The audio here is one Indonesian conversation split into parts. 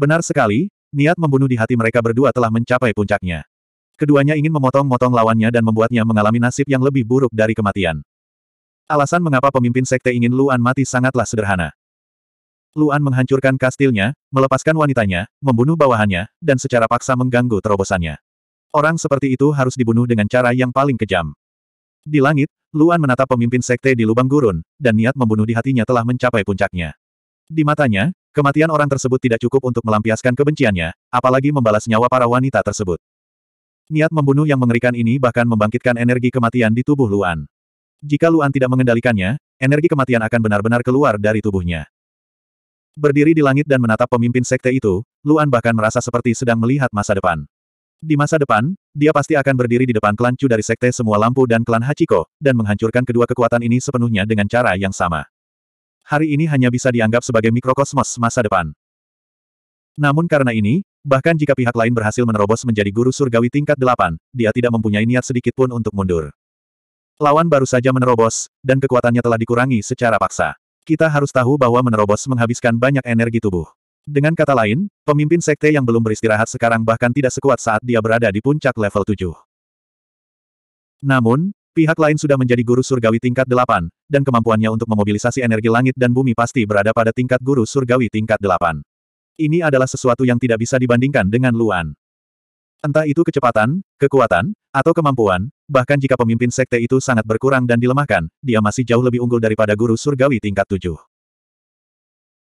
Benar sekali, niat membunuh di hati mereka berdua telah mencapai puncaknya. Keduanya ingin memotong-motong lawannya dan membuatnya mengalami nasib yang lebih buruk dari kematian. Alasan mengapa pemimpin sekte ingin Luan mati sangatlah sederhana. Luan menghancurkan kastilnya, melepaskan wanitanya, membunuh bawahannya, dan secara paksa mengganggu terobosannya. Orang seperti itu harus dibunuh dengan cara yang paling kejam. Di langit, Luan menatap pemimpin sekte di lubang gurun, dan niat membunuh di hatinya telah mencapai puncaknya. Di matanya, Kematian orang tersebut tidak cukup untuk melampiaskan kebenciannya, apalagi membalas nyawa para wanita tersebut. Niat membunuh yang mengerikan ini bahkan membangkitkan energi kematian di tubuh Luan. Jika Luan tidak mengendalikannya, energi kematian akan benar-benar keluar dari tubuhnya. Berdiri di langit dan menatap pemimpin sekte itu, Luan bahkan merasa seperti sedang melihat masa depan. Di masa depan, dia pasti akan berdiri di depan klan Chu dari sekte semua lampu dan klan Hachiko, dan menghancurkan kedua kekuatan ini sepenuhnya dengan cara yang sama hari ini hanya bisa dianggap sebagai mikrokosmos masa depan. Namun karena ini, bahkan jika pihak lain berhasil menerobos menjadi guru surgawi tingkat delapan, dia tidak mempunyai niat sedikit pun untuk mundur. Lawan baru saja menerobos, dan kekuatannya telah dikurangi secara paksa. Kita harus tahu bahwa menerobos menghabiskan banyak energi tubuh. Dengan kata lain, pemimpin sekte yang belum beristirahat sekarang bahkan tidak sekuat saat dia berada di puncak level 7. Namun, Pihak lain sudah menjadi guru surgawi tingkat delapan, dan kemampuannya untuk memobilisasi energi langit dan bumi pasti berada pada tingkat guru surgawi tingkat delapan. Ini adalah sesuatu yang tidak bisa dibandingkan dengan Luan. Entah itu kecepatan, kekuatan, atau kemampuan, bahkan jika pemimpin sekte itu sangat berkurang dan dilemahkan, dia masih jauh lebih unggul daripada guru surgawi tingkat tujuh.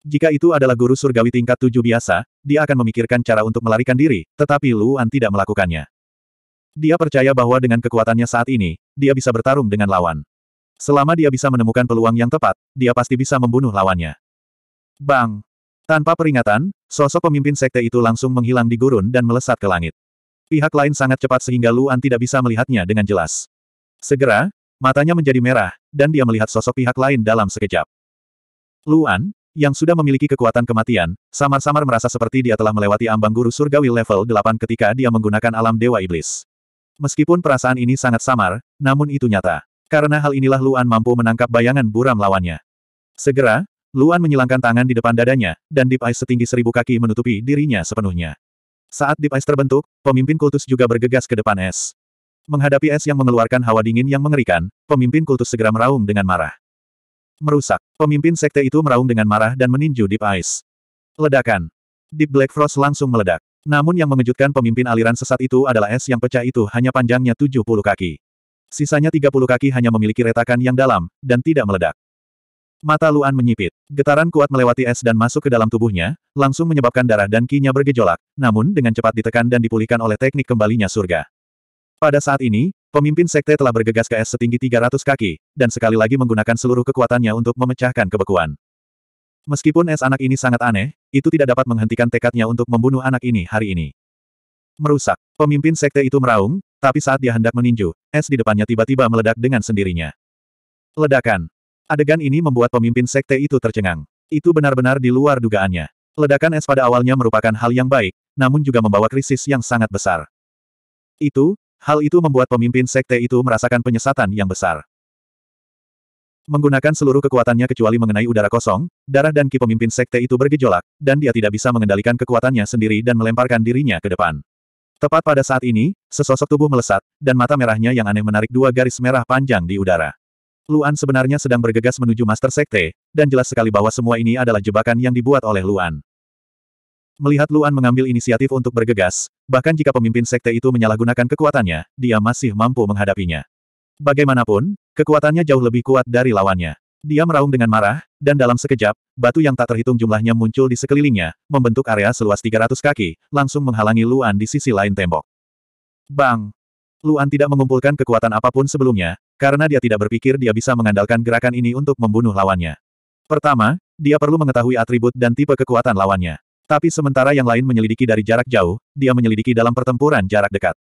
Jika itu adalah guru surgawi tingkat tujuh biasa, dia akan memikirkan cara untuk melarikan diri, tetapi Luan tidak melakukannya. Dia percaya bahwa dengan kekuatannya saat ini, dia bisa bertarung dengan lawan. Selama dia bisa menemukan peluang yang tepat, dia pasti bisa membunuh lawannya. Bang! Tanpa peringatan, sosok pemimpin sekte itu langsung menghilang di gurun dan melesat ke langit. Pihak lain sangat cepat sehingga Luan tidak bisa melihatnya dengan jelas. Segera, matanya menjadi merah, dan dia melihat sosok pihak lain dalam sekejap. Luan, yang sudah memiliki kekuatan kematian, samar-samar merasa seperti dia telah melewati ambang guru surgawi level 8 ketika dia menggunakan alam Dewa Iblis. Meskipun perasaan ini sangat samar, namun itu nyata. Karena hal inilah Luan mampu menangkap bayangan buram lawannya. Segera, Luan menyilangkan tangan di depan dadanya, dan Deep Ice setinggi seribu kaki menutupi dirinya sepenuhnya. Saat Deep Ice terbentuk, pemimpin kultus juga bergegas ke depan es. Menghadapi es yang mengeluarkan hawa dingin yang mengerikan, pemimpin kultus segera meraung dengan marah. Merusak, pemimpin sekte itu meraung dengan marah dan meninju Deep Ice. Ledakan. Deep Black Frost langsung meledak. Namun yang mengejutkan pemimpin aliran sesat itu adalah es yang pecah itu hanya panjangnya 70 kaki. Sisanya 30 kaki hanya memiliki retakan yang dalam, dan tidak meledak. Mata Luan menyipit. Getaran kuat melewati es dan masuk ke dalam tubuhnya, langsung menyebabkan darah dan kinya bergejolak, namun dengan cepat ditekan dan dipulihkan oleh teknik kembalinya surga. Pada saat ini, pemimpin sekte telah bergegas ke es setinggi 300 kaki, dan sekali lagi menggunakan seluruh kekuatannya untuk memecahkan kebekuan. Meskipun es anak ini sangat aneh, itu tidak dapat menghentikan tekadnya untuk membunuh anak ini hari ini. Merusak. Pemimpin sekte itu meraung, tapi saat dia hendak meninju, es di depannya tiba-tiba meledak dengan sendirinya. Ledakan. Adegan ini membuat pemimpin sekte itu tercengang. Itu benar-benar di luar dugaannya. Ledakan es pada awalnya merupakan hal yang baik, namun juga membawa krisis yang sangat besar. Itu, hal itu membuat pemimpin sekte itu merasakan penyesatan yang besar. Menggunakan seluruh kekuatannya kecuali mengenai udara kosong, darah dan ki pemimpin sekte itu bergejolak, dan dia tidak bisa mengendalikan kekuatannya sendiri dan melemparkan dirinya ke depan. Tepat pada saat ini, sesosok tubuh melesat, dan mata merahnya yang aneh menarik dua garis merah panjang di udara. Luan sebenarnya sedang bergegas menuju Master Sekte, dan jelas sekali bahwa semua ini adalah jebakan yang dibuat oleh Luan. Melihat Luan mengambil inisiatif untuk bergegas, bahkan jika pemimpin sekte itu menyalahgunakan kekuatannya, dia masih mampu menghadapinya. Bagaimanapun, Kekuatannya jauh lebih kuat dari lawannya. Dia meraung dengan marah, dan dalam sekejap, batu yang tak terhitung jumlahnya muncul di sekelilingnya, membentuk area seluas 300 kaki, langsung menghalangi Luan di sisi lain tembok. Bang! Luan tidak mengumpulkan kekuatan apapun sebelumnya, karena dia tidak berpikir dia bisa mengandalkan gerakan ini untuk membunuh lawannya. Pertama, dia perlu mengetahui atribut dan tipe kekuatan lawannya. Tapi sementara yang lain menyelidiki dari jarak jauh, dia menyelidiki dalam pertempuran jarak dekat.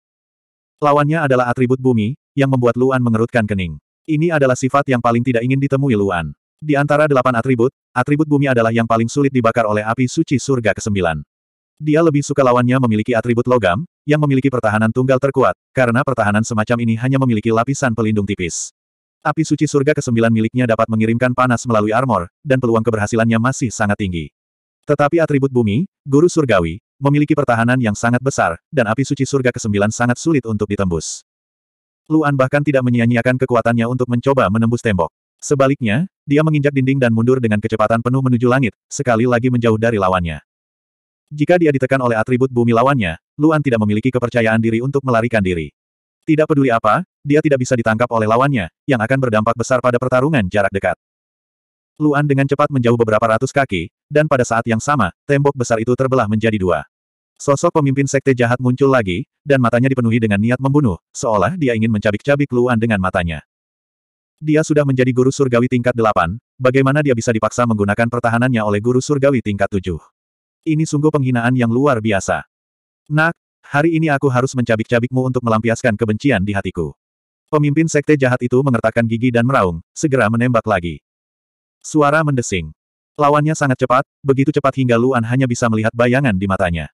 Lawannya adalah atribut bumi, yang membuat Luan mengerutkan kening. Ini adalah sifat yang paling tidak ingin ditemui Luan. Di antara delapan atribut, atribut bumi adalah yang paling sulit dibakar oleh api suci surga ke-9. Dia lebih suka lawannya memiliki atribut logam, yang memiliki pertahanan tunggal terkuat, karena pertahanan semacam ini hanya memiliki lapisan pelindung tipis. Api suci surga ke-9 miliknya dapat mengirimkan panas melalui armor, dan peluang keberhasilannya masih sangat tinggi. Tetapi atribut bumi, guru surgawi, memiliki pertahanan yang sangat besar, dan api suci surga ke-9 sangat sulit untuk ditembus. Luan bahkan tidak menyia-nyiakan kekuatannya untuk mencoba menembus tembok. Sebaliknya, dia menginjak dinding dan mundur dengan kecepatan penuh menuju langit, sekali lagi menjauh dari lawannya. Jika dia ditekan oleh atribut bumi lawannya, Luan tidak memiliki kepercayaan diri untuk melarikan diri. Tidak peduli apa, dia tidak bisa ditangkap oleh lawannya, yang akan berdampak besar pada pertarungan jarak dekat. Luan dengan cepat menjauh beberapa ratus kaki, dan pada saat yang sama, tembok besar itu terbelah menjadi dua. Sosok pemimpin sekte jahat muncul lagi, dan matanya dipenuhi dengan niat membunuh, seolah dia ingin mencabik-cabik Luan dengan matanya. Dia sudah menjadi guru surgawi tingkat delapan, bagaimana dia bisa dipaksa menggunakan pertahanannya oleh guru surgawi tingkat tujuh? Ini sungguh penghinaan yang luar biasa. Nak, hari ini aku harus mencabik-cabikmu untuk melampiaskan kebencian di hatiku. Pemimpin sekte jahat itu mengertakkan gigi dan meraung, segera menembak lagi. Suara mendesing. Lawannya sangat cepat, begitu cepat hingga Luan hanya bisa melihat bayangan di matanya.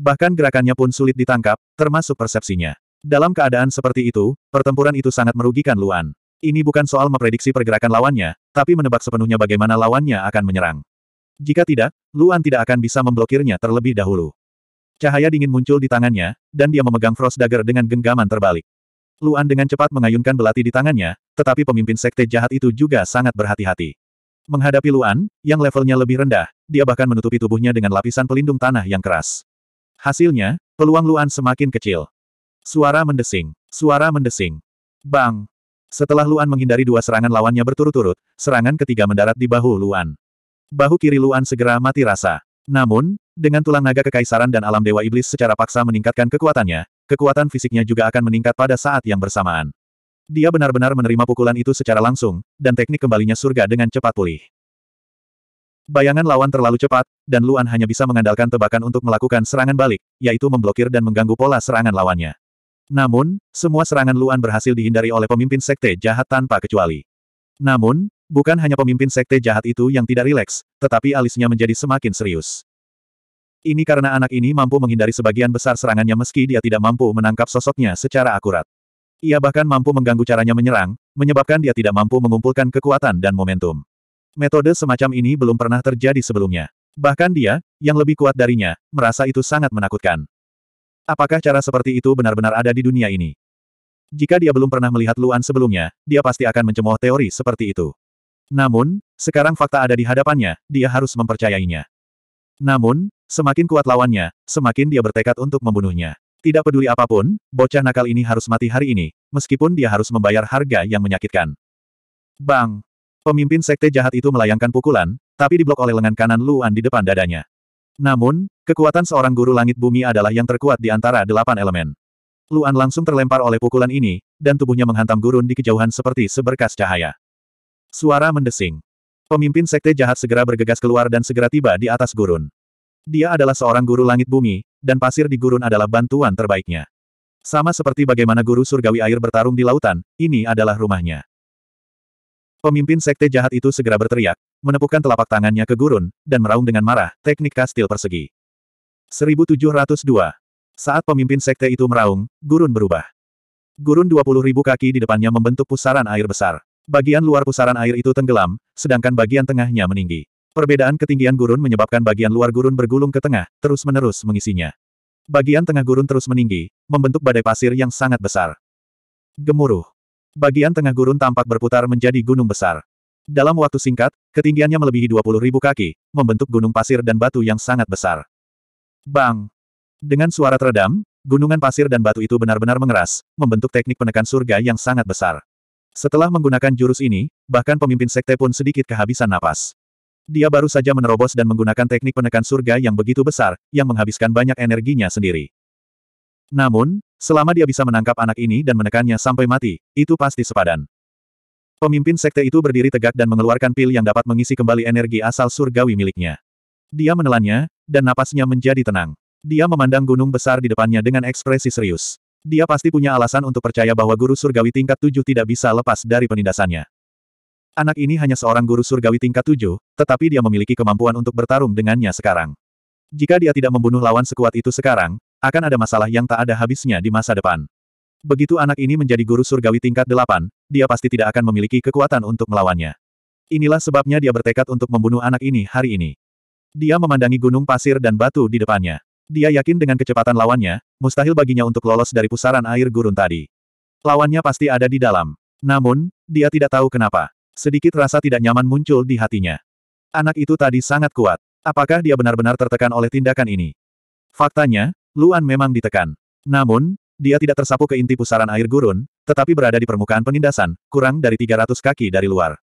Bahkan gerakannya pun sulit ditangkap, termasuk persepsinya. Dalam keadaan seperti itu, pertempuran itu sangat merugikan Luan. Ini bukan soal memprediksi pergerakan lawannya, tapi menebak sepenuhnya bagaimana lawannya akan menyerang. Jika tidak, Luan tidak akan bisa memblokirnya terlebih dahulu. Cahaya dingin muncul di tangannya, dan dia memegang Frost Dagger dengan genggaman terbalik. Luan dengan cepat mengayunkan belati di tangannya, tetapi pemimpin sekte jahat itu juga sangat berhati-hati. Menghadapi Luan, yang levelnya lebih rendah, dia bahkan menutupi tubuhnya dengan lapisan pelindung tanah yang keras. Hasilnya, peluang Luan semakin kecil. Suara mendesing. Suara mendesing. Bang! Setelah Luan menghindari dua serangan lawannya berturut-turut, serangan ketiga mendarat di bahu Luan. Bahu kiri Luan segera mati rasa. Namun, dengan tulang naga kekaisaran dan alam dewa iblis secara paksa meningkatkan kekuatannya, kekuatan fisiknya juga akan meningkat pada saat yang bersamaan. Dia benar-benar menerima pukulan itu secara langsung, dan teknik kembalinya surga dengan cepat pulih. Bayangan lawan terlalu cepat, dan Luan hanya bisa mengandalkan tebakan untuk melakukan serangan balik, yaitu memblokir dan mengganggu pola serangan lawannya. Namun, semua serangan Luan berhasil dihindari oleh pemimpin sekte jahat tanpa kecuali. Namun, bukan hanya pemimpin sekte jahat itu yang tidak rileks, tetapi alisnya menjadi semakin serius. Ini karena anak ini mampu menghindari sebagian besar serangannya meski dia tidak mampu menangkap sosoknya secara akurat. Ia bahkan mampu mengganggu caranya menyerang, menyebabkan dia tidak mampu mengumpulkan kekuatan dan momentum. Metode semacam ini belum pernah terjadi sebelumnya. Bahkan dia, yang lebih kuat darinya, merasa itu sangat menakutkan. Apakah cara seperti itu benar-benar ada di dunia ini? Jika dia belum pernah melihat Luan sebelumnya, dia pasti akan mencemooh teori seperti itu. Namun, sekarang fakta ada di hadapannya, dia harus mempercayainya. Namun, semakin kuat lawannya, semakin dia bertekad untuk membunuhnya. Tidak peduli apapun, bocah nakal ini harus mati hari ini, meskipun dia harus membayar harga yang menyakitkan. Bang! Pemimpin sekte jahat itu melayangkan pukulan, tapi diblok oleh lengan kanan Luan di depan dadanya. Namun, kekuatan seorang guru langit bumi adalah yang terkuat di antara delapan elemen. Luan langsung terlempar oleh pukulan ini, dan tubuhnya menghantam gurun di kejauhan seperti seberkas cahaya. Suara mendesing. Pemimpin sekte jahat segera bergegas keluar dan segera tiba di atas gurun. Dia adalah seorang guru langit bumi, dan pasir di gurun adalah bantuan terbaiknya. Sama seperti bagaimana guru surgawi air bertarung di lautan, ini adalah rumahnya. Pemimpin sekte jahat itu segera berteriak, menepukkan telapak tangannya ke gurun, dan meraung dengan marah, teknik kastil persegi. 1702. Saat pemimpin sekte itu meraung, gurun berubah. Gurun 20.000 kaki di depannya membentuk pusaran air besar. Bagian luar pusaran air itu tenggelam, sedangkan bagian tengahnya meninggi. Perbedaan ketinggian gurun menyebabkan bagian luar gurun bergulung ke tengah, terus-menerus mengisinya. Bagian tengah gurun terus meninggi, membentuk badai pasir yang sangat besar. Gemuruh. Bagian tengah gurun tampak berputar menjadi gunung besar. Dalam waktu singkat, ketinggiannya melebihi ribu kaki, membentuk gunung pasir dan batu yang sangat besar. Bang! Dengan suara teredam, gunungan pasir dan batu itu benar-benar mengeras, membentuk teknik penekan surga yang sangat besar. Setelah menggunakan jurus ini, bahkan pemimpin sekte pun sedikit kehabisan napas. Dia baru saja menerobos dan menggunakan teknik penekan surga yang begitu besar, yang menghabiskan banyak energinya sendiri. Namun, selama dia bisa menangkap anak ini dan menekannya sampai mati, itu pasti sepadan. Pemimpin sekte itu berdiri tegak dan mengeluarkan pil yang dapat mengisi kembali energi asal surgawi miliknya. Dia menelannya, dan napasnya menjadi tenang. Dia memandang gunung besar di depannya dengan ekspresi serius. Dia pasti punya alasan untuk percaya bahwa guru surgawi tingkat tujuh tidak bisa lepas dari penindasannya. Anak ini hanya seorang guru surgawi tingkat tujuh, tetapi dia memiliki kemampuan untuk bertarung dengannya sekarang. Jika dia tidak membunuh lawan sekuat itu sekarang, akan ada masalah yang tak ada habisnya di masa depan. Begitu anak ini menjadi guru surgawi tingkat delapan, dia pasti tidak akan memiliki kekuatan untuk melawannya. Inilah sebabnya dia bertekad untuk membunuh anak ini hari ini. Dia memandangi gunung pasir dan batu di depannya. Dia yakin dengan kecepatan lawannya, mustahil baginya untuk lolos dari pusaran air gurun tadi. Lawannya pasti ada di dalam. Namun, dia tidak tahu kenapa. Sedikit rasa tidak nyaman muncul di hatinya. Anak itu tadi sangat kuat. Apakah dia benar-benar tertekan oleh tindakan ini? Faktanya, Luan memang ditekan. Namun, dia tidak tersapu ke inti pusaran air gurun, tetapi berada di permukaan penindasan, kurang dari 300 kaki dari luar.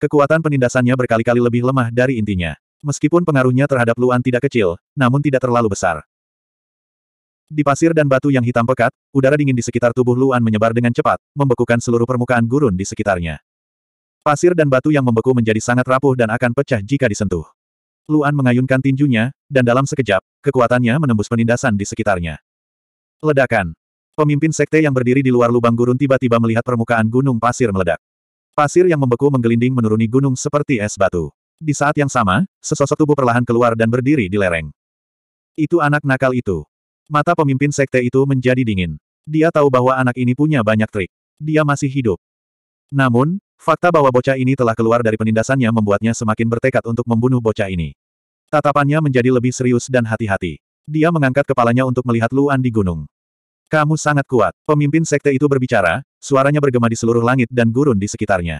Kekuatan penindasannya berkali-kali lebih lemah dari intinya. Meskipun pengaruhnya terhadap Luan tidak kecil, namun tidak terlalu besar. Di pasir dan batu yang hitam pekat, udara dingin di sekitar tubuh Luan menyebar dengan cepat, membekukan seluruh permukaan gurun di sekitarnya. Pasir dan batu yang membeku menjadi sangat rapuh dan akan pecah jika disentuh. Luan mengayunkan tinjunya, dan dalam sekejap, kekuatannya menembus penindasan di sekitarnya. Ledakan. Pemimpin sekte yang berdiri di luar lubang gurun tiba-tiba melihat permukaan gunung pasir meledak. Pasir yang membeku menggelinding menuruni gunung seperti es batu. Di saat yang sama, sesosok tubuh perlahan keluar dan berdiri di lereng. Itu anak nakal itu. Mata pemimpin sekte itu menjadi dingin. Dia tahu bahwa anak ini punya banyak trik. Dia masih hidup. Namun, fakta bahwa bocah ini telah keluar dari penindasannya membuatnya semakin bertekad untuk membunuh bocah ini. Tatapannya menjadi lebih serius dan hati-hati. Dia mengangkat kepalanya untuk melihat Luan di gunung. Kamu sangat kuat. Pemimpin sekte itu berbicara, suaranya bergema di seluruh langit dan gurun di sekitarnya.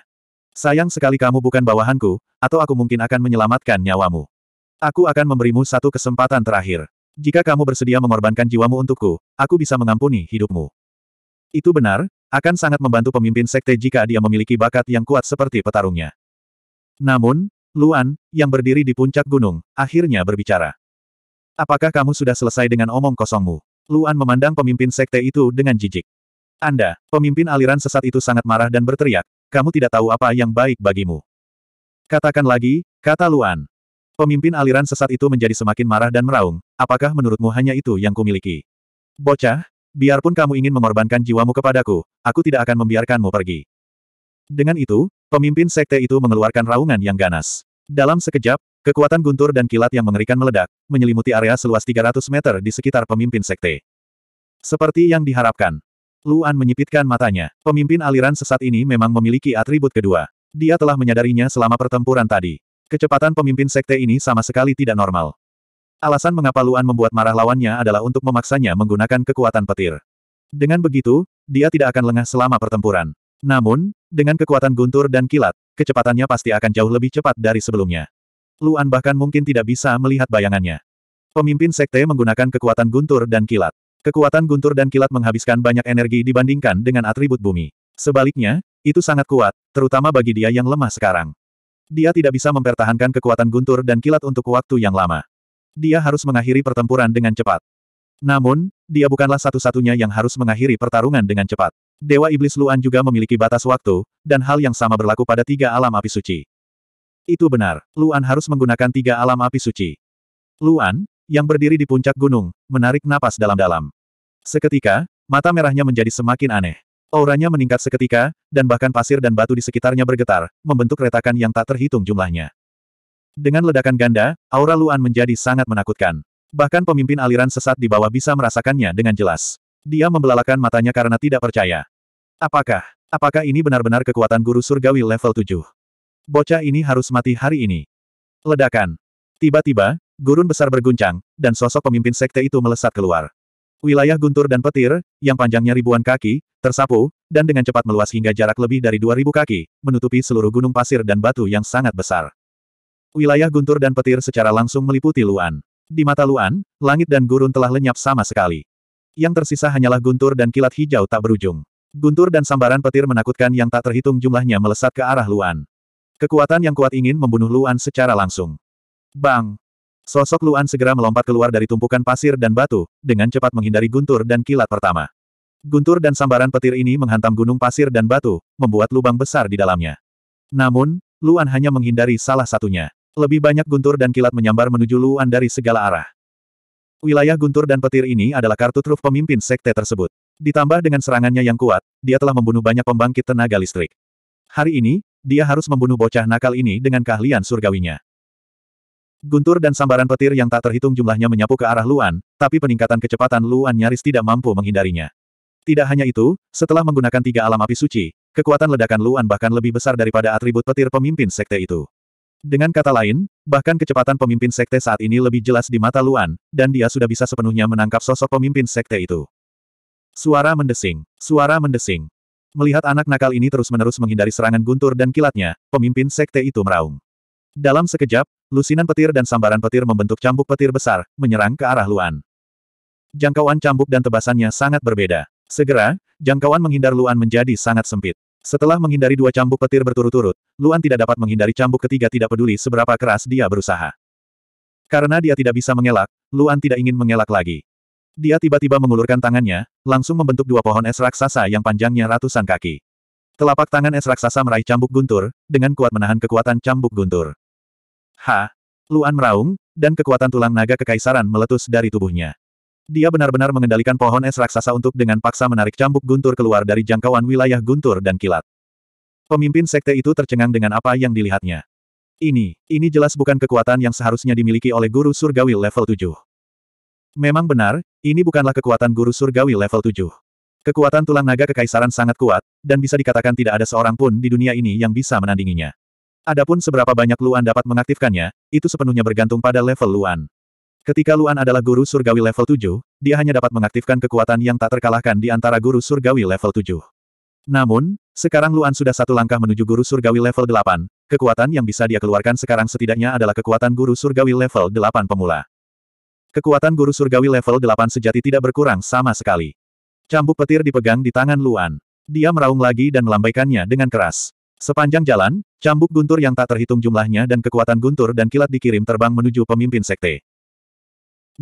Sayang sekali kamu bukan bawahanku, atau aku mungkin akan menyelamatkan nyawamu. Aku akan memberimu satu kesempatan terakhir. Jika kamu bersedia mengorbankan jiwamu untukku, aku bisa mengampuni hidupmu. Itu benar, akan sangat membantu pemimpin sekte jika dia memiliki bakat yang kuat seperti petarungnya. Namun, Luan, yang berdiri di puncak gunung, akhirnya berbicara. Apakah kamu sudah selesai dengan omong kosongmu? Luan memandang pemimpin sekte itu dengan jijik. Anda, pemimpin aliran sesat itu sangat marah dan berteriak, kamu tidak tahu apa yang baik bagimu. Katakan lagi, kata Luan. Pemimpin aliran sesat itu menjadi semakin marah dan meraung, apakah menurutmu hanya itu yang kumiliki? Bocah, biarpun kamu ingin mengorbankan jiwamu kepadaku, aku tidak akan membiarkanmu pergi. Dengan itu, pemimpin sekte itu mengeluarkan raungan yang ganas. Dalam sekejap, kekuatan guntur dan kilat yang mengerikan meledak, menyelimuti area seluas 300 meter di sekitar pemimpin sekte. Seperti yang diharapkan. Luan menyipitkan matanya. Pemimpin aliran sesat ini memang memiliki atribut kedua. Dia telah menyadarinya selama pertempuran tadi. Kecepatan pemimpin sekte ini sama sekali tidak normal. Alasan mengapa Luan membuat marah lawannya adalah untuk memaksanya menggunakan kekuatan petir. Dengan begitu, dia tidak akan lengah selama pertempuran. Namun, dengan kekuatan guntur dan kilat, kecepatannya pasti akan jauh lebih cepat dari sebelumnya. Luan bahkan mungkin tidak bisa melihat bayangannya. Pemimpin sekte menggunakan kekuatan guntur dan kilat. Kekuatan guntur dan kilat menghabiskan banyak energi dibandingkan dengan atribut bumi. Sebaliknya, itu sangat kuat, terutama bagi dia yang lemah sekarang. Dia tidak bisa mempertahankan kekuatan guntur dan kilat untuk waktu yang lama. Dia harus mengakhiri pertempuran dengan cepat. Namun, dia bukanlah satu-satunya yang harus mengakhiri pertarungan dengan cepat. Dewa Iblis Luan juga memiliki batas waktu, dan hal yang sama berlaku pada tiga alam api suci. Itu benar, Luan harus menggunakan tiga alam api suci. Luan, yang berdiri di puncak gunung, menarik napas dalam-dalam. Seketika, mata merahnya menjadi semakin aneh. Auranya meningkat seketika, dan bahkan pasir dan batu di sekitarnya bergetar, membentuk retakan yang tak terhitung jumlahnya. Dengan ledakan ganda, aura Luan menjadi sangat menakutkan. Bahkan pemimpin aliran sesat di bawah bisa merasakannya dengan jelas. Dia membelalakan matanya karena tidak percaya. Apakah, apakah ini benar-benar kekuatan guru surgawi level 7? Bocah ini harus mati hari ini. Ledakan. Tiba-tiba, gurun besar berguncang, dan sosok pemimpin sekte itu melesat keluar. Wilayah guntur dan petir, yang panjangnya ribuan kaki, tersapu, dan dengan cepat meluas hingga jarak lebih dari 2000 kaki, menutupi seluruh gunung pasir dan batu yang sangat besar. Wilayah guntur dan petir secara langsung meliputi Luan. Di mata Luan, langit dan gurun telah lenyap sama sekali. Yang tersisa hanyalah guntur dan kilat hijau tak berujung. Guntur dan sambaran petir menakutkan yang tak terhitung jumlahnya melesat ke arah Luan. Kekuatan yang kuat ingin membunuh Luan secara langsung. Bang! Sosok Luan segera melompat keluar dari tumpukan pasir dan batu, dengan cepat menghindari guntur dan kilat pertama. Guntur dan sambaran petir ini menghantam gunung pasir dan batu, membuat lubang besar di dalamnya. Namun, Luan hanya menghindari salah satunya. Lebih banyak guntur dan kilat menyambar menuju Luan dari segala arah. Wilayah guntur dan petir ini adalah kartu truf pemimpin sekte tersebut. Ditambah dengan serangannya yang kuat, dia telah membunuh banyak pembangkit tenaga listrik. Hari ini, dia harus membunuh bocah nakal ini dengan keahlian surgawinya. Guntur dan sambaran petir yang tak terhitung jumlahnya menyapu ke arah Luan, tapi peningkatan kecepatan Luan nyaris tidak mampu menghindarinya. Tidak hanya itu, setelah menggunakan tiga alam api suci, kekuatan ledakan Luan bahkan lebih besar daripada atribut petir pemimpin sekte itu. Dengan kata lain, bahkan kecepatan pemimpin sekte saat ini lebih jelas di mata Luan, dan dia sudah bisa sepenuhnya menangkap sosok pemimpin sekte itu. Suara mendesing. Suara mendesing. Melihat anak nakal ini terus-menerus menghindari serangan guntur dan kilatnya, pemimpin sekte itu meraung. Dalam sekejap, lusinan petir dan sambaran petir membentuk cambuk petir besar, menyerang ke arah Luan. Jangkauan cambuk dan tebasannya sangat berbeda. Segera, jangkauan menghindar Luan menjadi sangat sempit. Setelah menghindari dua cambuk petir berturut-turut, Luan tidak dapat menghindari cambuk ketiga tidak peduli seberapa keras dia berusaha. Karena dia tidak bisa mengelak, Luan tidak ingin mengelak lagi. Dia tiba-tiba mengulurkan tangannya, langsung membentuk dua pohon es raksasa yang panjangnya ratusan kaki. Telapak tangan es raksasa meraih cambuk guntur, dengan kuat menahan kekuatan cambuk guntur. Ha! Luan meraung, dan kekuatan tulang naga kekaisaran meletus dari tubuhnya. Dia benar-benar mengendalikan pohon es raksasa untuk dengan paksa menarik cambuk guntur keluar dari jangkauan wilayah guntur dan kilat. Pemimpin sekte itu tercengang dengan apa yang dilihatnya. Ini, ini jelas bukan kekuatan yang seharusnya dimiliki oleh guru surgawi level 7. Memang benar, ini bukanlah kekuatan guru surgawi level 7. Kekuatan tulang naga kekaisaran sangat kuat, dan bisa dikatakan tidak ada seorang pun di dunia ini yang bisa menandinginya. Adapun seberapa banyak Luan dapat mengaktifkannya, itu sepenuhnya bergantung pada level Luan. Ketika Luan adalah guru surgawi level 7, dia hanya dapat mengaktifkan kekuatan yang tak terkalahkan di antara guru surgawi level 7. Namun, sekarang Luan sudah satu langkah menuju guru surgawi level 8, kekuatan yang bisa dia keluarkan sekarang setidaknya adalah kekuatan guru surgawi level 8 pemula. Kekuatan guru surgawi level 8 sejati tidak berkurang sama sekali. Cambuk petir dipegang di tangan Luan. Dia meraung lagi dan melambaikannya dengan keras. Sepanjang jalan, cambuk guntur yang tak terhitung jumlahnya dan kekuatan guntur dan kilat dikirim terbang menuju pemimpin sekte.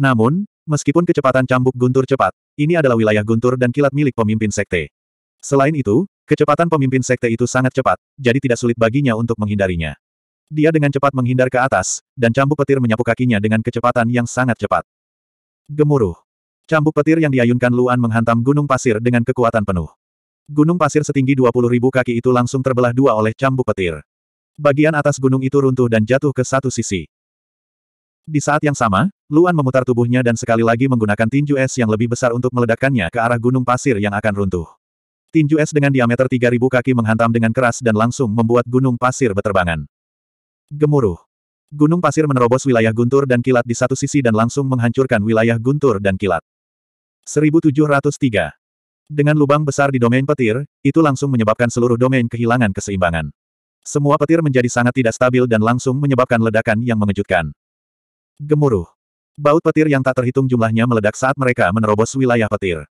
Namun, meskipun kecepatan cambuk guntur cepat, ini adalah wilayah guntur dan kilat milik pemimpin sekte. Selain itu, kecepatan pemimpin sekte itu sangat cepat, jadi tidak sulit baginya untuk menghindarinya. Dia dengan cepat menghindar ke atas, dan cambuk petir menyapu kakinya dengan kecepatan yang sangat cepat. Gemuruh. Cambuk petir yang diayunkan Luan menghantam gunung pasir dengan kekuatan penuh. Gunung pasir setinggi 20 ribu kaki itu langsung terbelah dua oleh cambuk petir. Bagian atas gunung itu runtuh dan jatuh ke satu sisi. Di saat yang sama, Luan memutar tubuhnya dan sekali lagi menggunakan tinju es yang lebih besar untuk meledakkannya ke arah gunung pasir yang akan runtuh. Tinju es dengan diameter 3000 kaki menghantam dengan keras dan langsung membuat gunung pasir berterbangan. Gemuruh. Gunung pasir menerobos wilayah guntur dan kilat di satu sisi dan langsung menghancurkan wilayah guntur dan kilat. 1703. Dengan lubang besar di domain petir, itu langsung menyebabkan seluruh domain kehilangan keseimbangan. Semua petir menjadi sangat tidak stabil dan langsung menyebabkan ledakan yang mengejutkan. Gemuruh. Baut petir yang tak terhitung jumlahnya meledak saat mereka menerobos wilayah petir.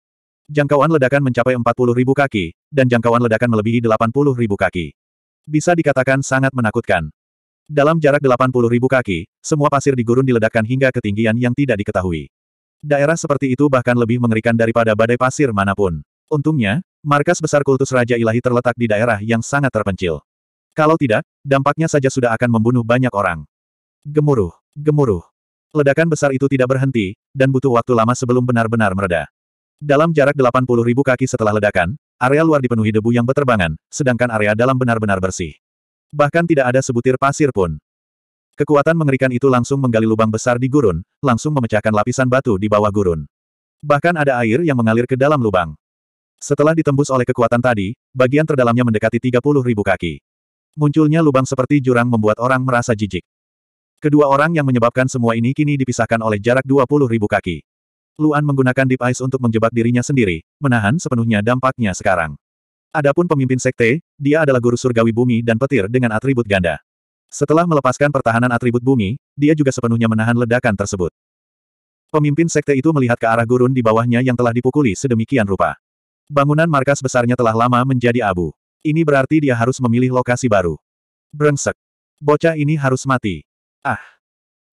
Jangkauan ledakan mencapai 40 ribu kaki, dan jangkauan ledakan melebihi 80 ribu kaki. Bisa dikatakan sangat menakutkan. Dalam jarak 80 ribu kaki, semua pasir di gurun diledakkan hingga ketinggian yang tidak diketahui. Daerah seperti itu bahkan lebih mengerikan daripada badai pasir manapun. Untungnya, markas besar kultus Raja Ilahi terletak di daerah yang sangat terpencil. Kalau tidak, dampaknya saja sudah akan membunuh banyak orang. Gemuruh, gemuruh. Ledakan besar itu tidak berhenti, dan butuh waktu lama sebelum benar-benar mereda. Dalam jarak 80 ribu kaki setelah ledakan, area luar dipenuhi debu yang berterbangan, sedangkan area dalam benar-benar bersih. Bahkan tidak ada sebutir pasir pun. Kekuatan mengerikan itu langsung menggali lubang besar di gurun, langsung memecahkan lapisan batu di bawah gurun. Bahkan ada air yang mengalir ke dalam lubang. Setelah ditembus oleh kekuatan tadi, bagian terdalamnya mendekati 30 ribu kaki. Munculnya lubang seperti jurang membuat orang merasa jijik. Kedua orang yang menyebabkan semua ini kini dipisahkan oleh jarak 20 ribu kaki. Luan menggunakan Deep Ice untuk menjebak dirinya sendiri, menahan sepenuhnya dampaknya sekarang. Adapun pemimpin sekte, dia adalah guru surgawi bumi dan petir dengan atribut ganda. Setelah melepaskan pertahanan atribut bumi, dia juga sepenuhnya menahan ledakan tersebut. Pemimpin sekte itu melihat ke arah gurun di bawahnya yang telah dipukuli sedemikian rupa. Bangunan markas besarnya telah lama menjadi abu. Ini berarti dia harus memilih lokasi baru. Brengsek. Bocah ini harus mati. Ah.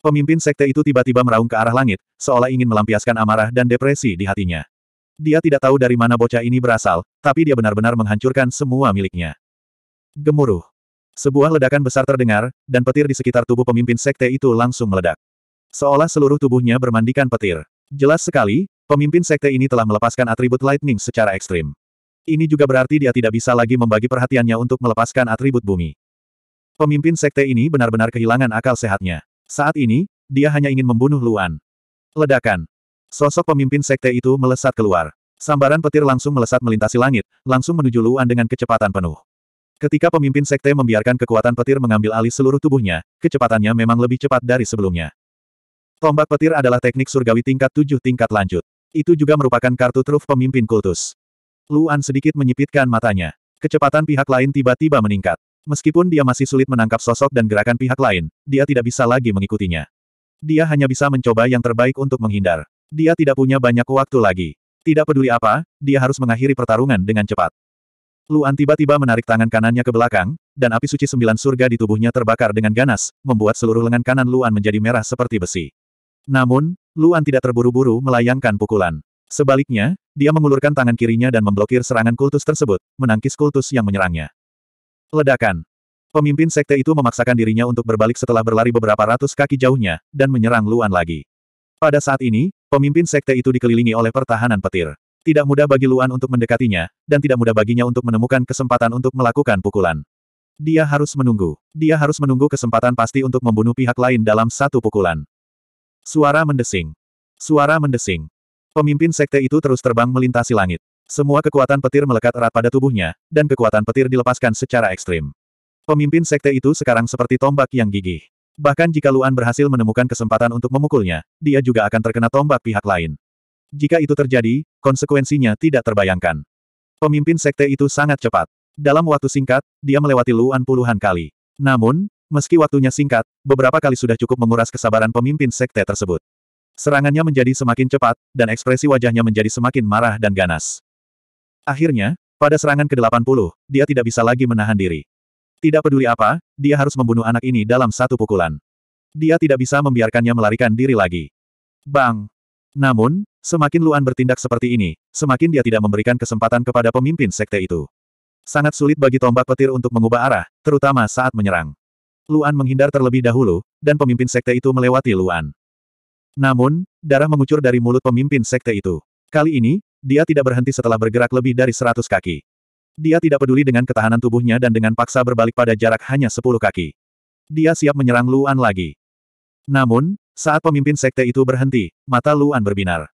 Pemimpin sekte itu tiba-tiba meraung ke arah langit, seolah ingin melampiaskan amarah dan depresi di hatinya. Dia tidak tahu dari mana bocah ini berasal, tapi dia benar-benar menghancurkan semua miliknya. Gemuruh. Sebuah ledakan besar terdengar, dan petir di sekitar tubuh pemimpin sekte itu langsung meledak. Seolah seluruh tubuhnya bermandikan petir. Jelas sekali, pemimpin sekte ini telah melepaskan atribut lightning secara ekstrim. Ini juga berarti dia tidak bisa lagi membagi perhatiannya untuk melepaskan atribut bumi. Pemimpin sekte ini benar-benar kehilangan akal sehatnya. Saat ini, dia hanya ingin membunuh Luan. Ledakan. Sosok pemimpin sekte itu melesat keluar. Sambaran petir langsung melesat melintasi langit, langsung menuju Luan dengan kecepatan penuh. Ketika pemimpin sekte membiarkan kekuatan petir mengambil alih seluruh tubuhnya, kecepatannya memang lebih cepat dari sebelumnya. Tombak petir adalah teknik surgawi tingkat tujuh tingkat lanjut. Itu juga merupakan kartu truf pemimpin kultus. Luan sedikit menyipitkan matanya. Kecepatan pihak lain tiba-tiba meningkat. Meskipun dia masih sulit menangkap sosok dan gerakan pihak lain, dia tidak bisa lagi mengikutinya. Dia hanya bisa mencoba yang terbaik untuk menghindar. Dia tidak punya banyak waktu lagi. Tidak peduli apa, dia harus mengakhiri pertarungan dengan cepat. Luan tiba-tiba menarik tangan kanannya ke belakang, dan api suci sembilan surga di tubuhnya terbakar dengan ganas, membuat seluruh lengan kanan Luan menjadi merah seperti besi. Namun, Luan tidak terburu-buru melayangkan pukulan. Sebaliknya, dia mengulurkan tangan kirinya dan memblokir serangan kultus tersebut, menangkis kultus yang menyerangnya. Ledakan. Pemimpin sekte itu memaksakan dirinya untuk berbalik setelah berlari beberapa ratus kaki jauhnya, dan menyerang Luan lagi. Pada saat ini, Pemimpin sekte itu dikelilingi oleh pertahanan petir. Tidak mudah bagi Luan untuk mendekatinya, dan tidak mudah baginya untuk menemukan kesempatan untuk melakukan pukulan. Dia harus menunggu. Dia harus menunggu kesempatan pasti untuk membunuh pihak lain dalam satu pukulan. Suara mendesing. Suara mendesing. Pemimpin sekte itu terus terbang melintasi langit. Semua kekuatan petir melekat erat pada tubuhnya, dan kekuatan petir dilepaskan secara ekstrim. Pemimpin sekte itu sekarang seperti tombak yang gigih. Bahkan jika Luan berhasil menemukan kesempatan untuk memukulnya, dia juga akan terkena tombak pihak lain. Jika itu terjadi, konsekuensinya tidak terbayangkan. Pemimpin sekte itu sangat cepat. Dalam waktu singkat, dia melewati Luan puluhan kali. Namun, meski waktunya singkat, beberapa kali sudah cukup menguras kesabaran pemimpin sekte tersebut. Serangannya menjadi semakin cepat, dan ekspresi wajahnya menjadi semakin marah dan ganas. Akhirnya, pada serangan ke-80, dia tidak bisa lagi menahan diri. Tidak peduli apa, dia harus membunuh anak ini dalam satu pukulan. Dia tidak bisa membiarkannya melarikan diri lagi. Bang! Namun, semakin Luan bertindak seperti ini, semakin dia tidak memberikan kesempatan kepada pemimpin sekte itu. Sangat sulit bagi tombak petir untuk mengubah arah, terutama saat menyerang. Luan menghindar terlebih dahulu, dan pemimpin sekte itu melewati Luan. Namun, darah mengucur dari mulut pemimpin sekte itu. Kali ini, dia tidak berhenti setelah bergerak lebih dari seratus kaki. Dia tidak peduli dengan ketahanan tubuhnya dan dengan paksa berbalik pada jarak hanya sepuluh kaki. Dia siap menyerang Luan lagi. Namun, saat pemimpin sekte itu berhenti, mata Luan berbinar.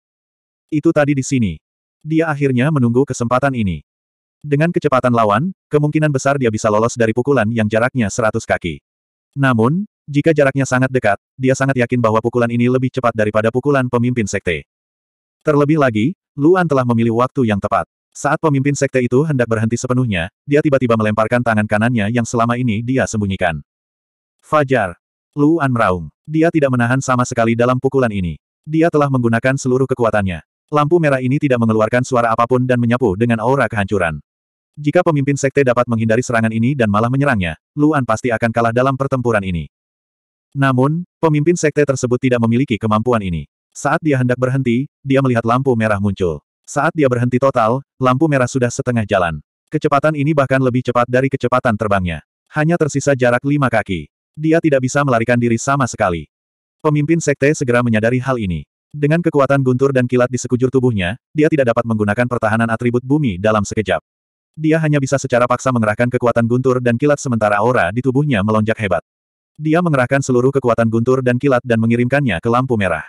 Itu tadi di sini. Dia akhirnya menunggu kesempatan ini. Dengan kecepatan lawan, kemungkinan besar dia bisa lolos dari pukulan yang jaraknya seratus kaki. Namun, jika jaraknya sangat dekat, dia sangat yakin bahwa pukulan ini lebih cepat daripada pukulan pemimpin sekte. Terlebih lagi, Luan telah memilih waktu yang tepat. Saat pemimpin sekte itu hendak berhenti sepenuhnya, dia tiba-tiba melemparkan tangan kanannya yang selama ini dia sembunyikan. Fajar. Luan meraung. Dia tidak menahan sama sekali dalam pukulan ini. Dia telah menggunakan seluruh kekuatannya. Lampu merah ini tidak mengeluarkan suara apapun dan menyapu dengan aura kehancuran. Jika pemimpin sekte dapat menghindari serangan ini dan malah menyerangnya, Luan pasti akan kalah dalam pertempuran ini. Namun, pemimpin sekte tersebut tidak memiliki kemampuan ini. Saat dia hendak berhenti, dia melihat lampu merah muncul. Saat dia berhenti total, lampu merah sudah setengah jalan. Kecepatan ini bahkan lebih cepat dari kecepatan terbangnya. Hanya tersisa jarak lima kaki. Dia tidak bisa melarikan diri sama sekali. Pemimpin sekte segera menyadari hal ini. Dengan kekuatan guntur dan kilat di sekujur tubuhnya, dia tidak dapat menggunakan pertahanan atribut bumi dalam sekejap. Dia hanya bisa secara paksa mengerahkan kekuatan guntur dan kilat sementara aura di tubuhnya melonjak hebat. Dia mengerahkan seluruh kekuatan guntur dan kilat dan mengirimkannya ke lampu merah.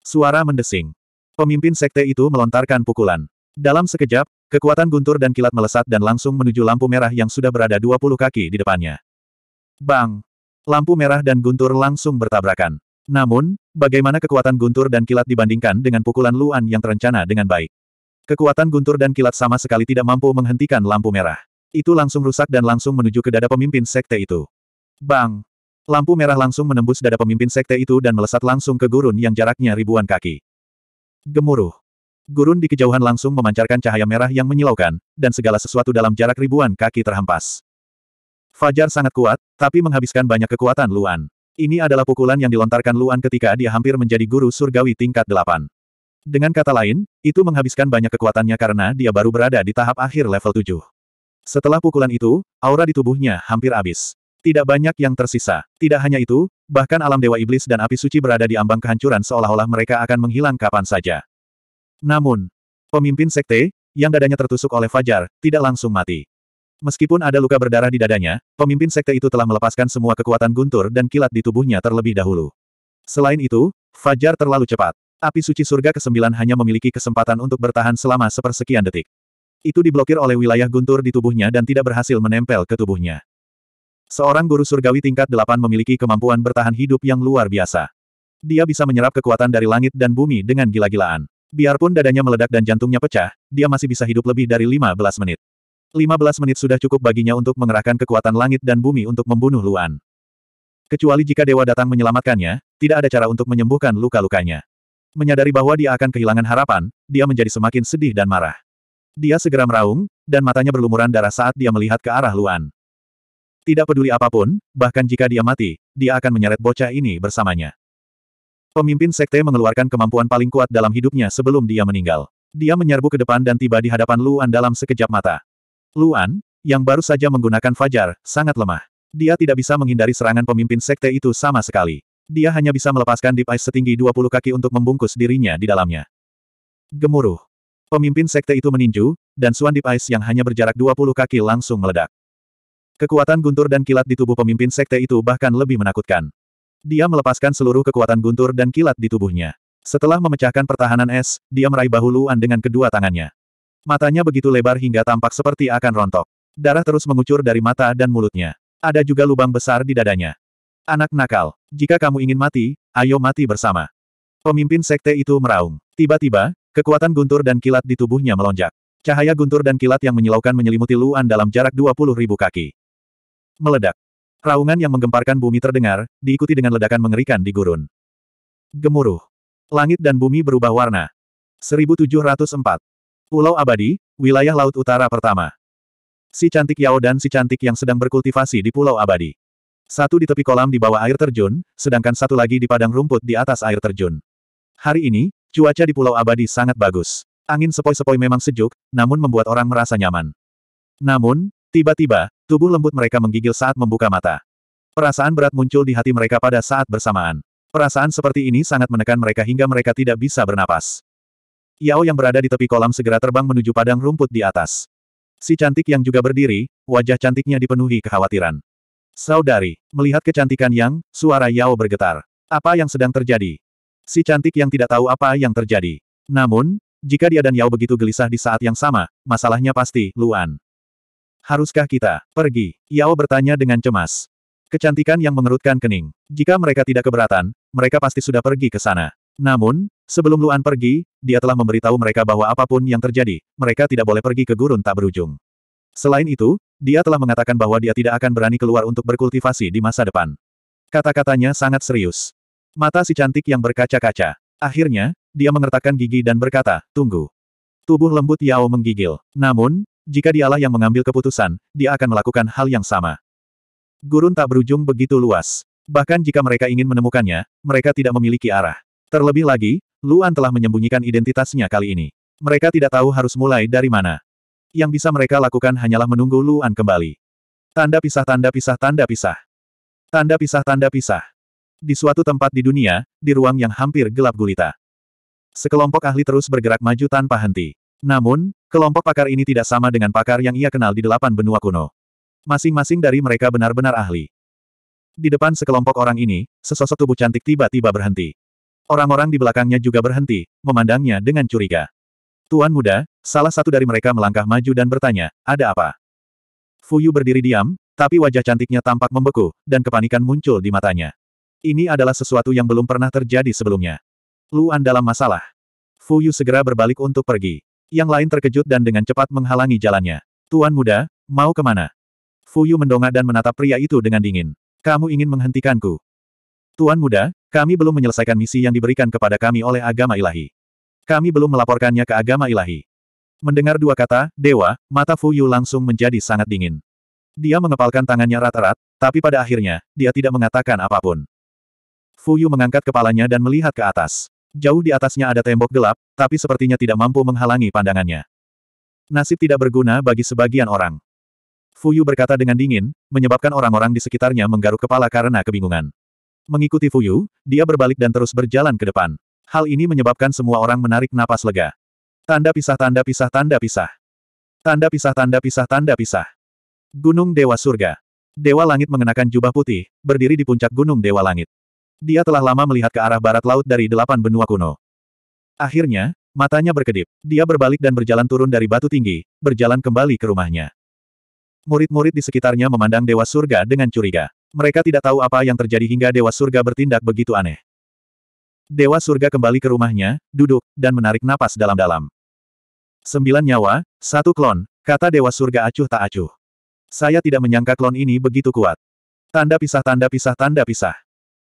Suara mendesing. Pemimpin sekte itu melontarkan pukulan. Dalam sekejap, kekuatan guntur dan kilat melesat dan langsung menuju lampu merah yang sudah berada 20 kaki di depannya. Bang! Lampu merah dan guntur langsung bertabrakan. Namun, bagaimana kekuatan guntur dan kilat dibandingkan dengan pukulan Luan yang terencana dengan baik? Kekuatan guntur dan kilat sama sekali tidak mampu menghentikan lampu merah. Itu langsung rusak dan langsung menuju ke dada pemimpin sekte itu. Bang! Lampu merah langsung menembus dada pemimpin sekte itu dan melesat langsung ke gurun yang jaraknya ribuan kaki. Gemuruh. Gurun di kejauhan langsung memancarkan cahaya merah yang menyilaukan, dan segala sesuatu dalam jarak ribuan kaki terhempas. Fajar sangat kuat, tapi menghabiskan banyak kekuatan Luan. Ini adalah pukulan yang dilontarkan Luan ketika dia hampir menjadi guru surgawi tingkat delapan. Dengan kata lain, itu menghabiskan banyak kekuatannya karena dia baru berada di tahap akhir level 7. Setelah pukulan itu, aura di tubuhnya hampir habis. Tidak banyak yang tersisa. Tidak hanya itu, bahkan alam Dewa Iblis dan api suci berada di ambang kehancuran seolah-olah mereka akan menghilang kapan saja. Namun, pemimpin sekte, yang dadanya tertusuk oleh Fajar, tidak langsung mati. Meskipun ada luka berdarah di dadanya, pemimpin sekte itu telah melepaskan semua kekuatan guntur dan kilat di tubuhnya terlebih dahulu. Selain itu, Fajar terlalu cepat. Api suci surga ke-9 hanya memiliki kesempatan untuk bertahan selama sepersekian detik. Itu diblokir oleh wilayah guntur di tubuhnya dan tidak berhasil menempel ke tubuhnya. Seorang guru surgawi tingkat delapan memiliki kemampuan bertahan hidup yang luar biasa. Dia bisa menyerap kekuatan dari langit dan bumi dengan gila-gilaan. Biarpun dadanya meledak dan jantungnya pecah, dia masih bisa hidup lebih dari 15 menit. 15 menit sudah cukup baginya untuk mengerahkan kekuatan langit dan bumi untuk membunuh Luan. Kecuali jika dewa datang menyelamatkannya, tidak ada cara untuk menyembuhkan luka-lukanya. Menyadari bahwa dia akan kehilangan harapan, dia menjadi semakin sedih dan marah. Dia segera meraung, dan matanya berlumuran darah saat dia melihat ke arah Luan. Tidak peduli apapun, bahkan jika dia mati, dia akan menyeret bocah ini bersamanya. Pemimpin sekte mengeluarkan kemampuan paling kuat dalam hidupnya sebelum dia meninggal. Dia menyerbu ke depan dan tiba di hadapan Luan dalam sekejap mata. Luan, yang baru saja menggunakan fajar, sangat lemah. Dia tidak bisa menghindari serangan pemimpin sekte itu sama sekali. Dia hanya bisa melepaskan deep ice setinggi 20 kaki untuk membungkus dirinya di dalamnya. Gemuruh. Pemimpin sekte itu meninju, dan suan deep ice yang hanya berjarak 20 kaki langsung meledak. Kekuatan guntur dan kilat di tubuh pemimpin sekte itu bahkan lebih menakutkan. Dia melepaskan seluruh kekuatan guntur dan kilat di tubuhnya. Setelah memecahkan pertahanan es, dia meraih bahu Luan dengan kedua tangannya. Matanya begitu lebar hingga tampak seperti akan rontok. Darah terus mengucur dari mata dan mulutnya. Ada juga lubang besar di dadanya. Anak nakal, jika kamu ingin mati, ayo mati bersama. Pemimpin sekte itu meraung. Tiba-tiba, kekuatan guntur dan kilat di tubuhnya melonjak. Cahaya guntur dan kilat yang menyilaukan menyelimuti Luan dalam jarak 20 ribu kaki. Meledak. Raungan yang menggemparkan bumi terdengar, diikuti dengan ledakan mengerikan di gurun. Gemuruh. Langit dan bumi berubah warna. 1704. Pulau Abadi, wilayah laut utara pertama. Si cantik Yao dan si cantik yang sedang berkultivasi di Pulau Abadi. Satu di tepi kolam di bawah air terjun, sedangkan satu lagi di padang rumput di atas air terjun. Hari ini, cuaca di Pulau Abadi sangat bagus. Angin sepoi-sepoi memang sejuk, namun membuat orang merasa nyaman. Namun, tiba-tiba, Tubuh lembut mereka menggigil saat membuka mata. Perasaan berat muncul di hati mereka pada saat bersamaan. Perasaan seperti ini sangat menekan mereka hingga mereka tidak bisa bernapas. Yao yang berada di tepi kolam segera terbang menuju padang rumput di atas. Si cantik yang juga berdiri, wajah cantiknya dipenuhi kekhawatiran. Saudari, melihat kecantikan Yang, suara Yao bergetar. Apa yang sedang terjadi? Si cantik yang tidak tahu apa yang terjadi. Namun, jika dia dan Yao begitu gelisah di saat yang sama, masalahnya pasti, Luan. Haruskah kita pergi? Yao bertanya dengan cemas. Kecantikan yang mengerutkan kening. Jika mereka tidak keberatan, mereka pasti sudah pergi ke sana. Namun, sebelum Luan pergi, dia telah memberitahu mereka bahwa apapun yang terjadi, mereka tidak boleh pergi ke gurun tak berujung. Selain itu, dia telah mengatakan bahwa dia tidak akan berani keluar untuk berkultivasi di masa depan. Kata-katanya sangat serius. Mata si cantik yang berkaca-kaca. Akhirnya, dia mengertakkan gigi dan berkata, tunggu. Tubuh lembut Yao menggigil. Namun, jika dialah yang mengambil keputusan, dia akan melakukan hal yang sama. Gurun tak berujung begitu luas. Bahkan jika mereka ingin menemukannya, mereka tidak memiliki arah. Terlebih lagi, Luan telah menyembunyikan identitasnya kali ini. Mereka tidak tahu harus mulai dari mana. Yang bisa mereka lakukan hanyalah menunggu Luan kembali. Tanda pisah tanda pisah tanda pisah. Tanda pisah tanda pisah. Di suatu tempat di dunia, di ruang yang hampir gelap gulita. Sekelompok ahli terus bergerak maju tanpa henti. Namun, Kelompok pakar ini tidak sama dengan pakar yang ia kenal di delapan benua kuno. Masing-masing dari mereka benar-benar ahli. Di depan sekelompok orang ini, sesosok tubuh cantik tiba-tiba berhenti. Orang-orang di belakangnya juga berhenti, memandangnya dengan curiga. Tuan muda, salah satu dari mereka melangkah maju dan bertanya, ada apa? Fuyu berdiri diam, tapi wajah cantiknya tampak membeku, dan kepanikan muncul di matanya. Ini adalah sesuatu yang belum pernah terjadi sebelumnya. Luan dalam masalah. Fuyu segera berbalik untuk pergi. Yang lain terkejut dan dengan cepat menghalangi jalannya. Tuan muda, mau kemana? Fuyu mendongak dan menatap pria itu dengan dingin. Kamu ingin menghentikanku. Tuan muda, kami belum menyelesaikan misi yang diberikan kepada kami oleh agama ilahi. Kami belum melaporkannya ke agama ilahi. Mendengar dua kata, dewa, mata Fuyu langsung menjadi sangat dingin. Dia mengepalkan tangannya rat-rat, tapi pada akhirnya, dia tidak mengatakan apapun. Fuyu mengangkat kepalanya dan melihat ke atas. Jauh di atasnya ada tembok gelap, tapi sepertinya tidak mampu menghalangi pandangannya. Nasib tidak berguna bagi sebagian orang. Fuyu berkata dengan dingin, menyebabkan orang-orang di sekitarnya menggaruk kepala karena kebingungan. Mengikuti Fuyu, dia berbalik dan terus berjalan ke depan. Hal ini menyebabkan semua orang menarik napas lega. Tanda pisah tanda pisah tanda pisah. Tanda pisah tanda pisah tanda pisah. Gunung Dewa Surga. Dewa Langit mengenakan jubah putih, berdiri di puncak Gunung Dewa Langit. Dia telah lama melihat ke arah barat laut dari delapan benua kuno. Akhirnya, matanya berkedip. Dia berbalik dan berjalan turun dari batu tinggi, berjalan kembali ke rumahnya. Murid-murid di sekitarnya memandang Dewa Surga dengan curiga. Mereka tidak tahu apa yang terjadi hingga Dewa Surga bertindak begitu aneh. Dewa Surga kembali ke rumahnya, duduk, dan menarik napas dalam-dalam. Sembilan nyawa, satu klon, kata Dewa Surga acuh tak acuh. Saya tidak menyangka klon ini begitu kuat. Tanda pisah tanda pisah tanda pisah.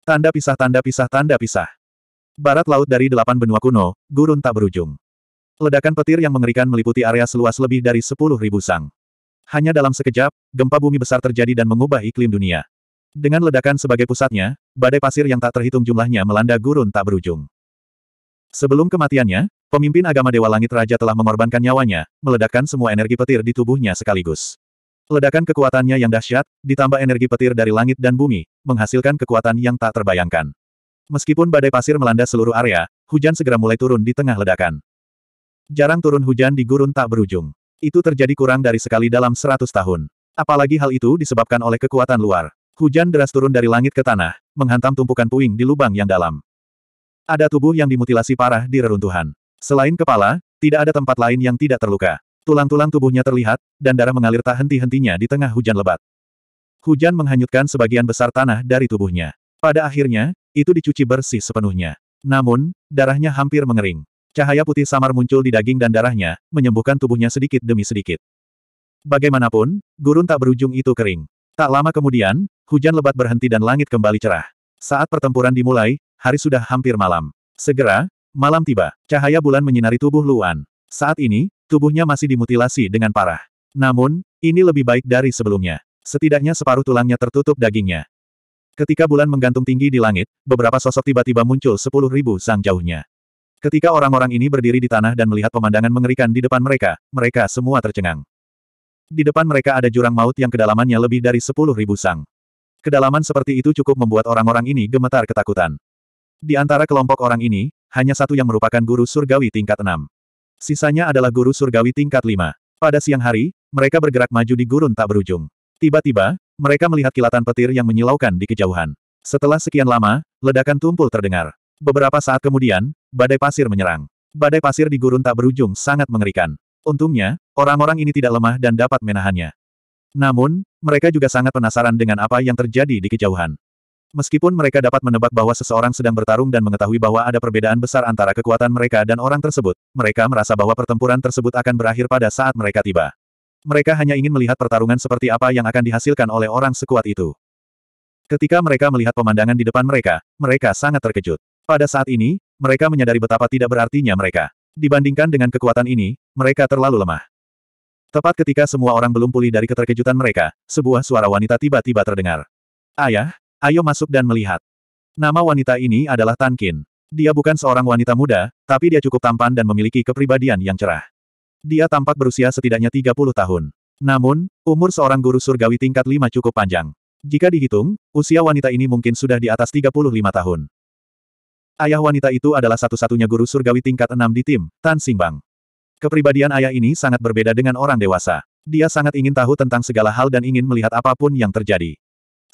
Tanda pisah tanda pisah tanda pisah. Barat laut dari delapan benua kuno, gurun tak berujung. Ledakan petir yang mengerikan meliputi area seluas lebih dari sepuluh ribu sang. Hanya dalam sekejap, gempa bumi besar terjadi dan mengubah iklim dunia. Dengan ledakan sebagai pusatnya, badai pasir yang tak terhitung jumlahnya melanda gurun tak berujung. Sebelum kematiannya, pemimpin agama Dewa Langit Raja telah mengorbankan nyawanya, meledakkan semua energi petir di tubuhnya sekaligus. Ledakan kekuatannya yang dahsyat, ditambah energi petir dari langit dan bumi, menghasilkan kekuatan yang tak terbayangkan. Meskipun badai pasir melanda seluruh area, hujan segera mulai turun di tengah ledakan. Jarang turun hujan di gurun tak berujung. Itu terjadi kurang dari sekali dalam seratus tahun. Apalagi hal itu disebabkan oleh kekuatan luar. Hujan deras turun dari langit ke tanah, menghantam tumpukan puing di lubang yang dalam. Ada tubuh yang dimutilasi parah di reruntuhan. Selain kepala, tidak ada tempat lain yang tidak terluka. Tulang-tulang tubuhnya terlihat, dan darah mengalir tak henti-hentinya di tengah hujan lebat. Hujan menghanyutkan sebagian besar tanah dari tubuhnya. Pada akhirnya, itu dicuci bersih sepenuhnya. Namun, darahnya hampir mengering. Cahaya putih samar muncul di daging dan darahnya, menyembuhkan tubuhnya sedikit demi sedikit. Bagaimanapun, gurun tak berujung itu kering. Tak lama kemudian, hujan lebat berhenti dan langit kembali cerah. Saat pertempuran dimulai, hari sudah hampir malam. Segera, malam tiba. Cahaya bulan menyinari tubuh Luan. Saat ini, tubuhnya masih dimutilasi dengan parah. Namun, ini lebih baik dari sebelumnya. Setidaknya separuh tulangnya tertutup dagingnya. Ketika bulan menggantung tinggi di langit, beberapa sosok tiba-tiba muncul sepuluh ribu sang jauhnya. Ketika orang-orang ini berdiri di tanah dan melihat pemandangan mengerikan di depan mereka, mereka semua tercengang. Di depan mereka ada jurang maut yang kedalamannya lebih dari sepuluh ribu sang. Kedalaman seperti itu cukup membuat orang-orang ini gemetar ketakutan. Di antara kelompok orang ini, hanya satu yang merupakan guru surgawi tingkat enam. Sisanya adalah guru surgawi tingkat 5. Pada siang hari, mereka bergerak maju di gurun tak berujung. Tiba-tiba, mereka melihat kilatan petir yang menyilaukan di kejauhan. Setelah sekian lama, ledakan tumpul terdengar. Beberapa saat kemudian, badai pasir menyerang. Badai pasir di gurun tak berujung sangat mengerikan. Untungnya, orang-orang ini tidak lemah dan dapat menahannya. Namun, mereka juga sangat penasaran dengan apa yang terjadi di kejauhan. Meskipun mereka dapat menebak bahwa seseorang sedang bertarung dan mengetahui bahwa ada perbedaan besar antara kekuatan mereka dan orang tersebut, mereka merasa bahwa pertempuran tersebut akan berakhir pada saat mereka tiba. Mereka hanya ingin melihat pertarungan seperti apa yang akan dihasilkan oleh orang sekuat itu. Ketika mereka melihat pemandangan di depan mereka, mereka sangat terkejut. Pada saat ini, mereka menyadari betapa tidak berartinya mereka. Dibandingkan dengan kekuatan ini, mereka terlalu lemah. Tepat ketika semua orang belum pulih dari keterkejutan mereka, sebuah suara wanita tiba-tiba terdengar. Ayah, Ayo masuk dan melihat. Nama wanita ini adalah Tan Kin. Dia bukan seorang wanita muda, tapi dia cukup tampan dan memiliki kepribadian yang cerah. Dia tampak berusia setidaknya 30 tahun. Namun, umur seorang guru surgawi tingkat 5 cukup panjang. Jika dihitung, usia wanita ini mungkin sudah di atas 35 tahun. Ayah wanita itu adalah satu-satunya guru surgawi tingkat 6 di tim, Tan Singbang. Kepribadian ayah ini sangat berbeda dengan orang dewasa. Dia sangat ingin tahu tentang segala hal dan ingin melihat apapun yang terjadi.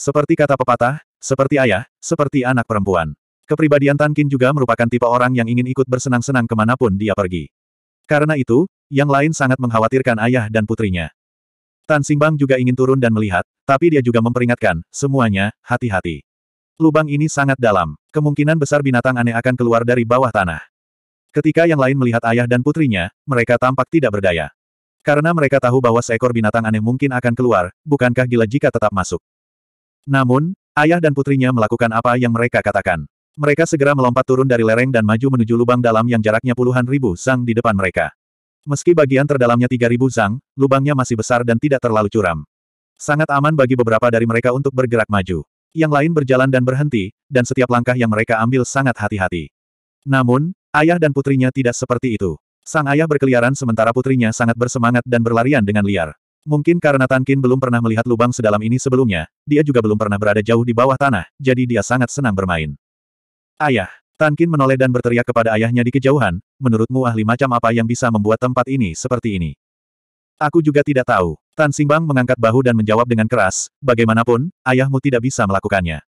Seperti kata pepatah, seperti ayah, seperti anak perempuan. Kepribadian Tan Kin juga merupakan tipe orang yang ingin ikut bersenang-senang kemanapun dia pergi. Karena itu, yang lain sangat mengkhawatirkan ayah dan putrinya. Tan Singbang juga ingin turun dan melihat, tapi dia juga memperingatkan, semuanya, hati-hati. Lubang ini sangat dalam. Kemungkinan besar binatang aneh akan keluar dari bawah tanah. Ketika yang lain melihat ayah dan putrinya, mereka tampak tidak berdaya. Karena mereka tahu bahwa seekor binatang aneh mungkin akan keluar, bukankah gila jika tetap masuk. Namun, ayah dan putrinya melakukan apa yang mereka katakan. Mereka segera melompat turun dari lereng dan maju menuju lubang dalam yang jaraknya puluhan ribu sang di depan mereka. Meski bagian terdalamnya tiga ribu sang, lubangnya masih besar dan tidak terlalu curam. Sangat aman bagi beberapa dari mereka untuk bergerak maju. Yang lain berjalan dan berhenti, dan setiap langkah yang mereka ambil sangat hati-hati. Namun, ayah dan putrinya tidak seperti itu. Sang ayah berkeliaran sementara putrinya sangat bersemangat dan berlarian dengan liar. Mungkin karena Tankin belum pernah melihat lubang sedalam ini sebelumnya, dia juga belum pernah berada jauh di bawah tanah, jadi dia sangat senang bermain. Ayah, Tankin menoleh dan berteriak kepada ayahnya di kejauhan, menurutmu ahli macam apa yang bisa membuat tempat ini seperti ini? Aku juga tidak tahu. Tan Simbang mengangkat bahu dan menjawab dengan keras, bagaimanapun, ayahmu tidak bisa melakukannya.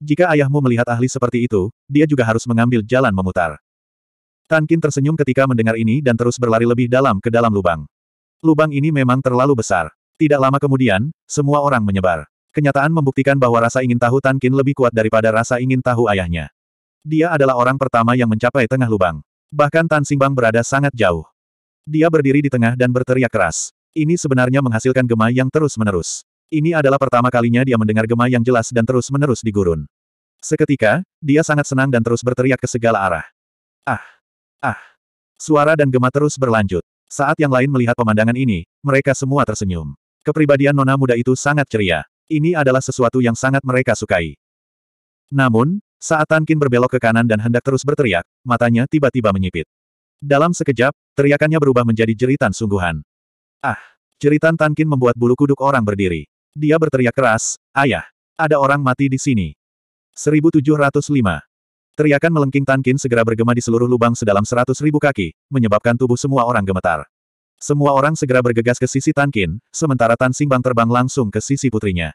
Jika ayahmu melihat ahli seperti itu, dia juga harus mengambil jalan memutar. Tankin tersenyum ketika mendengar ini dan terus berlari lebih dalam ke dalam lubang. Lubang ini memang terlalu besar. Tidak lama kemudian, semua orang menyebar. Kenyataan membuktikan bahwa rasa ingin tahu Tan Kin lebih kuat daripada rasa ingin tahu ayahnya. Dia adalah orang pertama yang mencapai tengah lubang. Bahkan Tan Singbang berada sangat jauh. Dia berdiri di tengah dan berteriak keras. Ini sebenarnya menghasilkan gema yang terus-menerus. Ini adalah pertama kalinya dia mendengar gema yang jelas dan terus-menerus di gurun. Seketika, dia sangat senang dan terus berteriak ke segala arah. Ah! Ah! Suara dan gema terus berlanjut. Saat yang lain melihat pemandangan ini, mereka semua tersenyum. Kepribadian nona muda itu sangat ceria. Ini adalah sesuatu yang sangat mereka sukai. Namun, saat Tankin berbelok ke kanan dan hendak terus berteriak, matanya tiba-tiba menyipit. Dalam sekejap, teriakannya berubah menjadi jeritan sungguhan. Ah! Jeritan Tankin membuat bulu kuduk orang berdiri. Dia berteriak keras, Ayah! Ada orang mati di sini. 1705 Teriakan melengking Tankin segera bergema di seluruh lubang sedalam seratus ribu kaki, menyebabkan tubuh semua orang gemetar. Semua orang segera bergegas ke sisi Tankin, sementara Tan Singbang terbang langsung ke sisi putrinya.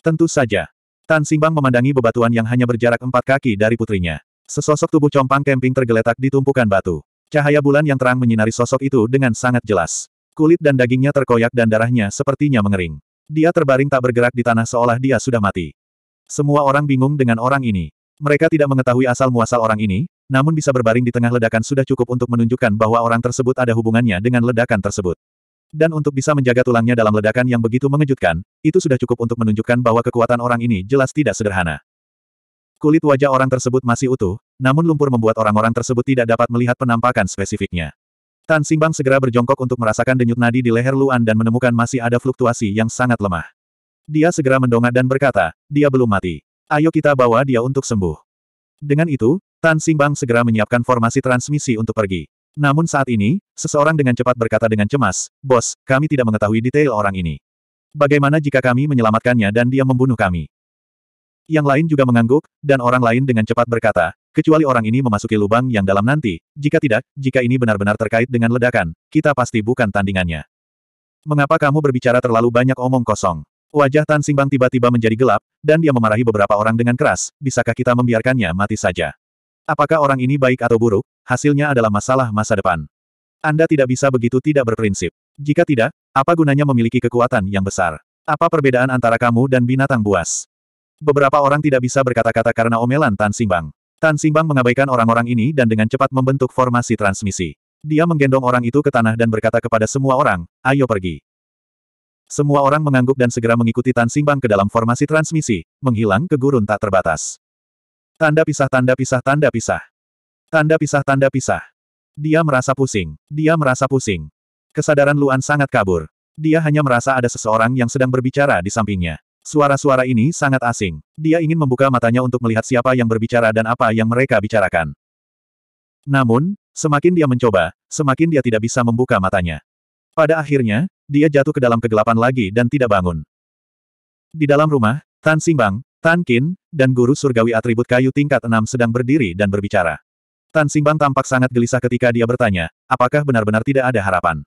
Tentu saja. Tan Singbang memandangi bebatuan yang hanya berjarak empat kaki dari putrinya. Sesosok tubuh compang kemping tergeletak di tumpukan batu. Cahaya bulan yang terang menyinari sosok itu dengan sangat jelas. Kulit dan dagingnya terkoyak dan darahnya sepertinya mengering. Dia terbaring tak bergerak di tanah seolah dia sudah mati. Semua orang bingung dengan orang ini. Mereka tidak mengetahui asal-muasal orang ini, namun bisa berbaring di tengah ledakan sudah cukup untuk menunjukkan bahwa orang tersebut ada hubungannya dengan ledakan tersebut. Dan untuk bisa menjaga tulangnya dalam ledakan yang begitu mengejutkan, itu sudah cukup untuk menunjukkan bahwa kekuatan orang ini jelas tidak sederhana. Kulit wajah orang tersebut masih utuh, namun lumpur membuat orang-orang tersebut tidak dapat melihat penampakan spesifiknya. Tan Simbang segera berjongkok untuk merasakan denyut nadi di leher Luan dan menemukan masih ada fluktuasi yang sangat lemah. Dia segera mendongak dan berkata, dia belum mati. Ayo kita bawa dia untuk sembuh. Dengan itu, Tan Simbang segera menyiapkan formasi transmisi untuk pergi. Namun saat ini, seseorang dengan cepat berkata dengan cemas, Bos, kami tidak mengetahui detail orang ini. Bagaimana jika kami menyelamatkannya dan dia membunuh kami? Yang lain juga mengangguk, dan orang lain dengan cepat berkata, kecuali orang ini memasuki lubang yang dalam nanti, jika tidak, jika ini benar-benar terkait dengan ledakan, kita pasti bukan tandingannya. Mengapa kamu berbicara terlalu banyak omong kosong? Wajah Tan Singbang tiba-tiba menjadi gelap, dan dia memarahi beberapa orang dengan keras, bisakah kita membiarkannya mati saja? Apakah orang ini baik atau buruk, hasilnya adalah masalah masa depan. Anda tidak bisa begitu tidak berprinsip. Jika tidak, apa gunanya memiliki kekuatan yang besar? Apa perbedaan antara kamu dan binatang buas? Beberapa orang tidak bisa berkata-kata karena omelan Tan Singbang. Tan Singbang mengabaikan orang-orang ini dan dengan cepat membentuk formasi transmisi. Dia menggendong orang itu ke tanah dan berkata kepada semua orang, ayo pergi. Semua orang mengangguk dan segera mengikuti Tan Simbang ke dalam formasi transmisi, menghilang ke gurun tak terbatas. Tanda pisah tanda pisah tanda pisah. Tanda pisah tanda pisah. Dia merasa pusing. Dia merasa pusing. Kesadaran Luan sangat kabur. Dia hanya merasa ada seseorang yang sedang berbicara di sampingnya. Suara-suara ini sangat asing. Dia ingin membuka matanya untuk melihat siapa yang berbicara dan apa yang mereka bicarakan. Namun, semakin dia mencoba, semakin dia tidak bisa membuka matanya. Pada akhirnya, dia jatuh ke dalam kegelapan lagi dan tidak bangun. Di dalam rumah, Tan Simbang, Tan Kin, dan guru surgawi atribut kayu tingkat enam sedang berdiri dan berbicara. Tan Simbang tampak sangat gelisah ketika dia bertanya, apakah benar-benar tidak ada harapan?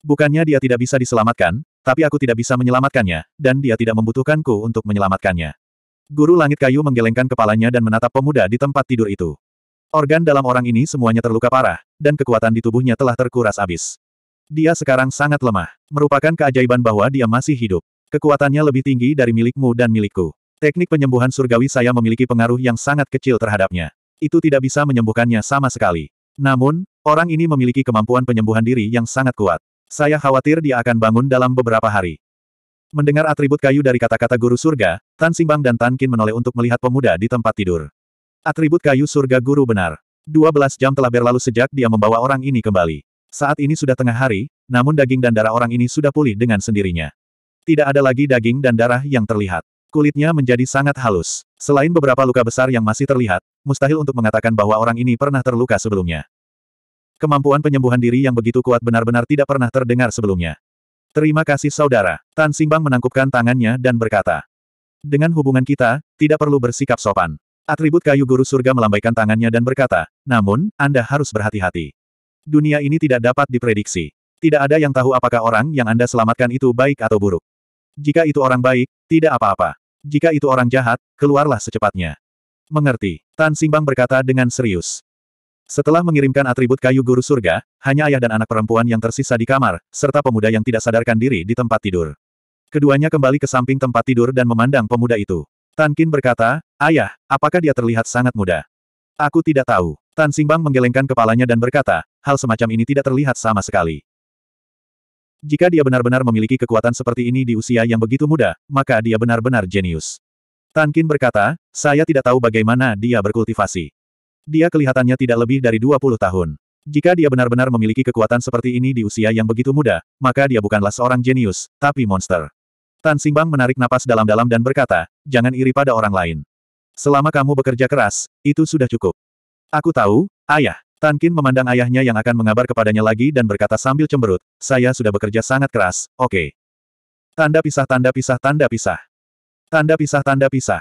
Bukannya dia tidak bisa diselamatkan, tapi aku tidak bisa menyelamatkannya, dan dia tidak membutuhkanku untuk menyelamatkannya. Guru Langit Kayu menggelengkan kepalanya dan menatap pemuda di tempat tidur itu. Organ dalam orang ini semuanya terluka parah, dan kekuatan di tubuhnya telah terkuras habis. Dia sekarang sangat lemah. Merupakan keajaiban bahwa dia masih hidup. Kekuatannya lebih tinggi dari milikmu dan milikku. Teknik penyembuhan surgawi saya memiliki pengaruh yang sangat kecil terhadapnya. Itu tidak bisa menyembuhkannya sama sekali. Namun, orang ini memiliki kemampuan penyembuhan diri yang sangat kuat. Saya khawatir dia akan bangun dalam beberapa hari. Mendengar atribut kayu dari kata-kata guru surga, Tan Simbang dan Tan Kin menoleh untuk melihat pemuda di tempat tidur. Atribut kayu surga guru benar. 12 jam telah berlalu sejak dia membawa orang ini kembali. Saat ini sudah tengah hari, namun daging dan darah orang ini sudah pulih dengan sendirinya. Tidak ada lagi daging dan darah yang terlihat. Kulitnya menjadi sangat halus. Selain beberapa luka besar yang masih terlihat, mustahil untuk mengatakan bahwa orang ini pernah terluka sebelumnya. Kemampuan penyembuhan diri yang begitu kuat benar-benar tidak pernah terdengar sebelumnya. Terima kasih saudara. Tan Simbang menangkupkan tangannya dan berkata. Dengan hubungan kita, tidak perlu bersikap sopan. Atribut kayu guru surga melambaikan tangannya dan berkata, namun, Anda harus berhati-hati. Dunia ini tidak dapat diprediksi. Tidak ada yang tahu apakah orang yang Anda selamatkan itu baik atau buruk. Jika itu orang baik, tidak apa-apa. Jika itu orang jahat, keluarlah secepatnya. Mengerti, Tan Simbang berkata dengan serius. Setelah mengirimkan atribut kayu guru surga, hanya ayah dan anak perempuan yang tersisa di kamar, serta pemuda yang tidak sadarkan diri di tempat tidur. Keduanya kembali ke samping tempat tidur dan memandang pemuda itu. Tan Kin berkata, Ayah, apakah dia terlihat sangat muda? Aku tidak tahu. Tan Simbang menggelengkan kepalanya dan berkata, hal semacam ini tidak terlihat sama sekali. Jika dia benar-benar memiliki kekuatan seperti ini di usia yang begitu muda, maka dia benar-benar jenius. Tankin berkata, saya tidak tahu bagaimana dia berkultivasi. Dia kelihatannya tidak lebih dari 20 tahun. Jika dia benar-benar memiliki kekuatan seperti ini di usia yang begitu muda, maka dia bukanlah seorang jenius, tapi monster. Tan Simbang menarik napas dalam-dalam dan berkata, jangan iri pada orang lain. Selama kamu bekerja keras, itu sudah cukup. Aku tahu, ayah. Tan Kin memandang ayahnya yang akan mengabar kepadanya lagi dan berkata sambil cemberut, saya sudah bekerja sangat keras, oke. Okay. Tanda pisah tanda pisah tanda pisah. Tanda pisah tanda pisah.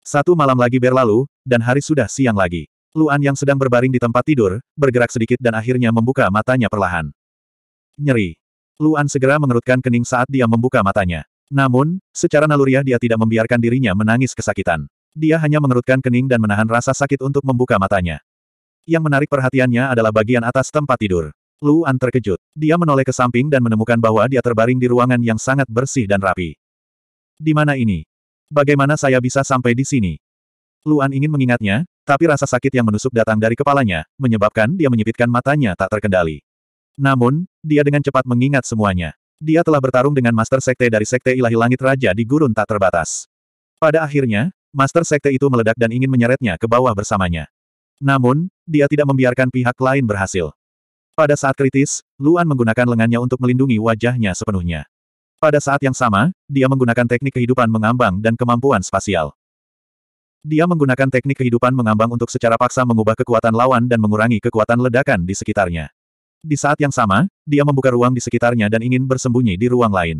Satu malam lagi berlalu, dan hari sudah siang lagi. Luan yang sedang berbaring di tempat tidur, bergerak sedikit dan akhirnya membuka matanya perlahan. Nyeri. Luan segera mengerutkan kening saat dia membuka matanya. Namun, secara naluriah dia tidak membiarkan dirinya menangis kesakitan. Dia hanya mengerutkan kening dan menahan rasa sakit untuk membuka matanya. Yang menarik perhatiannya adalah bagian atas tempat tidur. Luan terkejut. Dia menoleh ke samping dan menemukan bahwa dia terbaring di ruangan yang sangat bersih dan rapi. Di mana ini? Bagaimana saya bisa sampai di sini? Luan ingin mengingatnya, tapi rasa sakit yang menusuk datang dari kepalanya, menyebabkan dia menyipitkan matanya tak terkendali. Namun, dia dengan cepat mengingat semuanya. Dia telah bertarung dengan Master Sekte dari Sekte Ilahi Langit Raja di Gurun Tak Terbatas. Pada akhirnya, Master Sekte itu meledak dan ingin menyeretnya ke bawah bersamanya. Namun, dia tidak membiarkan pihak lain berhasil. Pada saat kritis, Luan menggunakan lengannya untuk melindungi wajahnya sepenuhnya. Pada saat yang sama, dia menggunakan teknik kehidupan mengambang dan kemampuan spasial. Dia menggunakan teknik kehidupan mengambang untuk secara paksa mengubah kekuatan lawan dan mengurangi kekuatan ledakan di sekitarnya. Di saat yang sama, dia membuka ruang di sekitarnya dan ingin bersembunyi di ruang lain.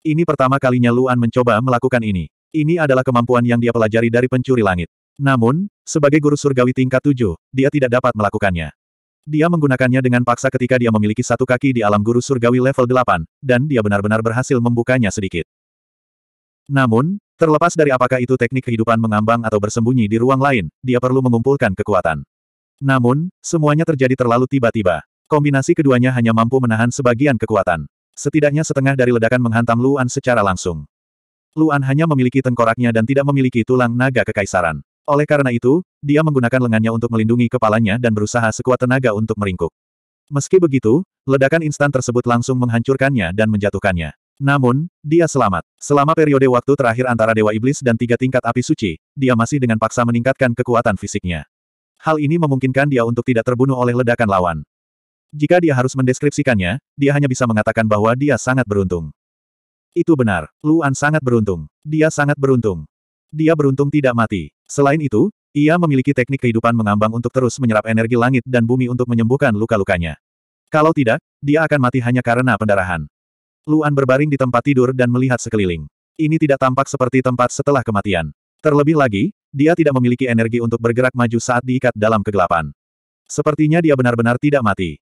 Ini pertama kalinya Luan mencoba melakukan ini. Ini adalah kemampuan yang dia pelajari dari pencuri langit. Namun, sebagai guru surgawi tingkat tujuh, dia tidak dapat melakukannya. Dia menggunakannya dengan paksa ketika dia memiliki satu kaki di alam guru surgawi level delapan, dan dia benar-benar berhasil membukanya sedikit. Namun, terlepas dari apakah itu teknik kehidupan mengambang atau bersembunyi di ruang lain, dia perlu mengumpulkan kekuatan. Namun, semuanya terjadi terlalu tiba-tiba. Kombinasi keduanya hanya mampu menahan sebagian kekuatan. Setidaknya setengah dari ledakan menghantam Luan secara langsung. Luan hanya memiliki tengkoraknya dan tidak memiliki tulang naga kekaisaran. Oleh karena itu, dia menggunakan lengannya untuk melindungi kepalanya dan berusaha sekuat tenaga untuk meringkuk. Meski begitu, ledakan instan tersebut langsung menghancurkannya dan menjatuhkannya. Namun, dia selamat. Selama periode waktu terakhir antara Dewa Iblis dan tiga tingkat api suci, dia masih dengan paksa meningkatkan kekuatan fisiknya. Hal ini memungkinkan dia untuk tidak terbunuh oleh ledakan lawan. Jika dia harus mendeskripsikannya, dia hanya bisa mengatakan bahwa dia sangat beruntung. Itu benar, Luan sangat beruntung. Dia sangat beruntung. Dia beruntung tidak mati. Selain itu, ia memiliki teknik kehidupan mengambang untuk terus menyerap energi langit dan bumi untuk menyembuhkan luka-lukanya. Kalau tidak, dia akan mati hanya karena pendarahan. Luan berbaring di tempat tidur dan melihat sekeliling. Ini tidak tampak seperti tempat setelah kematian. Terlebih lagi, dia tidak memiliki energi untuk bergerak maju saat diikat dalam kegelapan. Sepertinya dia benar-benar tidak mati.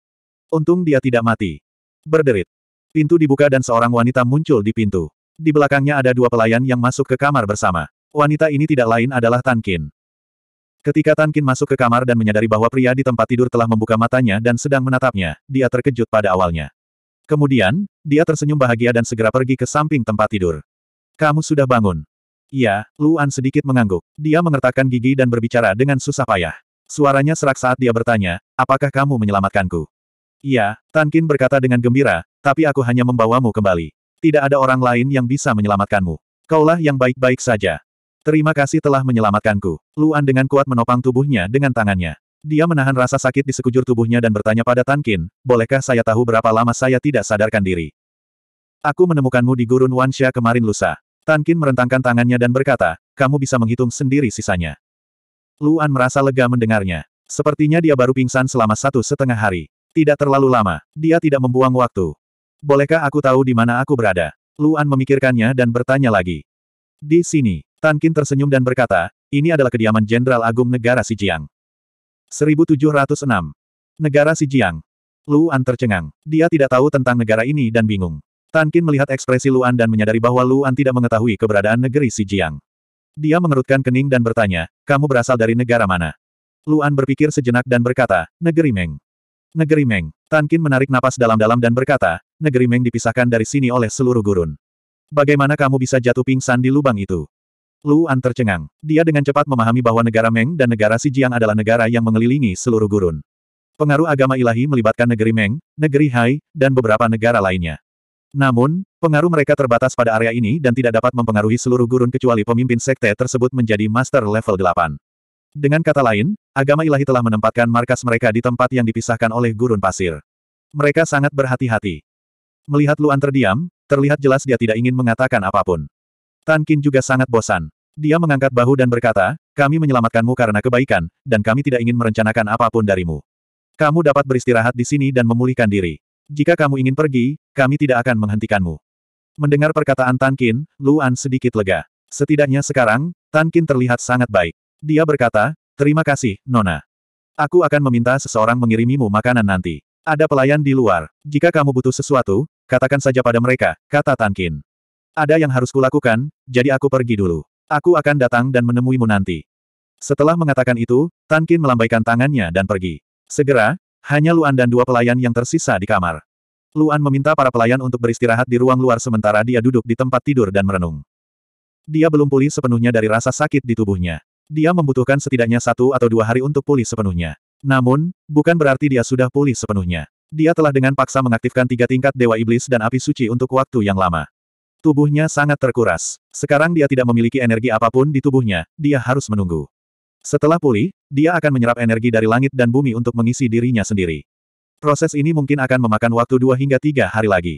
Untung dia tidak mati. Berderit. Pintu dibuka dan seorang wanita muncul di pintu. Di belakangnya ada dua pelayan yang masuk ke kamar bersama. Wanita ini tidak lain adalah Tan Ketika Tan masuk ke kamar dan menyadari bahwa pria di tempat tidur telah membuka matanya dan sedang menatapnya, dia terkejut pada awalnya. Kemudian, dia tersenyum bahagia dan segera pergi ke samping tempat tidur. Kamu sudah bangun. Iya, Luan sedikit mengangguk. Dia mengertakkan gigi dan berbicara dengan susah payah. Suaranya serak saat dia bertanya, apakah kamu menyelamatkanku? Iya, Tan berkata dengan gembira, tapi aku hanya membawamu kembali. Tidak ada orang lain yang bisa menyelamatkanmu. Kaulah yang baik-baik saja. Terima kasih telah menyelamatkanku. Luan dengan kuat menopang tubuhnya dengan tangannya. Dia menahan rasa sakit di sekujur tubuhnya dan bertanya pada Tankin, bolehkah saya tahu berapa lama saya tidak sadarkan diri? Aku menemukanmu di gurun Wansha kemarin lusa. Tankin merentangkan tangannya dan berkata, kamu bisa menghitung sendiri sisanya. Luan merasa lega mendengarnya. Sepertinya dia baru pingsan selama satu setengah hari. Tidak terlalu lama, dia tidak membuang waktu. Bolehkah aku tahu di mana aku berada? Luan memikirkannya dan bertanya lagi. Di sini, Tan Kin tersenyum dan berkata, ini adalah kediaman Jenderal Agung Negara Sijiang. 1706. Negara Sijiang. Luan tercengang. Dia tidak tahu tentang negara ini dan bingung. Tan Kin melihat ekspresi Luan dan menyadari bahwa Luan tidak mengetahui keberadaan negeri Sijiang. Dia mengerutkan kening dan bertanya, kamu berasal dari negara mana? Luan berpikir sejenak dan berkata, negeri Meng. Negeri Meng. Tan Kin menarik napas dalam-dalam dan berkata, negeri Meng dipisahkan dari sini oleh seluruh gurun. Bagaimana kamu bisa jatuh pingsan di lubang itu? Luan tercengang. Dia dengan cepat memahami bahwa negara Meng dan negara Sijiang adalah negara yang mengelilingi seluruh gurun. Pengaruh agama ilahi melibatkan negeri Meng, negeri Hai, dan beberapa negara lainnya. Namun, pengaruh mereka terbatas pada area ini dan tidak dapat mempengaruhi seluruh gurun kecuali pemimpin sekte tersebut menjadi master level 8. Dengan kata lain, agama ilahi telah menempatkan markas mereka di tempat yang dipisahkan oleh gurun pasir. Mereka sangat berhati-hati. Melihat Luan terdiam, terlihat jelas dia tidak ingin mengatakan apapun. Tan Kin juga sangat bosan. Dia mengangkat bahu dan berkata, kami menyelamatkanmu karena kebaikan, dan kami tidak ingin merencanakan apapun darimu. Kamu dapat beristirahat di sini dan memulihkan diri. Jika kamu ingin pergi, kami tidak akan menghentikanmu. Mendengar perkataan Tan Kin, Luan sedikit lega. Setidaknya sekarang, Tan Kin terlihat sangat baik. Dia berkata, terima kasih, Nona. Aku akan meminta seseorang mengirimimu makanan nanti. Ada pelayan di luar. Jika kamu butuh sesuatu, katakan saja pada mereka, kata Tan Kin. Ada yang harus kulakukan, jadi aku pergi dulu. Aku akan datang dan menemuimu nanti. Setelah mengatakan itu, Tan Kin melambaikan tangannya dan pergi. Segera, hanya Luan dan dua pelayan yang tersisa di kamar. Luan meminta para pelayan untuk beristirahat di ruang luar sementara dia duduk di tempat tidur dan merenung. Dia belum pulih sepenuhnya dari rasa sakit di tubuhnya. Dia membutuhkan setidaknya satu atau dua hari untuk pulih sepenuhnya. Namun, bukan berarti dia sudah pulih sepenuhnya. Dia telah dengan paksa mengaktifkan tiga tingkat Dewa Iblis dan Api Suci untuk waktu yang lama. Tubuhnya sangat terkuras. Sekarang dia tidak memiliki energi apapun di tubuhnya, dia harus menunggu. Setelah pulih, dia akan menyerap energi dari langit dan bumi untuk mengisi dirinya sendiri. Proses ini mungkin akan memakan waktu dua hingga tiga hari lagi.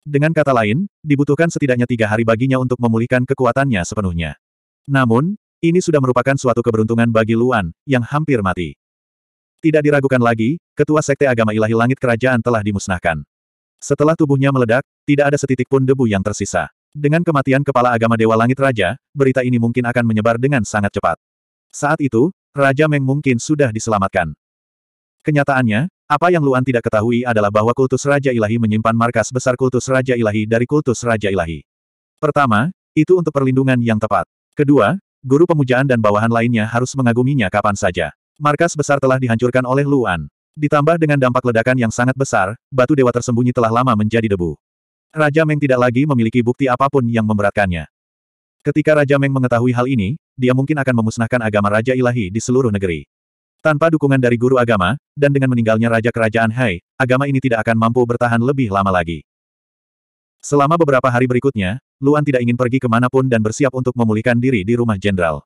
Dengan kata lain, dibutuhkan setidaknya tiga hari baginya untuk memulihkan kekuatannya sepenuhnya. Namun, ini sudah merupakan suatu keberuntungan bagi Luan, yang hampir mati. Tidak diragukan lagi, ketua Sekte Agama Ilahi Langit Kerajaan telah dimusnahkan. Setelah tubuhnya meledak, tidak ada setitik pun debu yang tersisa. Dengan kematian kepala agama Dewa Langit Raja, berita ini mungkin akan menyebar dengan sangat cepat. Saat itu, Raja Meng mungkin sudah diselamatkan. Kenyataannya, apa yang Luan tidak ketahui adalah bahwa kultus Raja Ilahi menyimpan markas besar kultus Raja Ilahi dari kultus Raja Ilahi. Pertama, itu untuk perlindungan yang tepat. Kedua, guru pemujaan dan bawahan lainnya harus mengaguminya kapan saja. Markas besar telah dihancurkan oleh Luan. Ditambah dengan dampak ledakan yang sangat besar, batu dewa tersembunyi telah lama menjadi debu. Raja Meng tidak lagi memiliki bukti apapun yang memberatkannya. Ketika Raja Meng mengetahui hal ini, dia mungkin akan memusnahkan agama Raja Ilahi di seluruh negeri. Tanpa dukungan dari guru agama, dan dengan meninggalnya Raja Kerajaan Hai, agama ini tidak akan mampu bertahan lebih lama lagi. Selama beberapa hari berikutnya, Luan tidak ingin pergi kemanapun dan bersiap untuk memulihkan diri di rumah jenderal.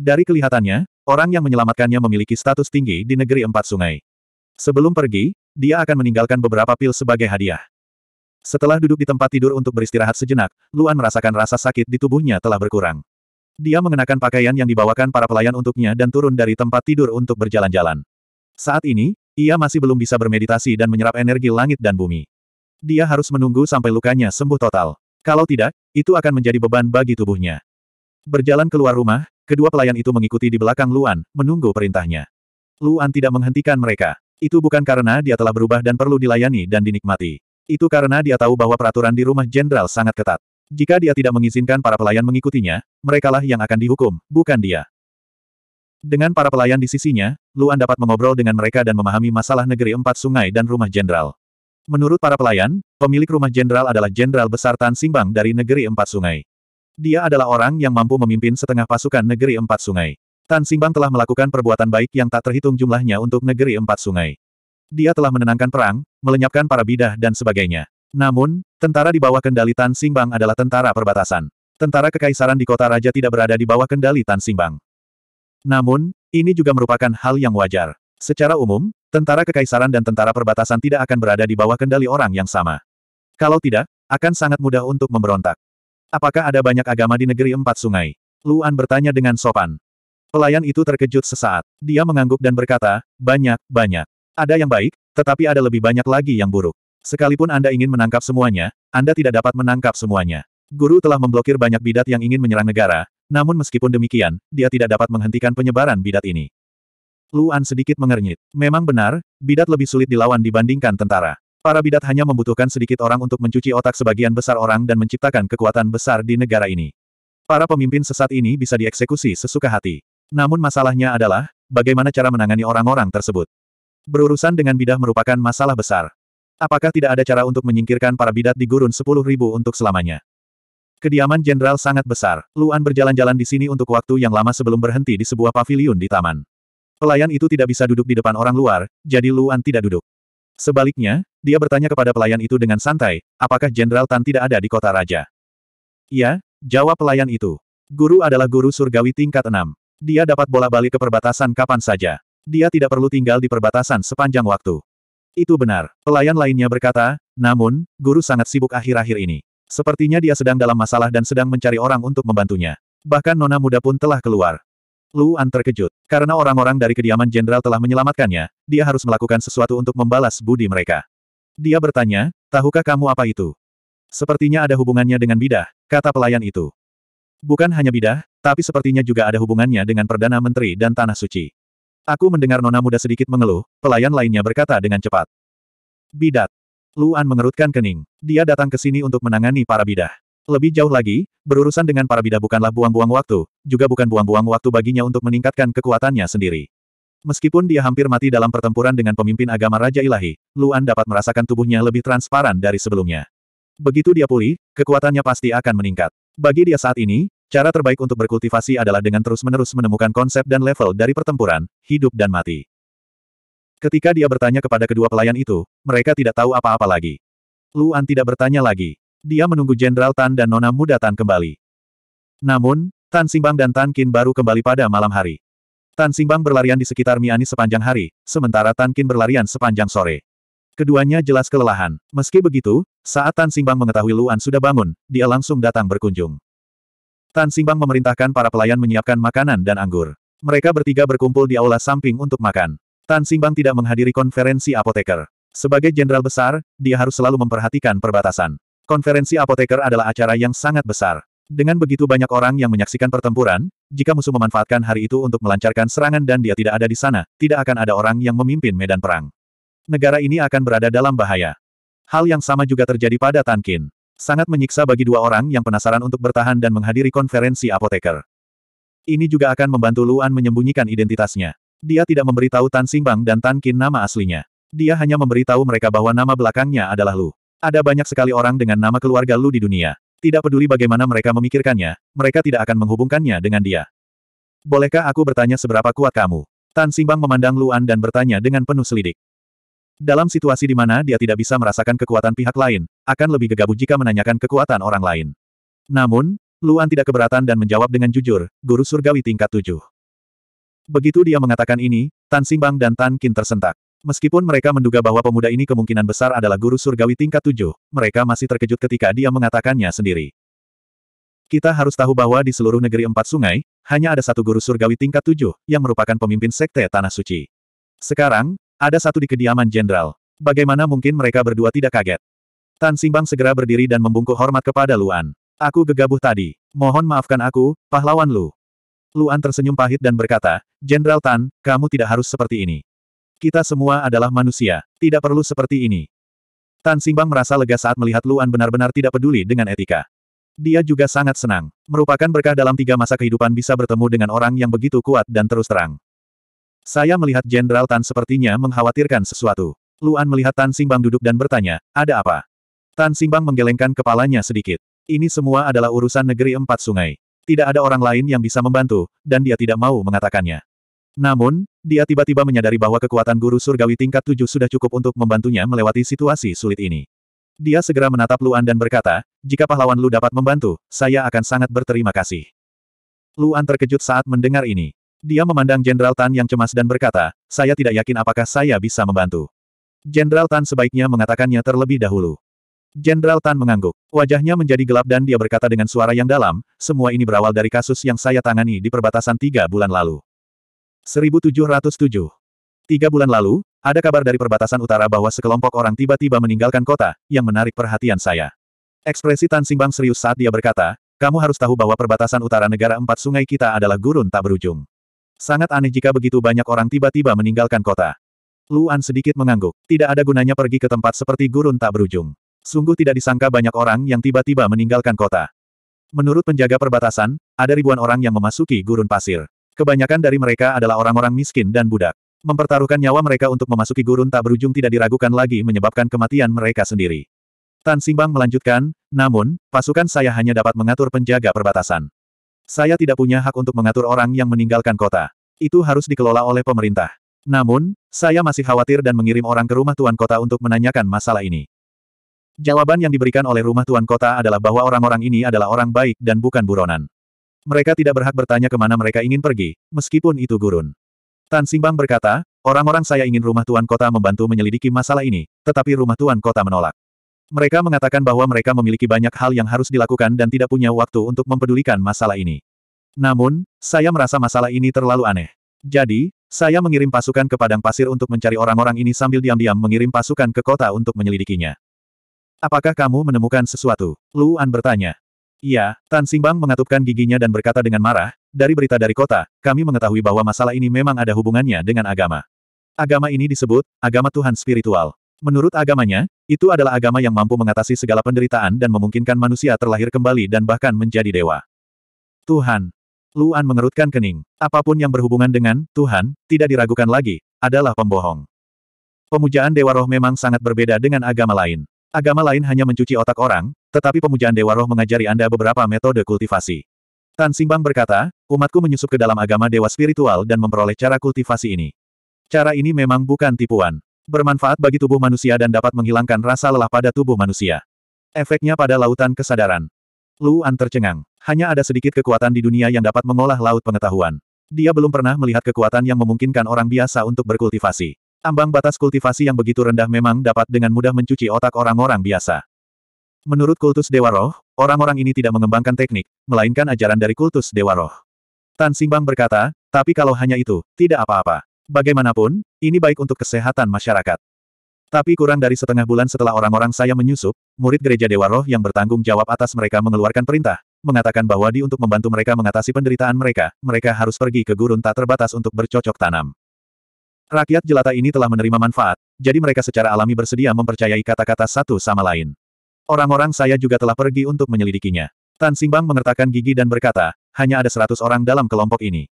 Dari kelihatannya, orang yang menyelamatkannya memiliki status tinggi di negeri Empat Sungai. Sebelum pergi, dia akan meninggalkan beberapa pil sebagai hadiah. Setelah duduk di tempat tidur untuk beristirahat sejenak, Luan merasakan rasa sakit di tubuhnya telah berkurang. Dia mengenakan pakaian yang dibawakan para pelayan untuknya dan turun dari tempat tidur untuk berjalan-jalan. Saat ini, ia masih belum bisa bermeditasi dan menyerap energi langit dan bumi. Dia harus menunggu sampai lukanya sembuh total. Kalau tidak, itu akan menjadi beban bagi tubuhnya. Berjalan keluar rumah, kedua pelayan itu mengikuti di belakang Luan, menunggu perintahnya. Luan tidak menghentikan mereka. Itu bukan karena dia telah berubah dan perlu dilayani dan dinikmati. Itu karena dia tahu bahwa peraturan di rumah jenderal sangat ketat. Jika dia tidak mengizinkan para pelayan mengikutinya, merekalah yang akan dihukum, bukan dia. Dengan para pelayan di sisinya, Luan dapat mengobrol dengan mereka dan memahami masalah negeri empat sungai dan rumah jenderal. Menurut para pelayan, pemilik rumah jenderal adalah jenderal besar Tan Simbang dari negeri empat sungai. Dia adalah orang yang mampu memimpin setengah pasukan negeri empat sungai. Tan Simbang telah melakukan perbuatan baik yang tak terhitung jumlahnya untuk negeri empat sungai. Dia telah menenangkan perang, melenyapkan para bidah dan sebagainya. Namun, tentara di bawah kendali Tan Simbang adalah tentara perbatasan. Tentara kekaisaran di kota raja tidak berada di bawah kendali Tan Simbang. Namun, ini juga merupakan hal yang wajar. Secara umum, tentara kekaisaran dan tentara perbatasan tidak akan berada di bawah kendali orang yang sama. Kalau tidak, akan sangat mudah untuk memberontak. Apakah ada banyak agama di negeri empat sungai? Luan bertanya dengan sopan. Pelayan itu terkejut sesaat. Dia mengangguk dan berkata, banyak, banyak. Ada yang baik, tetapi ada lebih banyak lagi yang buruk. Sekalipun Anda ingin menangkap semuanya, Anda tidak dapat menangkap semuanya. Guru telah memblokir banyak bidat yang ingin menyerang negara, namun meskipun demikian, dia tidak dapat menghentikan penyebaran bidat ini. Luan sedikit mengernyit. Memang benar, bidat lebih sulit dilawan dibandingkan tentara. Para bidat hanya membutuhkan sedikit orang untuk mencuci otak sebagian besar orang dan menciptakan kekuatan besar di negara ini. Para pemimpin sesat ini bisa dieksekusi sesuka hati. Namun masalahnya adalah, bagaimana cara menangani orang-orang tersebut. Berurusan dengan bidah merupakan masalah besar. Apakah tidak ada cara untuk menyingkirkan para bidat di gurun sepuluh ribu untuk selamanya? Kediaman jenderal sangat besar. Luan berjalan-jalan di sini untuk waktu yang lama sebelum berhenti di sebuah paviliun di taman. Pelayan itu tidak bisa duduk di depan orang luar, jadi Luan tidak duduk. Sebaliknya, dia bertanya kepada pelayan itu dengan santai, apakah Jenderal Tan tidak ada di kota raja? Ya, jawab pelayan itu. Guru adalah guru surgawi tingkat enam dia dapat bola balik ke perbatasan kapan saja. Dia tidak perlu tinggal di perbatasan sepanjang waktu. Itu benar. Pelayan lainnya berkata, namun, guru sangat sibuk akhir-akhir ini. Sepertinya dia sedang dalam masalah dan sedang mencari orang untuk membantunya. Bahkan nona muda pun telah keluar. Luan terkejut. Karena orang-orang dari kediaman jenderal telah menyelamatkannya, dia harus melakukan sesuatu untuk membalas budi mereka. Dia bertanya, tahukah kamu apa itu? Sepertinya ada hubungannya dengan bidah, kata pelayan itu. Bukan hanya bidah, tapi sepertinya juga ada hubungannya dengan Perdana Menteri dan Tanah Suci. Aku mendengar nona muda sedikit mengeluh, pelayan lainnya berkata dengan cepat. Bidat. Luan mengerutkan kening. Dia datang ke sini untuk menangani para bidah. Lebih jauh lagi, berurusan dengan para bidah bukanlah buang-buang waktu, juga bukan buang-buang waktu baginya untuk meningkatkan kekuatannya sendiri. Meskipun dia hampir mati dalam pertempuran dengan pemimpin agama Raja Ilahi, Luan dapat merasakan tubuhnya lebih transparan dari sebelumnya. Begitu dia pulih, kekuatannya pasti akan meningkat. Bagi dia saat ini, Cara terbaik untuk berkultivasi adalah dengan terus-menerus menemukan konsep dan level dari pertempuran, hidup dan mati. Ketika dia bertanya kepada kedua pelayan itu, mereka tidak tahu apa-apa lagi. Luan tidak bertanya lagi. Dia menunggu Jenderal Tan dan Nona Muda Tan kembali. Namun, Tan Simbang dan Tan Kin baru kembali pada malam hari. Tan Simbang berlarian di sekitar Miani sepanjang hari, sementara Tan Kin berlarian sepanjang sore. Keduanya jelas kelelahan. Meski begitu, saat Tan Simbang mengetahui Luan sudah bangun, dia langsung datang berkunjung. Tan Simbang memerintahkan para pelayan menyiapkan makanan dan anggur. Mereka bertiga berkumpul di aula samping untuk makan. Tan Simbang tidak menghadiri konferensi apoteker. Sebagai jenderal besar, dia harus selalu memperhatikan perbatasan. Konferensi apoteker adalah acara yang sangat besar. Dengan begitu banyak orang yang menyaksikan pertempuran, jika musuh memanfaatkan hari itu untuk melancarkan serangan dan dia tidak ada di sana, tidak akan ada orang yang memimpin medan perang. Negara ini akan berada dalam bahaya. Hal yang sama juga terjadi pada Tan Kin. Sangat menyiksa bagi dua orang yang penasaran untuk bertahan dan menghadiri konferensi apoteker. Ini juga akan membantu Luan menyembunyikan identitasnya. Dia tidak memberitahu Tan Simbang dan Tan Kin nama aslinya. Dia hanya memberitahu mereka bahwa nama belakangnya adalah Lu. Ada banyak sekali orang dengan nama keluarga Lu di dunia. Tidak peduli bagaimana mereka memikirkannya, mereka tidak akan menghubungkannya dengan dia. Bolehkah aku bertanya seberapa kuat kamu? Tan Simbang memandang Luan dan bertanya dengan penuh selidik. Dalam situasi di mana dia tidak bisa merasakan kekuatan pihak lain, akan lebih gegabah jika menanyakan kekuatan orang lain. Namun, Luan tidak keberatan dan menjawab dengan jujur, guru surgawi tingkat tujuh. Begitu dia mengatakan ini, Tan Simbang dan Tan Kin tersentak. Meskipun mereka menduga bahwa pemuda ini kemungkinan besar adalah guru surgawi tingkat tujuh, mereka masih terkejut ketika dia mengatakannya sendiri. Kita harus tahu bahwa di seluruh negeri empat sungai, hanya ada satu guru surgawi tingkat tujuh, yang merupakan pemimpin sekte Tanah Suci. Sekarang, ada satu di kediaman jenderal. Bagaimana mungkin mereka berdua tidak kaget? Tan Simbang segera berdiri dan membungkuk hormat kepada Luan. Aku gegabah tadi. Mohon maafkan aku, pahlawan Lu. Luan tersenyum pahit dan berkata, Jenderal Tan, kamu tidak harus seperti ini. Kita semua adalah manusia, tidak perlu seperti ini. Tan Simbang merasa lega saat melihat Luan benar-benar tidak peduli dengan etika. Dia juga sangat senang. Merupakan berkah dalam tiga masa kehidupan bisa bertemu dengan orang yang begitu kuat dan terus terang. Saya melihat Jenderal Tan sepertinya mengkhawatirkan sesuatu. Luan melihat Tan Simbang duduk dan bertanya, ada apa? Tan Simbang menggelengkan kepalanya sedikit. Ini semua adalah urusan negeri empat sungai. Tidak ada orang lain yang bisa membantu, dan dia tidak mau mengatakannya. Namun, dia tiba-tiba menyadari bahwa kekuatan guru surgawi tingkat tujuh sudah cukup untuk membantunya melewati situasi sulit ini. Dia segera menatap Luan dan berkata, jika pahlawan Lu dapat membantu, saya akan sangat berterima kasih. Luan terkejut saat mendengar ini. Dia memandang Jenderal Tan yang cemas dan berkata, saya tidak yakin apakah saya bisa membantu. Jenderal Tan sebaiknya mengatakannya terlebih dahulu. Jenderal Tan mengangguk. Wajahnya menjadi gelap dan dia berkata dengan suara yang dalam, semua ini berawal dari kasus yang saya tangani di perbatasan tiga bulan lalu. 1707 Tiga bulan lalu, ada kabar dari perbatasan utara bahwa sekelompok orang tiba-tiba meninggalkan kota, yang menarik perhatian saya. Ekspresi Tan Simbang serius saat dia berkata, kamu harus tahu bahwa perbatasan utara negara empat sungai kita adalah gurun tak berujung. Sangat aneh jika begitu banyak orang tiba-tiba meninggalkan kota. Luan sedikit mengangguk. Tidak ada gunanya pergi ke tempat seperti gurun tak berujung. Sungguh tidak disangka banyak orang yang tiba-tiba meninggalkan kota. Menurut penjaga perbatasan, ada ribuan orang yang memasuki gurun pasir. Kebanyakan dari mereka adalah orang-orang miskin dan budak. Mempertaruhkan nyawa mereka untuk memasuki gurun tak berujung tidak diragukan lagi menyebabkan kematian mereka sendiri. Tan Simbang melanjutkan, namun, pasukan saya hanya dapat mengatur penjaga perbatasan. Saya tidak punya hak untuk mengatur orang yang meninggalkan kota. Itu harus dikelola oleh pemerintah. Namun, saya masih khawatir dan mengirim orang ke rumah tuan kota untuk menanyakan masalah ini. Jawaban yang diberikan oleh rumah tuan kota adalah bahwa orang-orang ini adalah orang baik dan bukan buronan. Mereka tidak berhak bertanya kemana mereka ingin pergi, meskipun itu gurun. Tan Simbang berkata, orang-orang saya ingin rumah tuan kota membantu menyelidiki masalah ini, tetapi rumah tuan kota menolak. Mereka mengatakan bahwa mereka memiliki banyak hal yang harus dilakukan dan tidak punya waktu untuk mempedulikan masalah ini. Namun, saya merasa masalah ini terlalu aneh. Jadi, saya mengirim pasukan ke padang pasir untuk mencari orang-orang ini sambil diam-diam mengirim pasukan ke kota untuk menyelidikinya. Apakah kamu menemukan sesuatu? Lu An bertanya. Iya, Tan Simbang mengatupkan giginya dan berkata dengan marah, dari berita dari kota, kami mengetahui bahwa masalah ini memang ada hubungannya dengan agama. Agama ini disebut, agama Tuhan spiritual. Menurut agamanya, itu adalah agama yang mampu mengatasi segala penderitaan dan memungkinkan manusia terlahir kembali dan bahkan menjadi dewa. Tuhan. Luan mengerutkan kening. Apapun yang berhubungan dengan Tuhan, tidak diragukan lagi, adalah pembohong. Pemujaan Dewa Roh memang sangat berbeda dengan agama lain. Agama lain hanya mencuci otak orang, tetapi pemujaan Dewa Roh mengajari Anda beberapa metode kultivasi. Tan Simbang berkata, umatku menyusup ke dalam agama dewa spiritual dan memperoleh cara kultivasi ini. Cara ini memang bukan tipuan. Bermanfaat bagi tubuh manusia dan dapat menghilangkan rasa lelah pada tubuh manusia. Efeknya pada lautan kesadaran. Luan tercengang. Hanya ada sedikit kekuatan di dunia yang dapat mengolah laut pengetahuan. Dia belum pernah melihat kekuatan yang memungkinkan orang biasa untuk berkultivasi. Ambang batas kultivasi yang begitu rendah memang dapat dengan mudah mencuci otak orang-orang biasa. Menurut kultus Dewa Roh, orang-orang ini tidak mengembangkan teknik, melainkan ajaran dari kultus Dewa Roh. Tan Simbang berkata, tapi kalau hanya itu, tidak apa-apa. Bagaimanapun, ini baik untuk kesehatan masyarakat. Tapi kurang dari setengah bulan setelah orang-orang saya menyusup, murid gereja Dewa Roh yang bertanggung jawab atas mereka mengeluarkan perintah, mengatakan bahwa di untuk membantu mereka mengatasi penderitaan mereka, mereka harus pergi ke gurun tak terbatas untuk bercocok tanam. Rakyat jelata ini telah menerima manfaat, jadi mereka secara alami bersedia mempercayai kata-kata satu sama lain. Orang-orang saya juga telah pergi untuk menyelidikinya. Tan Simbang mengertakkan gigi dan berkata, hanya ada seratus orang dalam kelompok ini.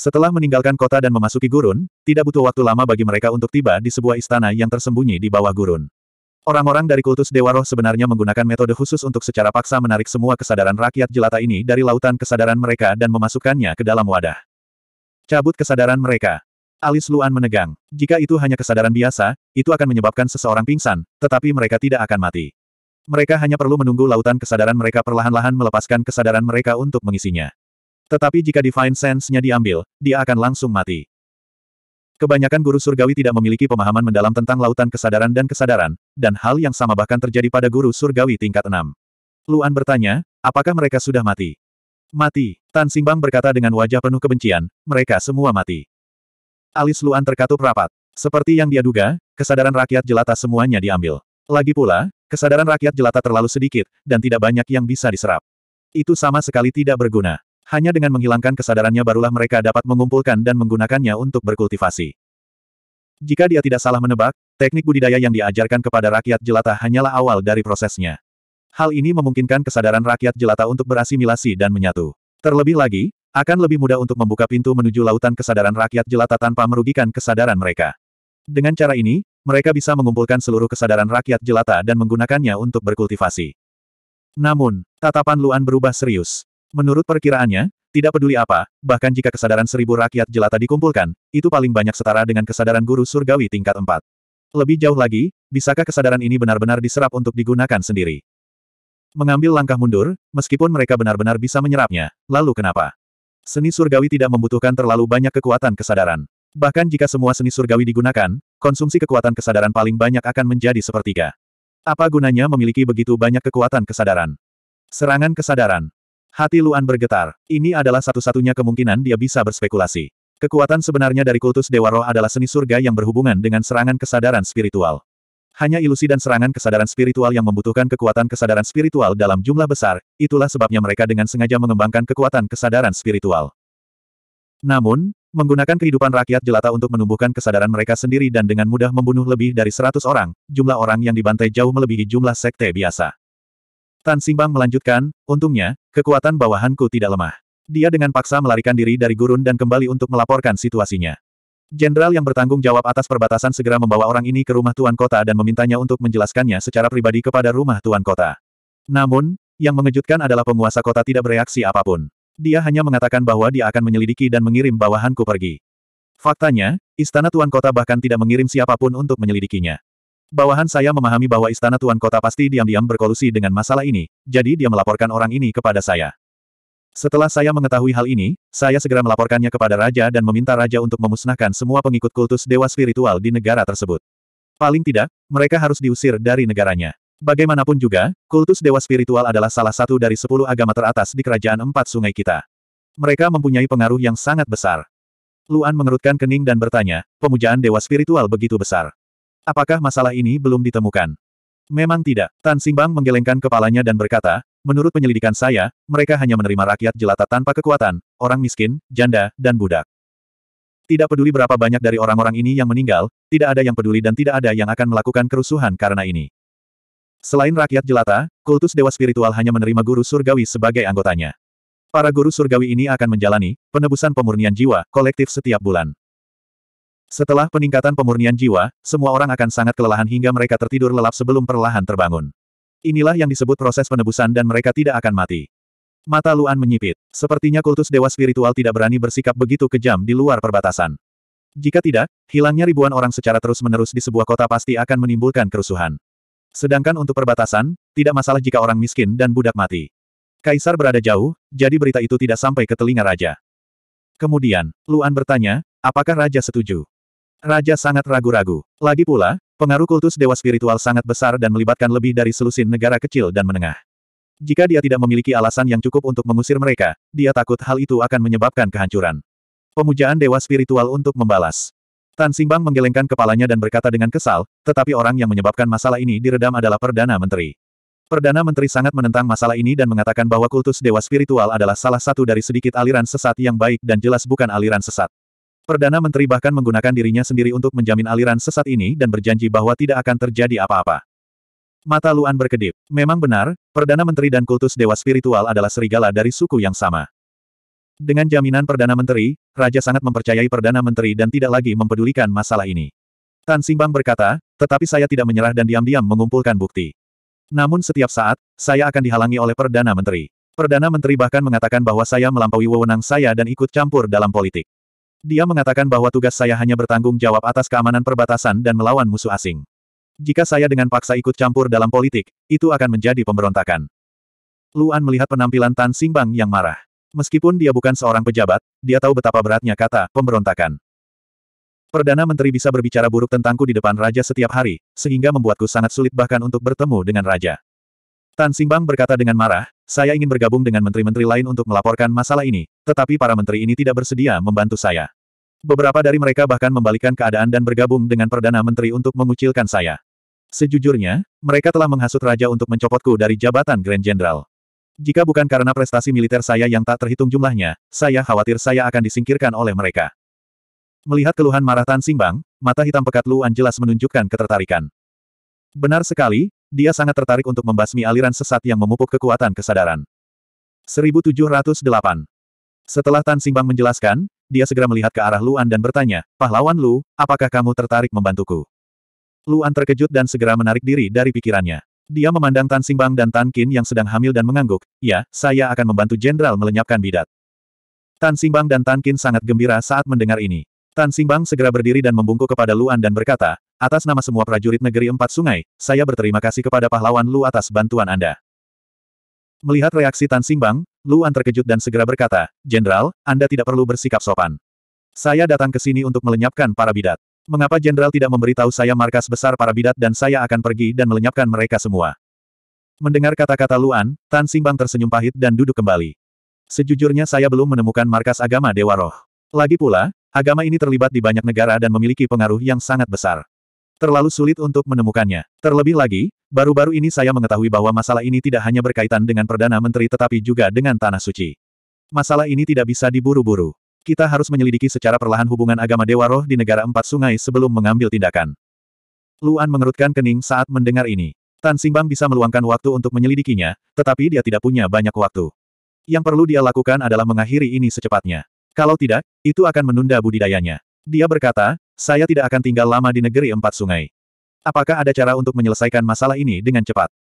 Setelah meninggalkan kota dan memasuki gurun, tidak butuh waktu lama bagi mereka untuk tiba di sebuah istana yang tersembunyi di bawah gurun. Orang-orang dari kultus Dewa Roh sebenarnya menggunakan metode khusus untuk secara paksa menarik semua kesadaran rakyat jelata ini dari lautan kesadaran mereka dan memasukkannya ke dalam wadah. Cabut kesadaran mereka. Alis Luan menegang. Jika itu hanya kesadaran biasa, itu akan menyebabkan seseorang pingsan, tetapi mereka tidak akan mati. Mereka hanya perlu menunggu lautan kesadaran mereka perlahan-lahan melepaskan kesadaran mereka untuk mengisinya. Tetapi jika Divine Sense-nya diambil, dia akan langsung mati. Kebanyakan guru surgawi tidak memiliki pemahaman mendalam tentang lautan kesadaran dan kesadaran, dan hal yang sama bahkan terjadi pada guru surgawi tingkat 6. Luan bertanya, apakah mereka sudah mati? Mati, Tan Simbang berkata dengan wajah penuh kebencian, mereka semua mati. Alis Luan terkatup rapat. Seperti yang dia duga, kesadaran rakyat jelata semuanya diambil. Lagi pula, kesadaran rakyat jelata terlalu sedikit, dan tidak banyak yang bisa diserap. Itu sama sekali tidak berguna. Hanya dengan menghilangkan kesadarannya barulah mereka dapat mengumpulkan dan menggunakannya untuk berkultivasi. Jika dia tidak salah menebak, teknik budidaya yang diajarkan kepada rakyat jelata hanyalah awal dari prosesnya. Hal ini memungkinkan kesadaran rakyat jelata untuk berasimilasi dan menyatu. Terlebih lagi, akan lebih mudah untuk membuka pintu menuju lautan kesadaran rakyat jelata tanpa merugikan kesadaran mereka. Dengan cara ini, mereka bisa mengumpulkan seluruh kesadaran rakyat jelata dan menggunakannya untuk berkultivasi. Namun, tatapan Luan berubah serius. Menurut perkiraannya, tidak peduli apa, bahkan jika kesadaran seribu rakyat jelata dikumpulkan, itu paling banyak setara dengan kesadaran guru surgawi tingkat 4. Lebih jauh lagi, bisakah kesadaran ini benar-benar diserap untuk digunakan sendiri? Mengambil langkah mundur, meskipun mereka benar-benar bisa menyerapnya, lalu kenapa? Seni surgawi tidak membutuhkan terlalu banyak kekuatan kesadaran. Bahkan jika semua seni surgawi digunakan, konsumsi kekuatan kesadaran paling banyak akan menjadi sepertiga. Apa gunanya memiliki begitu banyak kekuatan kesadaran? Serangan kesadaran. Hati Luan bergetar. Ini adalah satu-satunya kemungkinan dia bisa berspekulasi. Kekuatan sebenarnya dari kultus Dewa Roh adalah seni surga yang berhubungan dengan serangan kesadaran spiritual. Hanya ilusi dan serangan kesadaran spiritual yang membutuhkan kekuatan kesadaran spiritual dalam jumlah besar, itulah sebabnya mereka dengan sengaja mengembangkan kekuatan kesadaran spiritual. Namun, menggunakan kehidupan rakyat jelata untuk menumbuhkan kesadaran mereka sendiri dan dengan mudah membunuh lebih dari 100 orang, jumlah orang yang dibantai jauh melebihi jumlah sekte biasa. Tan Simbang melanjutkan, untungnya, kekuatan bawahanku tidak lemah. Dia dengan paksa melarikan diri dari gurun dan kembali untuk melaporkan situasinya. Jenderal yang bertanggung jawab atas perbatasan segera membawa orang ini ke rumah Tuan Kota dan memintanya untuk menjelaskannya secara pribadi kepada rumah Tuan Kota. Namun, yang mengejutkan adalah penguasa kota tidak bereaksi apapun. Dia hanya mengatakan bahwa dia akan menyelidiki dan mengirim bawahanku pergi. Faktanya, istana Tuan Kota bahkan tidak mengirim siapapun untuk menyelidikinya. Bawahan saya memahami bahwa istana tuan kota pasti diam-diam berkolusi dengan masalah ini, jadi dia melaporkan orang ini kepada saya. Setelah saya mengetahui hal ini, saya segera melaporkannya kepada raja dan meminta raja untuk memusnahkan semua pengikut kultus dewa spiritual di negara tersebut. Paling tidak, mereka harus diusir dari negaranya. Bagaimanapun juga, kultus dewa spiritual adalah salah satu dari sepuluh agama teratas di kerajaan empat sungai kita. Mereka mempunyai pengaruh yang sangat besar. Luan mengerutkan kening dan bertanya, pemujaan dewa spiritual begitu besar. Apakah masalah ini belum ditemukan? Memang tidak. Tan Simbang menggelengkan kepalanya dan berkata, menurut penyelidikan saya, mereka hanya menerima rakyat jelata tanpa kekuatan, orang miskin, janda, dan budak. Tidak peduli berapa banyak dari orang-orang ini yang meninggal, tidak ada yang peduli dan tidak ada yang akan melakukan kerusuhan karena ini. Selain rakyat jelata, kultus dewa spiritual hanya menerima guru surgawi sebagai anggotanya. Para guru surgawi ini akan menjalani penebusan pemurnian jiwa kolektif setiap bulan. Setelah peningkatan pemurnian jiwa, semua orang akan sangat kelelahan hingga mereka tertidur lelap sebelum perlahan terbangun. Inilah yang disebut proses penebusan dan mereka tidak akan mati. Mata Luan menyipit. Sepertinya kultus dewa spiritual tidak berani bersikap begitu kejam di luar perbatasan. Jika tidak, hilangnya ribuan orang secara terus-menerus di sebuah kota pasti akan menimbulkan kerusuhan. Sedangkan untuk perbatasan, tidak masalah jika orang miskin dan budak mati. Kaisar berada jauh, jadi berita itu tidak sampai ke telinga raja. Kemudian, Luan bertanya, apakah raja setuju? Raja sangat ragu-ragu. Lagi pula, pengaruh kultus dewa spiritual sangat besar dan melibatkan lebih dari selusin negara kecil dan menengah. Jika dia tidak memiliki alasan yang cukup untuk mengusir mereka, dia takut hal itu akan menyebabkan kehancuran. Pemujaan dewa spiritual untuk membalas. Tan Singbang menggelengkan kepalanya dan berkata dengan kesal, tetapi orang yang menyebabkan masalah ini diredam adalah Perdana Menteri. Perdana Menteri sangat menentang masalah ini dan mengatakan bahwa kultus dewa spiritual adalah salah satu dari sedikit aliran sesat yang baik dan jelas bukan aliran sesat. Perdana Menteri bahkan menggunakan dirinya sendiri untuk menjamin aliran sesat ini dan berjanji bahwa tidak akan terjadi apa-apa. Mata Luan berkedip. Memang benar, Perdana Menteri dan kultus dewa spiritual adalah serigala dari suku yang sama. Dengan jaminan Perdana Menteri, Raja sangat mempercayai Perdana Menteri dan tidak lagi mempedulikan masalah ini. Tan Simbang berkata, tetapi saya tidak menyerah dan diam-diam mengumpulkan bukti. Namun setiap saat, saya akan dihalangi oleh Perdana Menteri. Perdana Menteri bahkan mengatakan bahwa saya melampaui wewenang saya dan ikut campur dalam politik. Dia mengatakan bahwa tugas saya hanya bertanggung jawab atas keamanan perbatasan dan melawan musuh asing. Jika saya dengan paksa ikut campur dalam politik, itu akan menjadi pemberontakan. Luan melihat penampilan Tan Singbang yang marah. Meskipun dia bukan seorang pejabat, dia tahu betapa beratnya kata pemberontakan. Perdana Menteri bisa berbicara buruk tentangku di depan raja setiap hari, sehingga membuatku sangat sulit bahkan untuk bertemu dengan raja. Tan Simbang berkata dengan marah, saya ingin bergabung dengan menteri-menteri lain untuk melaporkan masalah ini, tetapi para menteri ini tidak bersedia membantu saya. Beberapa dari mereka bahkan membalikan keadaan dan bergabung dengan Perdana Menteri untuk mengucilkan saya. Sejujurnya, mereka telah menghasut Raja untuk mencopotku dari jabatan Grand general. Jika bukan karena prestasi militer saya yang tak terhitung jumlahnya, saya khawatir saya akan disingkirkan oleh mereka. Melihat keluhan marah Tan Simbang, mata hitam pekat Luan jelas menunjukkan ketertarikan. Benar sekali, dia sangat tertarik untuk membasmi aliran sesat yang memupuk kekuatan kesadaran. 1708 Setelah Tan Simbang menjelaskan, dia segera melihat ke arah Luan dan bertanya, Pahlawan Lu, apakah kamu tertarik membantuku? Luan terkejut dan segera menarik diri dari pikirannya. Dia memandang Tan Simbang dan Tan Kin yang sedang hamil dan mengangguk, ya, saya akan membantu Jenderal melenyapkan bidat. Tan Simbang dan Tan Kin sangat gembira saat mendengar ini. Tan Simbang segera berdiri dan membungkuk kepada Luan dan berkata, Atas nama semua prajurit negeri Empat Sungai, saya berterima kasih kepada pahlawan Lu atas bantuan Anda. Melihat reaksi Tan Simbang, Luan terkejut dan segera berkata, Jenderal, Anda tidak perlu bersikap sopan. Saya datang ke sini untuk melenyapkan para bidat. Mengapa Jenderal tidak memberitahu saya markas besar para bidat dan saya akan pergi dan melenyapkan mereka semua? Mendengar kata-kata Luan, Tan Simbang tersenyum pahit dan duduk kembali. Sejujurnya saya belum menemukan markas agama Dewa Roh. Lagi pula, agama ini terlibat di banyak negara dan memiliki pengaruh yang sangat besar. Terlalu sulit untuk menemukannya. Terlebih lagi, baru-baru ini saya mengetahui bahwa masalah ini tidak hanya berkaitan dengan Perdana Menteri tetapi juga dengan Tanah Suci. Masalah ini tidak bisa diburu-buru. Kita harus menyelidiki secara perlahan hubungan agama Dewa Roh di negara empat sungai sebelum mengambil tindakan. Luan mengerutkan kening saat mendengar ini. Tan Singbang bisa meluangkan waktu untuk menyelidikinya, tetapi dia tidak punya banyak waktu. Yang perlu dia lakukan adalah mengakhiri ini secepatnya. Kalau tidak, itu akan menunda budidayanya. Dia berkata, saya tidak akan tinggal lama di negeri empat sungai. Apakah ada cara untuk menyelesaikan masalah ini dengan cepat?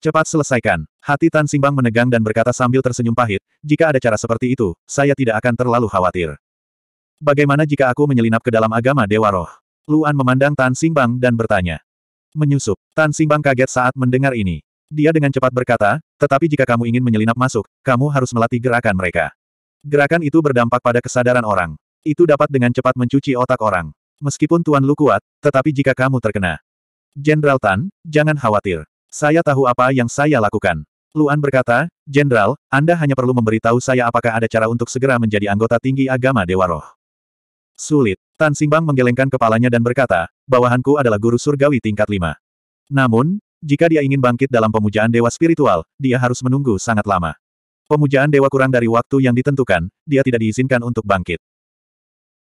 Cepat selesaikan. Hati Tan Simbang menegang dan berkata sambil tersenyum pahit, jika ada cara seperti itu, saya tidak akan terlalu khawatir. Bagaimana jika aku menyelinap ke dalam agama Dewa Roh? Luan memandang Tan Simbang dan bertanya. Menyusup, Tan Simbang kaget saat mendengar ini. Dia dengan cepat berkata, tetapi jika kamu ingin menyelinap masuk, kamu harus melatih gerakan mereka. Gerakan itu berdampak pada kesadaran orang. Itu dapat dengan cepat mencuci otak orang. Meskipun Tuan Lu kuat, tetapi jika kamu terkena. Jenderal Tan, jangan khawatir. Saya tahu apa yang saya lakukan. Luan berkata, Jenderal, Anda hanya perlu memberitahu saya apakah ada cara untuk segera menjadi anggota tinggi agama Dewa Roh. Sulit. Tan Simbang menggelengkan kepalanya dan berkata, bawahanku adalah guru surgawi tingkat 5. Namun, jika dia ingin bangkit dalam pemujaan dewa spiritual, dia harus menunggu sangat lama. Pemujaan dewa kurang dari waktu yang ditentukan, dia tidak diizinkan untuk bangkit.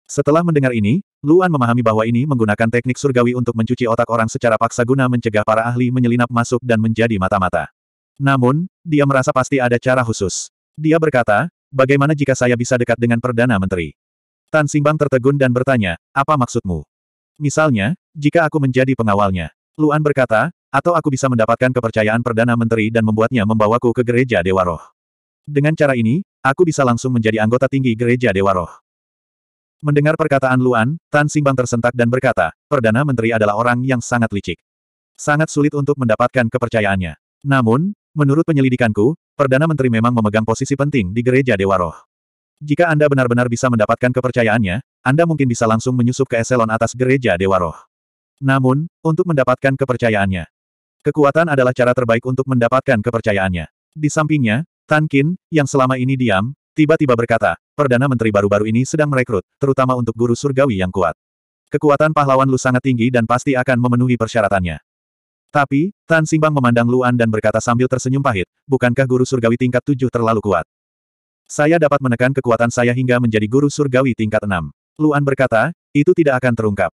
Setelah mendengar ini, Luan memahami bahwa ini menggunakan teknik surgawi untuk mencuci otak orang secara paksa guna mencegah para ahli menyelinap masuk dan menjadi mata-mata. Namun, dia merasa pasti ada cara khusus. Dia berkata, bagaimana jika saya bisa dekat dengan Perdana Menteri? Tan Simbang tertegun dan bertanya, apa maksudmu? Misalnya, jika aku menjadi pengawalnya. Luan berkata, atau aku bisa mendapatkan kepercayaan Perdana Menteri dan membuatnya membawaku ke gereja Dewa Roh. Dengan cara ini, aku bisa langsung menjadi anggota tinggi gereja Dewa Roh. Mendengar perkataan Luan, Tan Simbang tersentak dan berkata, Perdana Menteri adalah orang yang sangat licik. Sangat sulit untuk mendapatkan kepercayaannya. Namun, menurut penyelidikanku, Perdana Menteri memang memegang posisi penting di gereja Dewa Roh. Jika Anda benar-benar bisa mendapatkan kepercayaannya, Anda mungkin bisa langsung menyusup ke eselon atas gereja Dewa Roh. Namun, untuk mendapatkan kepercayaannya, kekuatan adalah cara terbaik untuk mendapatkan kepercayaannya. Di sampingnya, Tan Kin, yang selama ini diam, Tiba-tiba berkata, Perdana Menteri baru-baru ini sedang merekrut, terutama untuk guru surgawi yang kuat. Kekuatan pahlawan Lu sangat tinggi dan pasti akan memenuhi persyaratannya. Tapi, Tan Simbang memandang Luan dan berkata sambil tersenyum pahit, bukankah guru surgawi tingkat tujuh terlalu kuat? Saya dapat menekan kekuatan saya hingga menjadi guru surgawi tingkat enam. Luan berkata, itu tidak akan terungkap.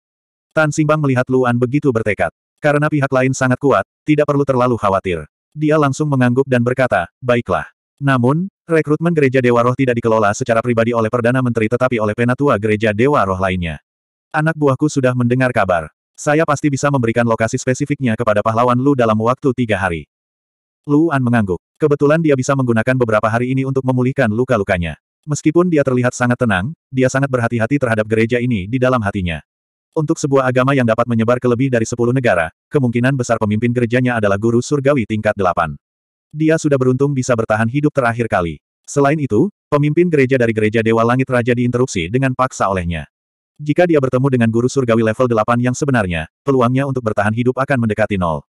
Tan Simbang melihat Luan begitu bertekad. Karena pihak lain sangat kuat, tidak perlu terlalu khawatir. Dia langsung mengangguk dan berkata, baiklah. Namun, rekrutmen gereja Dewa Roh tidak dikelola secara pribadi oleh Perdana Menteri tetapi oleh penatua gereja Dewa Roh lainnya. Anak buahku sudah mendengar kabar. Saya pasti bisa memberikan lokasi spesifiknya kepada pahlawan Lu dalam waktu tiga hari. Lu An mengangguk. Kebetulan dia bisa menggunakan beberapa hari ini untuk memulihkan luka-lukanya. Meskipun dia terlihat sangat tenang, dia sangat berhati-hati terhadap gereja ini di dalam hatinya. Untuk sebuah agama yang dapat menyebar ke lebih dari sepuluh negara, kemungkinan besar pemimpin gerejanya adalah guru surgawi tingkat delapan. Dia sudah beruntung bisa bertahan hidup terakhir kali. Selain itu, pemimpin gereja dari gereja Dewa Langit Raja diinterupsi dengan paksa olehnya. Jika dia bertemu dengan guru surgawi level 8 yang sebenarnya, peluangnya untuk bertahan hidup akan mendekati nol.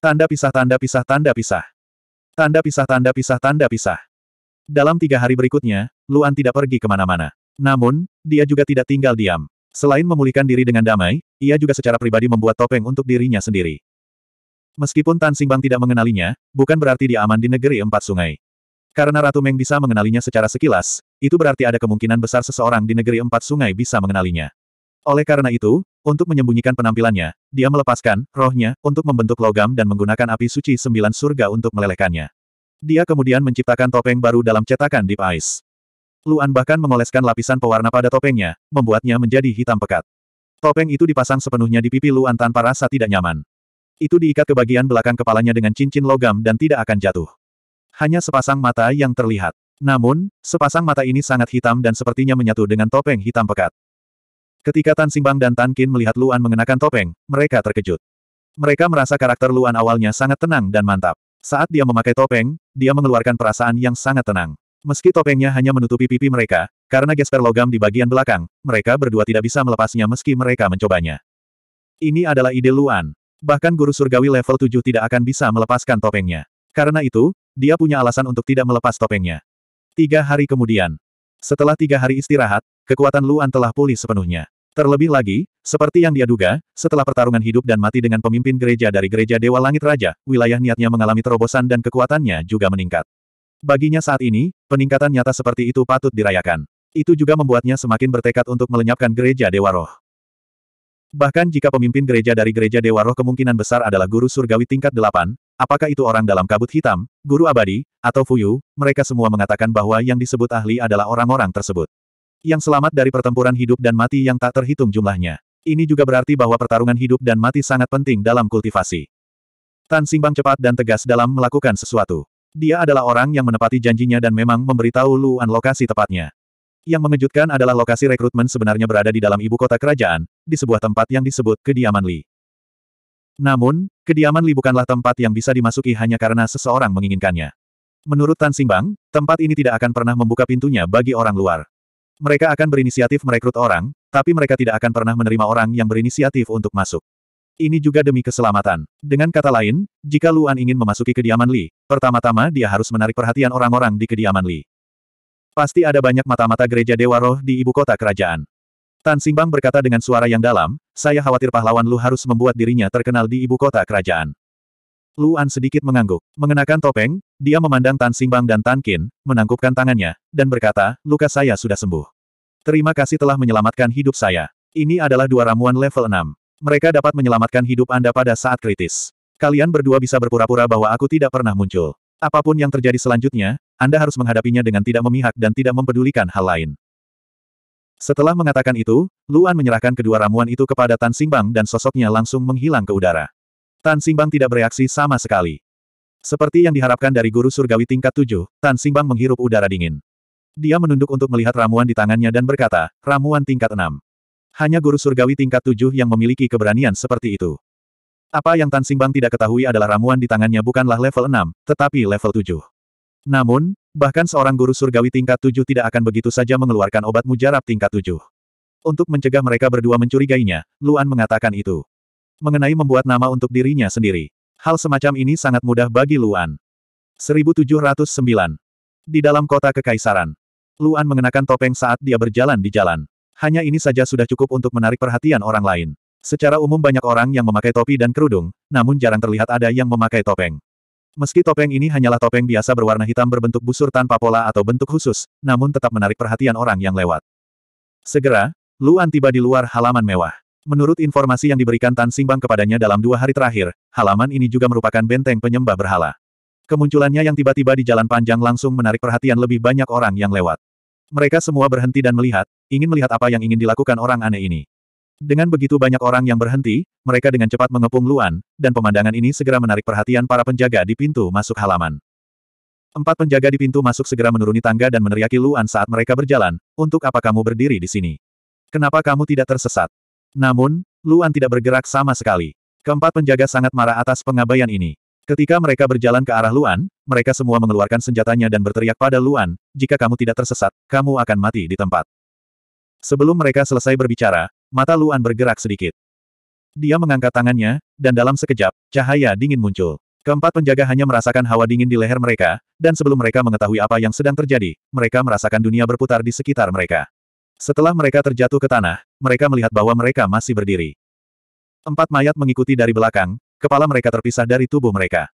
Tanda pisah tanda pisah tanda pisah. Tanda pisah tanda pisah tanda pisah. Dalam tiga hari berikutnya, Luan tidak pergi kemana-mana. Namun, dia juga tidak tinggal diam. Selain memulihkan diri dengan damai, ia juga secara pribadi membuat topeng untuk dirinya sendiri. Meskipun Tan Singbang tidak mengenalinya, bukan berarti dia aman di negeri empat sungai. Karena Ratu Meng bisa mengenalinya secara sekilas, itu berarti ada kemungkinan besar seseorang di negeri empat sungai bisa mengenalinya. Oleh karena itu, untuk menyembunyikan penampilannya, dia melepaskan rohnya untuk membentuk logam dan menggunakan api suci sembilan surga untuk melelehkannya. Dia kemudian menciptakan topeng baru dalam cetakan Deep Ice. Luan bahkan mengoleskan lapisan pewarna pada topengnya, membuatnya menjadi hitam pekat. Topeng itu dipasang sepenuhnya di pipi Luan tanpa rasa tidak nyaman. Itu diikat ke bagian belakang kepalanya dengan cincin logam dan tidak akan jatuh. Hanya sepasang mata yang terlihat. Namun, sepasang mata ini sangat hitam dan sepertinya menyatu dengan topeng hitam pekat. Ketika Tan Simbang dan Tan Kin melihat Luan mengenakan topeng, mereka terkejut. Mereka merasa karakter Luan awalnya sangat tenang dan mantap. Saat dia memakai topeng, dia mengeluarkan perasaan yang sangat tenang. Meski topengnya hanya menutupi pipi mereka, karena gesper logam di bagian belakang, mereka berdua tidak bisa melepasnya meski mereka mencobanya. Ini adalah ide Luan. Bahkan guru surgawi level 7 tidak akan bisa melepaskan topengnya. Karena itu, dia punya alasan untuk tidak melepas topengnya. Tiga hari kemudian. Setelah tiga hari istirahat, kekuatan Luan telah pulih sepenuhnya. Terlebih lagi, seperti yang dia duga, setelah pertarungan hidup dan mati dengan pemimpin gereja dari gereja Dewa Langit Raja, wilayah niatnya mengalami terobosan dan kekuatannya juga meningkat. Baginya saat ini, peningkatan nyata seperti itu patut dirayakan. Itu juga membuatnya semakin bertekad untuk melenyapkan gereja Dewa Roh. Bahkan jika pemimpin gereja dari gereja Dewa Roh kemungkinan besar adalah guru surgawi tingkat delapan, apakah itu orang dalam kabut hitam, guru abadi, atau fuyu, mereka semua mengatakan bahwa yang disebut ahli adalah orang-orang tersebut. Yang selamat dari pertempuran hidup dan mati yang tak terhitung jumlahnya. Ini juga berarti bahwa pertarungan hidup dan mati sangat penting dalam kultivasi. Tan Simbang cepat dan tegas dalam melakukan sesuatu. Dia adalah orang yang menepati janjinya dan memang memberitahu Luan lokasi tepatnya. Yang mengejutkan adalah lokasi rekrutmen sebenarnya berada di dalam ibu kota kerajaan, di sebuah tempat yang disebut kediaman Li. Namun, kediaman Li bukanlah tempat yang bisa dimasuki hanya karena seseorang menginginkannya. Menurut Tan Simbang, tempat ini tidak akan pernah membuka pintunya bagi orang luar. Mereka akan berinisiatif merekrut orang, tapi mereka tidak akan pernah menerima orang yang berinisiatif untuk masuk. Ini juga demi keselamatan. Dengan kata lain, jika Luan ingin memasuki kediaman Li, pertama-tama dia harus menarik perhatian orang-orang di kediaman Li. Pasti ada banyak mata-mata gereja Dewa Roh di ibu kota kerajaan. Tan Simbang berkata dengan suara yang dalam, saya khawatir pahlawan Lu harus membuat dirinya terkenal di ibu kota kerajaan. Luan sedikit mengangguk. Mengenakan topeng, dia memandang Tan Simbang dan Tan Kin, menangkupkan tangannya, dan berkata, luka saya sudah sembuh. Terima kasih telah menyelamatkan hidup saya. Ini adalah dua ramuan level 6. Mereka dapat menyelamatkan hidup Anda pada saat kritis. Kalian berdua bisa berpura-pura bahwa aku tidak pernah muncul. Apapun yang terjadi selanjutnya, anda harus menghadapinya dengan tidak memihak dan tidak mempedulikan hal lain. Setelah mengatakan itu, Luan menyerahkan kedua ramuan itu kepada Tan Simbang dan sosoknya langsung menghilang ke udara. Tan Simbang tidak bereaksi sama sekali. Seperti yang diharapkan dari guru surgawi tingkat tujuh, Tan Simbang menghirup udara dingin. Dia menunduk untuk melihat ramuan di tangannya dan berkata, ramuan tingkat enam. Hanya guru surgawi tingkat tujuh yang memiliki keberanian seperti itu. Apa yang Tan Simbang tidak ketahui adalah ramuan di tangannya bukanlah level enam, tetapi level tujuh. Namun, bahkan seorang guru surgawi tingkat tujuh tidak akan begitu saja mengeluarkan obat mujarab tingkat tujuh. Untuk mencegah mereka berdua mencurigainya, Luan mengatakan itu. Mengenai membuat nama untuk dirinya sendiri. Hal semacam ini sangat mudah bagi Luan. 1709. Di dalam kota kekaisaran. Luan mengenakan topeng saat dia berjalan di jalan. Hanya ini saja sudah cukup untuk menarik perhatian orang lain. Secara umum banyak orang yang memakai topi dan kerudung, namun jarang terlihat ada yang memakai topeng. Meski topeng ini hanyalah topeng biasa berwarna hitam berbentuk busur tanpa pola atau bentuk khusus, namun tetap menarik perhatian orang yang lewat. Segera, Luan tiba di luar halaman mewah. Menurut informasi yang diberikan Tan Simbang kepadanya dalam dua hari terakhir, halaman ini juga merupakan benteng penyembah berhala. Kemunculannya yang tiba-tiba di jalan panjang langsung menarik perhatian lebih banyak orang yang lewat. Mereka semua berhenti dan melihat, ingin melihat apa yang ingin dilakukan orang aneh ini. Dengan begitu banyak orang yang berhenti, mereka dengan cepat mengepung Luan, dan pemandangan ini segera menarik perhatian para penjaga di pintu masuk halaman. Empat penjaga di pintu masuk segera menuruni tangga dan meneriaki Luan saat mereka berjalan, untuk apa kamu berdiri di sini? Kenapa kamu tidak tersesat? Namun, Luan tidak bergerak sama sekali. Keempat penjaga sangat marah atas pengabaian ini. Ketika mereka berjalan ke arah Luan, mereka semua mengeluarkan senjatanya dan berteriak pada Luan, jika kamu tidak tersesat, kamu akan mati di tempat. Sebelum mereka selesai berbicara, mata Luan bergerak sedikit. Dia mengangkat tangannya, dan dalam sekejap, cahaya dingin muncul. Keempat penjaga hanya merasakan hawa dingin di leher mereka, dan sebelum mereka mengetahui apa yang sedang terjadi, mereka merasakan dunia berputar di sekitar mereka. Setelah mereka terjatuh ke tanah, mereka melihat bahwa mereka masih berdiri. Empat mayat mengikuti dari belakang, kepala mereka terpisah dari tubuh mereka.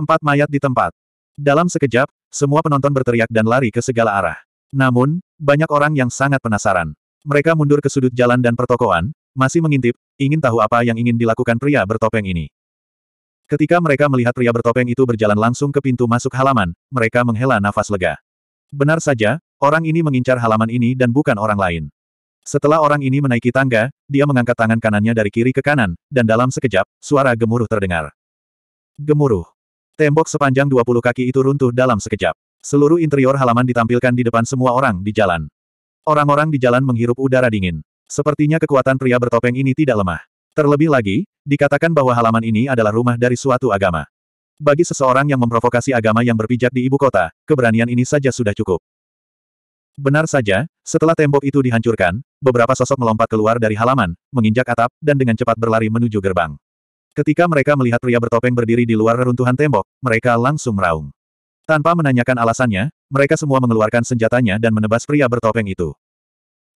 Empat mayat di tempat. Dalam sekejap, semua penonton berteriak dan lari ke segala arah. Namun, banyak orang yang sangat penasaran. Mereka mundur ke sudut jalan dan pertokoan, masih mengintip, ingin tahu apa yang ingin dilakukan pria bertopeng ini. Ketika mereka melihat pria bertopeng itu berjalan langsung ke pintu masuk halaman, mereka menghela nafas lega. Benar saja, orang ini mengincar halaman ini dan bukan orang lain. Setelah orang ini menaiki tangga, dia mengangkat tangan kanannya dari kiri ke kanan, dan dalam sekejap, suara gemuruh terdengar. Gemuruh. Tembok sepanjang 20 kaki itu runtuh dalam sekejap. Seluruh interior halaman ditampilkan di depan semua orang di jalan. Orang-orang di jalan menghirup udara dingin. Sepertinya kekuatan pria bertopeng ini tidak lemah. Terlebih lagi, dikatakan bahwa halaman ini adalah rumah dari suatu agama. Bagi seseorang yang memprovokasi agama yang berpijak di ibu kota, keberanian ini saja sudah cukup. Benar saja, setelah tembok itu dihancurkan, beberapa sosok melompat keluar dari halaman, menginjak atap, dan dengan cepat berlari menuju gerbang. Ketika mereka melihat pria bertopeng berdiri di luar reruntuhan tembok, mereka langsung meraung. Tanpa menanyakan alasannya, mereka semua mengeluarkan senjatanya dan menebas pria bertopeng itu.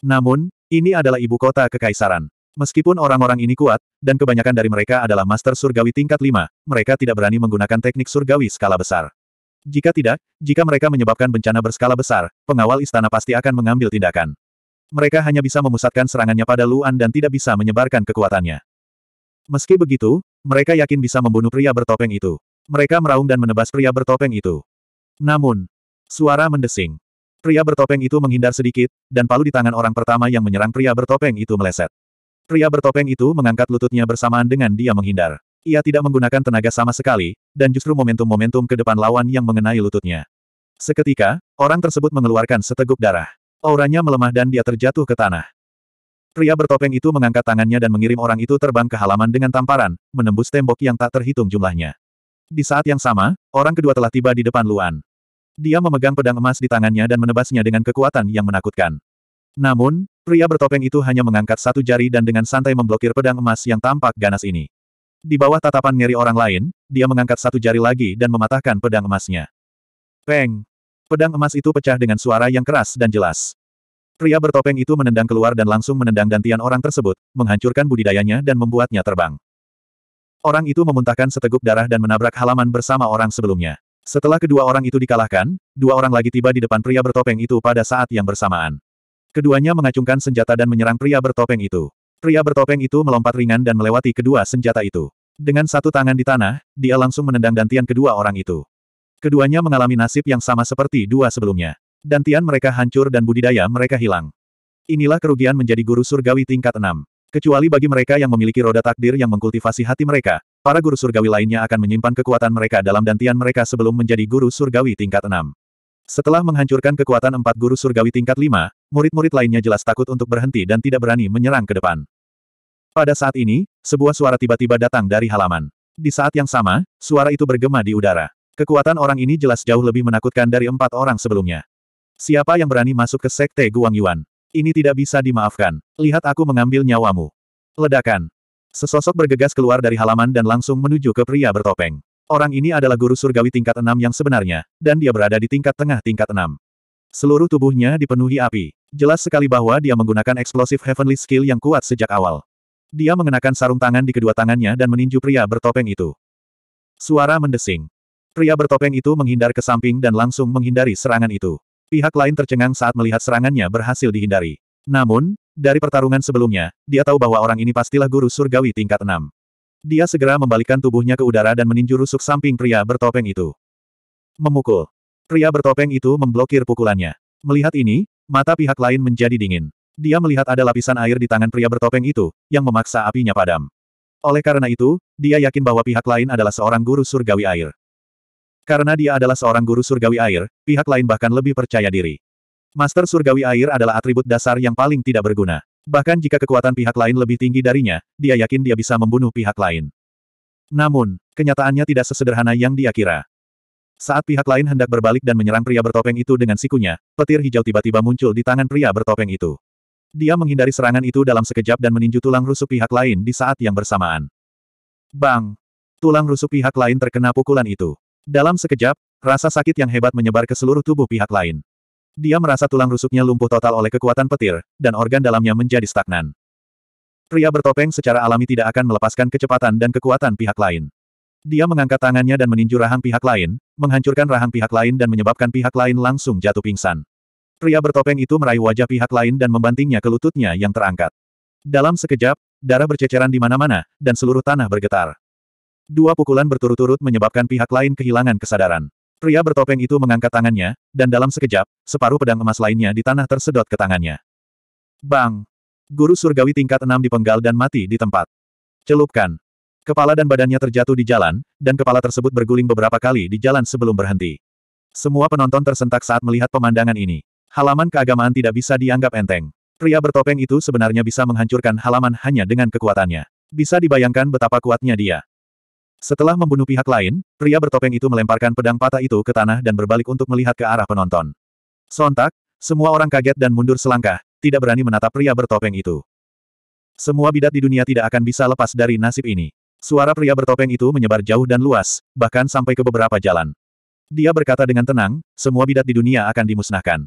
Namun, ini adalah ibu kota kekaisaran. Meskipun orang-orang ini kuat, dan kebanyakan dari mereka adalah master surgawi tingkat 5, mereka tidak berani menggunakan teknik surgawi skala besar. Jika tidak, jika mereka menyebabkan bencana berskala besar, pengawal istana pasti akan mengambil tindakan. Mereka hanya bisa memusatkan serangannya pada Luan dan tidak bisa menyebarkan kekuatannya. Meski begitu, mereka yakin bisa membunuh pria bertopeng itu. Mereka meraung dan menebas pria bertopeng itu. Namun, suara mendesing. Pria bertopeng itu menghindar sedikit, dan palu di tangan orang pertama yang menyerang pria bertopeng itu meleset. Pria bertopeng itu mengangkat lututnya bersamaan dengan dia menghindar. Ia tidak menggunakan tenaga sama sekali, dan justru momentum-momentum ke depan lawan yang mengenai lututnya. Seketika, orang tersebut mengeluarkan seteguk darah. Auranya melemah dan dia terjatuh ke tanah. Pria bertopeng itu mengangkat tangannya dan mengirim orang itu terbang ke halaman dengan tamparan, menembus tembok yang tak terhitung jumlahnya. Di saat yang sama, orang kedua telah tiba di depan Luan. Dia memegang pedang emas di tangannya dan menebasnya dengan kekuatan yang menakutkan. Namun, pria bertopeng itu hanya mengangkat satu jari dan dengan santai memblokir pedang emas yang tampak ganas ini. Di bawah tatapan ngeri orang lain, dia mengangkat satu jari lagi dan mematahkan pedang emasnya. Peng! Pedang emas itu pecah dengan suara yang keras dan jelas. Pria bertopeng itu menendang keluar dan langsung menendang dantian orang tersebut, menghancurkan budidayanya dan membuatnya terbang. Orang itu memuntahkan seteguk darah dan menabrak halaman bersama orang sebelumnya. Setelah kedua orang itu dikalahkan, dua orang lagi tiba di depan pria bertopeng itu pada saat yang bersamaan. Keduanya mengacungkan senjata dan menyerang pria bertopeng itu. Pria bertopeng itu melompat ringan dan melewati kedua senjata itu. Dengan satu tangan di tanah, dia langsung menendang dantian kedua orang itu. Keduanya mengalami nasib yang sama seperti dua sebelumnya. Dantian mereka hancur dan budidaya mereka hilang. Inilah kerugian menjadi guru surgawi tingkat 6. Kecuali bagi mereka yang memiliki roda takdir yang mengkultivasi hati mereka, para guru surgawi lainnya akan menyimpan kekuatan mereka dalam dantian mereka sebelum menjadi guru surgawi tingkat 6. Setelah menghancurkan kekuatan empat guru surgawi tingkat lima, murid-murid lainnya jelas takut untuk berhenti dan tidak berani menyerang ke depan. Pada saat ini, sebuah suara tiba-tiba datang dari halaman. Di saat yang sama, suara itu bergema di udara. Kekuatan orang ini jelas jauh lebih menakutkan dari empat orang sebelumnya. Siapa yang berani masuk ke Sekte Guang Yuan? Ini tidak bisa dimaafkan. Lihat aku mengambil nyawamu. Ledakan. Sesosok bergegas keluar dari halaman dan langsung menuju ke pria bertopeng. Orang ini adalah guru surgawi tingkat enam yang sebenarnya, dan dia berada di tingkat tengah tingkat enam. Seluruh tubuhnya dipenuhi api. Jelas sekali bahwa dia menggunakan eksplosif heavenly skill yang kuat sejak awal. Dia mengenakan sarung tangan di kedua tangannya dan meninju pria bertopeng itu. Suara mendesing. Pria bertopeng itu menghindar ke samping dan langsung menghindari serangan itu. Pihak lain tercengang saat melihat serangannya berhasil dihindari. Namun, dari pertarungan sebelumnya, dia tahu bahwa orang ini pastilah guru surgawi tingkat 6. Dia segera membalikkan tubuhnya ke udara dan meninju rusuk samping pria bertopeng itu. Memukul. Pria bertopeng itu memblokir pukulannya. Melihat ini, mata pihak lain menjadi dingin. Dia melihat ada lapisan air di tangan pria bertopeng itu, yang memaksa apinya padam. Oleh karena itu, dia yakin bahwa pihak lain adalah seorang guru surgawi air. Karena dia adalah seorang guru surgawi air, pihak lain bahkan lebih percaya diri. Master surgawi air adalah atribut dasar yang paling tidak berguna. Bahkan jika kekuatan pihak lain lebih tinggi darinya, dia yakin dia bisa membunuh pihak lain. Namun, kenyataannya tidak sesederhana yang dia kira. Saat pihak lain hendak berbalik dan menyerang pria bertopeng itu dengan sikunya, petir hijau tiba-tiba muncul di tangan pria bertopeng itu. Dia menghindari serangan itu dalam sekejap dan meninju tulang rusuk pihak lain di saat yang bersamaan. Bang! Tulang rusuk pihak lain terkena pukulan itu. Dalam sekejap, rasa sakit yang hebat menyebar ke seluruh tubuh pihak lain. Dia merasa tulang rusuknya lumpuh total oleh kekuatan petir, dan organ dalamnya menjadi stagnan. Pria bertopeng secara alami tidak akan melepaskan kecepatan dan kekuatan pihak lain. Dia mengangkat tangannya dan meninju rahang pihak lain, menghancurkan rahang pihak lain dan menyebabkan pihak lain langsung jatuh pingsan. Pria bertopeng itu meraih wajah pihak lain dan membantingnya ke lututnya yang terangkat. Dalam sekejap, darah berceceran di mana-mana, dan seluruh tanah bergetar. Dua pukulan berturut-turut menyebabkan pihak lain kehilangan kesadaran. Pria bertopeng itu mengangkat tangannya, dan dalam sekejap, separuh pedang emas lainnya di tanah tersedot ke tangannya. Bang! Guru surgawi tingkat enam dipenggal dan mati di tempat. Celupkan. Kepala dan badannya terjatuh di jalan, dan kepala tersebut berguling beberapa kali di jalan sebelum berhenti. Semua penonton tersentak saat melihat pemandangan ini. Halaman keagamaan tidak bisa dianggap enteng. Pria bertopeng itu sebenarnya bisa menghancurkan halaman hanya dengan kekuatannya. Bisa dibayangkan betapa kuatnya dia. Setelah membunuh pihak lain, pria bertopeng itu melemparkan pedang patah itu ke tanah dan berbalik untuk melihat ke arah penonton. Sontak, semua orang kaget dan mundur selangkah, tidak berani menatap pria bertopeng itu. Semua bidat di dunia tidak akan bisa lepas dari nasib ini. Suara pria bertopeng itu menyebar jauh dan luas, bahkan sampai ke beberapa jalan. Dia berkata dengan tenang, semua bidat di dunia akan dimusnahkan.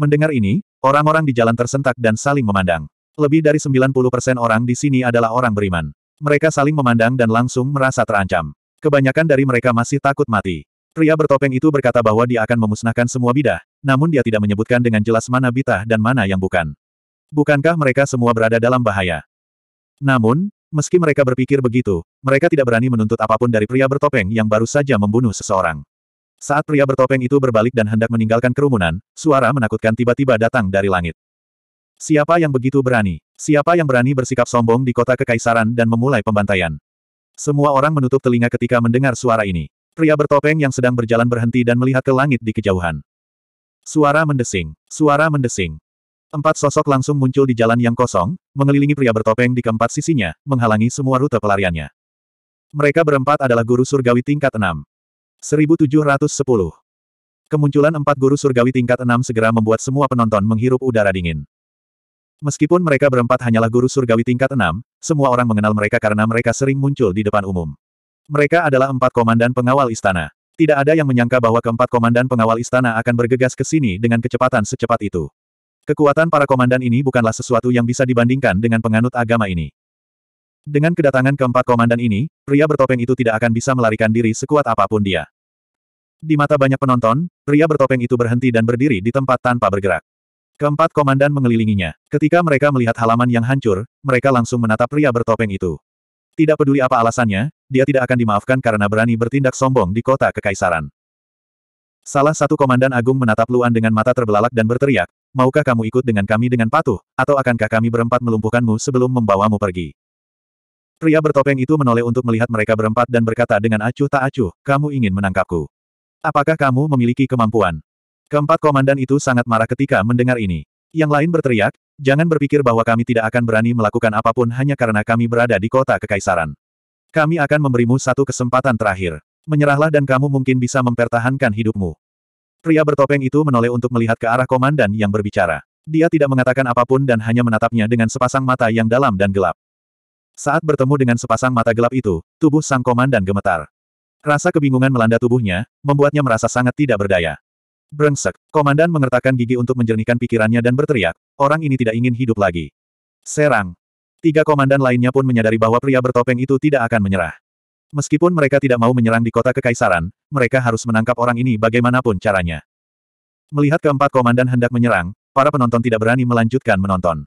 Mendengar ini, orang-orang di jalan tersentak dan saling memandang. Lebih dari 90% orang di sini adalah orang beriman. Mereka saling memandang dan langsung merasa terancam. Kebanyakan dari mereka masih takut mati. Pria bertopeng itu berkata bahwa dia akan memusnahkan semua bidah, namun dia tidak menyebutkan dengan jelas mana bidah dan mana yang bukan. Bukankah mereka semua berada dalam bahaya? Namun, meski mereka berpikir begitu, mereka tidak berani menuntut apapun dari pria bertopeng yang baru saja membunuh seseorang. Saat pria bertopeng itu berbalik dan hendak meninggalkan kerumunan, suara menakutkan tiba-tiba datang dari langit. Siapa yang begitu berani? Siapa yang berani bersikap sombong di kota kekaisaran dan memulai pembantaian? Semua orang menutup telinga ketika mendengar suara ini. Pria bertopeng yang sedang berjalan berhenti dan melihat ke langit di kejauhan. Suara mendesing. Suara mendesing. Empat sosok langsung muncul di jalan yang kosong, mengelilingi pria bertopeng di keempat sisinya, menghalangi semua rute pelariannya. Mereka berempat adalah guru surgawi tingkat 6. 1710. Kemunculan empat guru surgawi tingkat enam segera membuat semua penonton menghirup udara dingin. Meskipun mereka berempat hanyalah guru surgawi tingkat enam, semua orang mengenal mereka karena mereka sering muncul di depan umum. Mereka adalah empat komandan pengawal istana. Tidak ada yang menyangka bahwa keempat komandan pengawal istana akan bergegas ke sini dengan kecepatan secepat itu. Kekuatan para komandan ini bukanlah sesuatu yang bisa dibandingkan dengan penganut agama ini. Dengan kedatangan keempat komandan ini, pria bertopeng itu tidak akan bisa melarikan diri sekuat apapun dia. Di mata banyak penonton, pria bertopeng itu berhenti dan berdiri di tempat tanpa bergerak. Keempat komandan mengelilinginya. Ketika mereka melihat halaman yang hancur, mereka langsung menatap pria bertopeng itu. Tidak peduli apa alasannya, dia tidak akan dimaafkan karena berani bertindak sombong di kota kekaisaran. Salah satu komandan agung menatap Luan dengan mata terbelalak dan berteriak, maukah kamu ikut dengan kami dengan patuh, atau akankah kami berempat melumpuhkanmu sebelum membawamu pergi? Pria bertopeng itu menoleh untuk melihat mereka berempat dan berkata dengan acuh tak acuh, kamu ingin menangkapku. Apakah kamu memiliki kemampuan? Keempat komandan itu sangat marah ketika mendengar ini. Yang lain berteriak, jangan berpikir bahwa kami tidak akan berani melakukan apapun hanya karena kami berada di kota kekaisaran. Kami akan memberimu satu kesempatan terakhir. Menyerahlah dan kamu mungkin bisa mempertahankan hidupmu. Pria bertopeng itu menoleh untuk melihat ke arah komandan yang berbicara. Dia tidak mengatakan apapun dan hanya menatapnya dengan sepasang mata yang dalam dan gelap. Saat bertemu dengan sepasang mata gelap itu, tubuh sang komandan gemetar. Rasa kebingungan melanda tubuhnya, membuatnya merasa sangat tidak berdaya. Brengsek, komandan mengertakkan gigi untuk menjernihkan pikirannya dan berteriak, orang ini tidak ingin hidup lagi. Serang. Tiga komandan lainnya pun menyadari bahwa pria bertopeng itu tidak akan menyerah. Meskipun mereka tidak mau menyerang di kota kekaisaran, mereka harus menangkap orang ini bagaimanapun caranya. Melihat keempat komandan hendak menyerang, para penonton tidak berani melanjutkan menonton.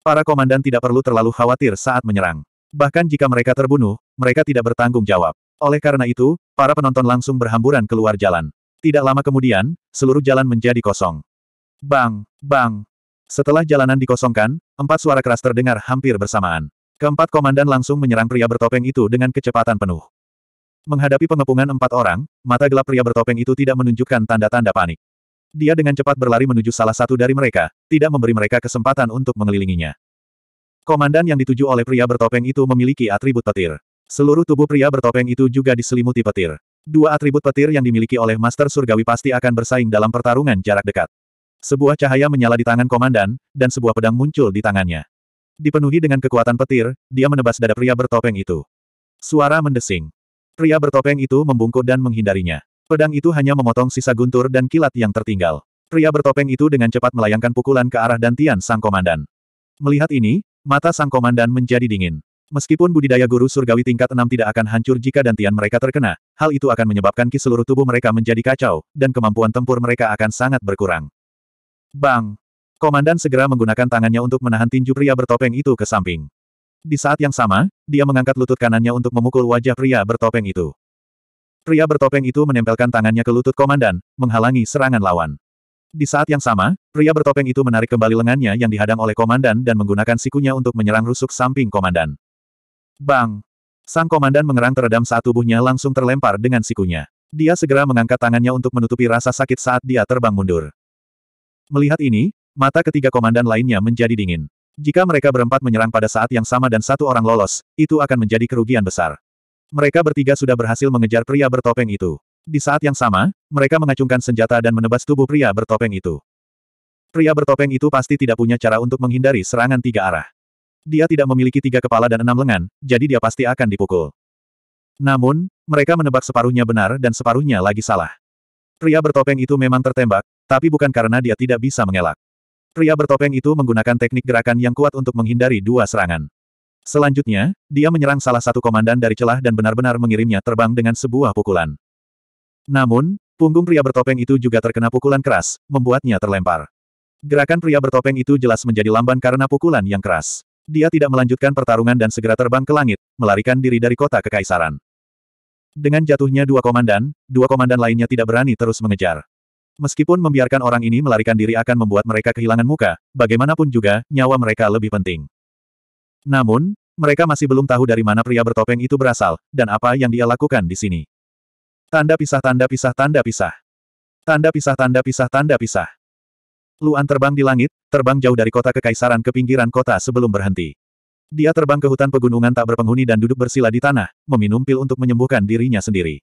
Para komandan tidak perlu terlalu khawatir saat menyerang. Bahkan jika mereka terbunuh, mereka tidak bertanggung jawab. Oleh karena itu, para penonton langsung berhamburan keluar jalan. Tidak lama kemudian, seluruh jalan menjadi kosong. Bang! Bang! Setelah jalanan dikosongkan, empat suara keras terdengar hampir bersamaan. Keempat komandan langsung menyerang pria bertopeng itu dengan kecepatan penuh. Menghadapi pengepungan empat orang, mata gelap pria bertopeng itu tidak menunjukkan tanda-tanda panik. Dia dengan cepat berlari menuju salah satu dari mereka, tidak memberi mereka kesempatan untuk mengelilinginya. Komandan yang dituju oleh pria bertopeng itu memiliki atribut petir. Seluruh tubuh pria bertopeng itu juga diselimuti petir. Dua atribut petir yang dimiliki oleh Master Surgawi pasti akan bersaing dalam pertarungan jarak dekat. Sebuah cahaya menyala di tangan komandan, dan sebuah pedang muncul di tangannya. Dipenuhi dengan kekuatan petir, dia menebas dada pria bertopeng itu. Suara mendesing. Pria bertopeng itu membungkuk dan menghindarinya. Pedang itu hanya memotong sisa guntur dan kilat yang tertinggal. Pria bertopeng itu dengan cepat melayangkan pukulan ke arah dantian sang komandan. Melihat ini, mata sang komandan menjadi dingin. Meskipun budidaya guru surgawi tingkat 6 tidak akan hancur jika dantian mereka terkena, hal itu akan menyebabkan ki seluruh tubuh mereka menjadi kacau, dan kemampuan tempur mereka akan sangat berkurang. Bang! Komandan segera menggunakan tangannya untuk menahan tinju pria bertopeng itu ke samping. Di saat yang sama, dia mengangkat lutut kanannya untuk memukul wajah pria bertopeng itu. Pria bertopeng itu menempelkan tangannya ke lutut komandan, menghalangi serangan lawan. Di saat yang sama, pria bertopeng itu menarik kembali lengannya yang dihadang oleh komandan dan menggunakan sikunya untuk menyerang rusuk samping komandan. Bang! Sang komandan mengerang teredam saat tubuhnya langsung terlempar dengan sikunya. Dia segera mengangkat tangannya untuk menutupi rasa sakit saat dia terbang mundur. Melihat ini, mata ketiga komandan lainnya menjadi dingin. Jika mereka berempat menyerang pada saat yang sama dan satu orang lolos, itu akan menjadi kerugian besar. Mereka bertiga sudah berhasil mengejar pria bertopeng itu. Di saat yang sama, mereka mengacungkan senjata dan menebas tubuh pria bertopeng itu. Pria bertopeng itu pasti tidak punya cara untuk menghindari serangan tiga arah dia tidak memiliki tiga kepala dan enam lengan, jadi dia pasti akan dipukul. Namun, mereka menebak separuhnya benar dan separuhnya lagi salah. Pria bertopeng itu memang tertembak, tapi bukan karena dia tidak bisa mengelak. Pria bertopeng itu menggunakan teknik gerakan yang kuat untuk menghindari dua serangan. Selanjutnya, dia menyerang salah satu komandan dari celah dan benar-benar mengirimnya terbang dengan sebuah pukulan. Namun, punggung pria bertopeng itu juga terkena pukulan keras, membuatnya terlempar. Gerakan pria bertopeng itu jelas menjadi lamban karena pukulan yang keras. Dia tidak melanjutkan pertarungan dan segera terbang ke langit, melarikan diri dari kota kekaisaran. Dengan jatuhnya dua komandan, dua komandan lainnya tidak berani terus mengejar. Meskipun membiarkan orang ini melarikan diri akan membuat mereka kehilangan muka, bagaimanapun juga, nyawa mereka lebih penting. Namun, mereka masih belum tahu dari mana pria bertopeng itu berasal, dan apa yang dia lakukan di sini. Tanda pisah tanda pisah tanda pisah. Tanda pisah tanda pisah tanda pisah. Luan terbang di langit, terbang jauh dari kota kekaisaran ke pinggiran kota sebelum berhenti. Dia terbang ke hutan pegunungan tak berpenghuni dan duduk bersila di tanah, meminum pil untuk menyembuhkan dirinya sendiri.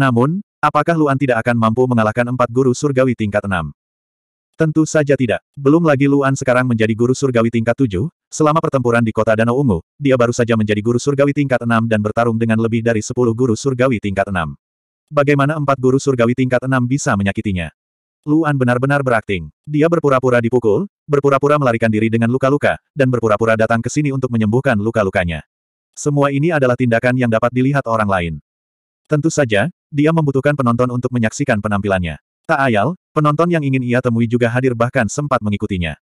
Namun, apakah Luan tidak akan mampu mengalahkan empat guru surgawi tingkat enam? Tentu saja tidak. Belum lagi Luan sekarang menjadi guru surgawi tingkat tujuh, selama pertempuran di kota Danau Ungu, dia baru saja menjadi guru surgawi tingkat enam dan bertarung dengan lebih dari sepuluh guru surgawi tingkat enam. Bagaimana empat guru surgawi tingkat enam bisa menyakitinya? Luan benar-benar berakting. Dia berpura-pura dipukul, berpura-pura melarikan diri dengan luka-luka, dan berpura-pura datang ke sini untuk menyembuhkan luka-lukanya. Semua ini adalah tindakan yang dapat dilihat orang lain. Tentu saja, dia membutuhkan penonton untuk menyaksikan penampilannya. Tak ayal, penonton yang ingin ia temui juga hadir bahkan sempat mengikutinya.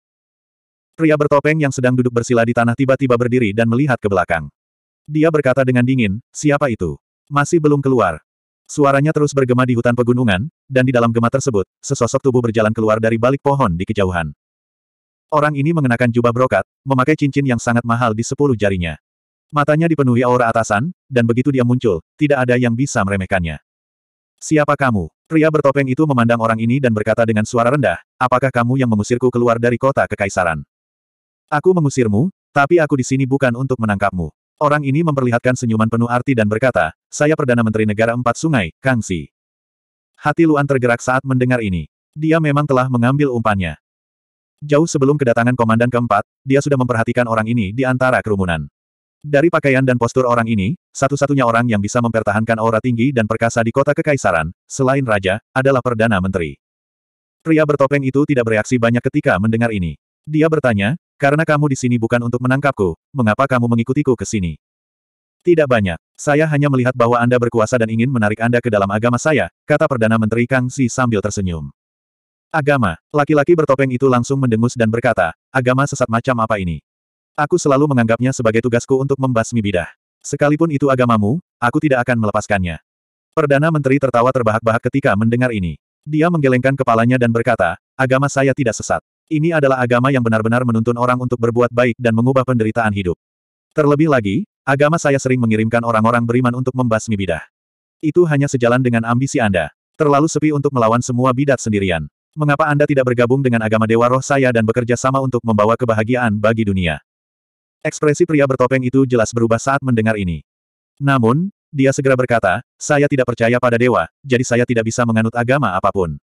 Pria bertopeng yang sedang duduk bersila di tanah tiba-tiba berdiri dan melihat ke belakang. Dia berkata dengan dingin, siapa itu? Masih belum keluar, Suaranya terus bergema di hutan pegunungan, dan di dalam gema tersebut, sesosok tubuh berjalan keluar dari balik pohon di kejauhan. Orang ini mengenakan jubah brokat, memakai cincin yang sangat mahal di sepuluh jarinya. Matanya dipenuhi aura atasan, dan begitu dia muncul, tidak ada yang bisa meremehkannya. Siapa kamu? Pria bertopeng itu memandang orang ini dan berkata dengan suara rendah, apakah kamu yang mengusirku keluar dari kota kekaisaran? Aku mengusirmu, tapi aku di sini bukan untuk menangkapmu. Orang ini memperlihatkan senyuman penuh arti dan berkata, saya Perdana Menteri Negara Empat Sungai, Kang Si. Hati Luan tergerak saat mendengar ini. Dia memang telah mengambil umpannya. Jauh sebelum kedatangan komandan keempat, dia sudah memperhatikan orang ini di antara kerumunan. Dari pakaian dan postur orang ini, satu-satunya orang yang bisa mempertahankan aura tinggi dan perkasa di kota kekaisaran, selain raja, adalah Perdana Menteri. Pria bertopeng itu tidak bereaksi banyak ketika mendengar ini. Dia bertanya, karena kamu di sini bukan untuk menangkapku, mengapa kamu mengikutiku ke sini? Tidak banyak. Saya hanya melihat bahwa Anda berkuasa dan ingin menarik Anda ke dalam agama saya, kata Perdana Menteri Kang Si sambil tersenyum. Agama. Laki-laki bertopeng itu langsung mendengus dan berkata, agama sesat macam apa ini? Aku selalu menganggapnya sebagai tugasku untuk membasmi bidah. Sekalipun itu agamamu, aku tidak akan melepaskannya. Perdana Menteri tertawa terbahak-bahak ketika mendengar ini. Dia menggelengkan kepalanya dan berkata, agama saya tidak sesat. Ini adalah agama yang benar-benar menuntun orang untuk berbuat baik dan mengubah penderitaan hidup. Terlebih lagi, agama saya sering mengirimkan orang-orang beriman untuk membasmi bidah. Itu hanya sejalan dengan ambisi Anda. Terlalu sepi untuk melawan semua bidat sendirian. Mengapa Anda tidak bergabung dengan agama dewa roh saya dan bekerja sama untuk membawa kebahagiaan bagi dunia? Ekspresi pria bertopeng itu jelas berubah saat mendengar ini. Namun, dia segera berkata, saya tidak percaya pada dewa, jadi saya tidak bisa menganut agama apapun.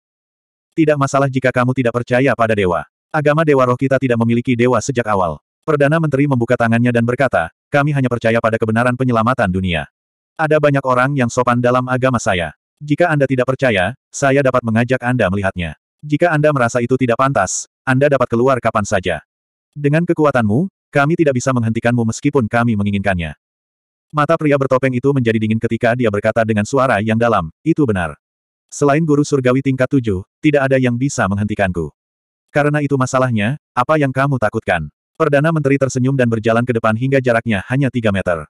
Tidak masalah jika kamu tidak percaya pada dewa. Agama dewa roh kita tidak memiliki dewa sejak awal. Perdana Menteri membuka tangannya dan berkata, kami hanya percaya pada kebenaran penyelamatan dunia. Ada banyak orang yang sopan dalam agama saya. Jika Anda tidak percaya, saya dapat mengajak Anda melihatnya. Jika Anda merasa itu tidak pantas, Anda dapat keluar kapan saja. Dengan kekuatanmu, kami tidak bisa menghentikanmu meskipun kami menginginkannya. Mata pria bertopeng itu menjadi dingin ketika dia berkata dengan suara yang dalam, itu benar. Selain guru surgawi tingkat tujuh, tidak ada yang bisa menghentikanku. Karena itu masalahnya, apa yang kamu takutkan? Perdana Menteri tersenyum dan berjalan ke depan hingga jaraknya hanya tiga meter.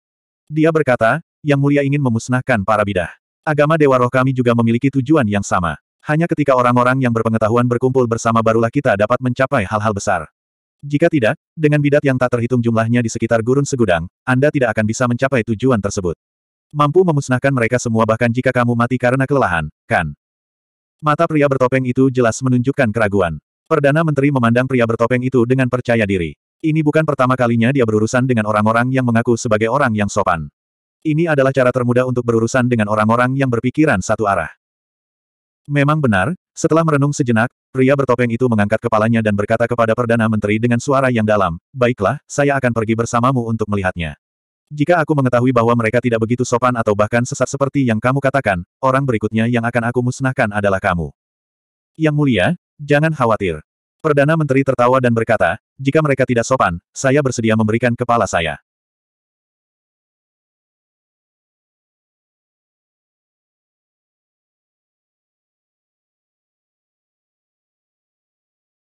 Dia berkata, Yang Mulia ingin memusnahkan para bidah. Agama Dewa Roh kami juga memiliki tujuan yang sama. Hanya ketika orang-orang yang berpengetahuan berkumpul bersama barulah kita dapat mencapai hal-hal besar. Jika tidak, dengan bidat yang tak terhitung jumlahnya di sekitar gurun segudang, Anda tidak akan bisa mencapai tujuan tersebut mampu memusnahkan mereka semua bahkan jika kamu mati karena kelelahan, kan? Mata pria bertopeng itu jelas menunjukkan keraguan. Perdana Menteri memandang pria bertopeng itu dengan percaya diri. Ini bukan pertama kalinya dia berurusan dengan orang-orang yang mengaku sebagai orang yang sopan. Ini adalah cara termudah untuk berurusan dengan orang-orang yang berpikiran satu arah. Memang benar, setelah merenung sejenak, pria bertopeng itu mengangkat kepalanya dan berkata kepada Perdana Menteri dengan suara yang dalam, Baiklah, saya akan pergi bersamamu untuk melihatnya. Jika aku mengetahui bahwa mereka tidak begitu sopan atau bahkan sesat seperti yang kamu katakan, orang berikutnya yang akan aku musnahkan adalah kamu. Yang mulia, jangan khawatir. Perdana Menteri tertawa dan berkata, jika mereka tidak sopan, saya bersedia memberikan kepala saya.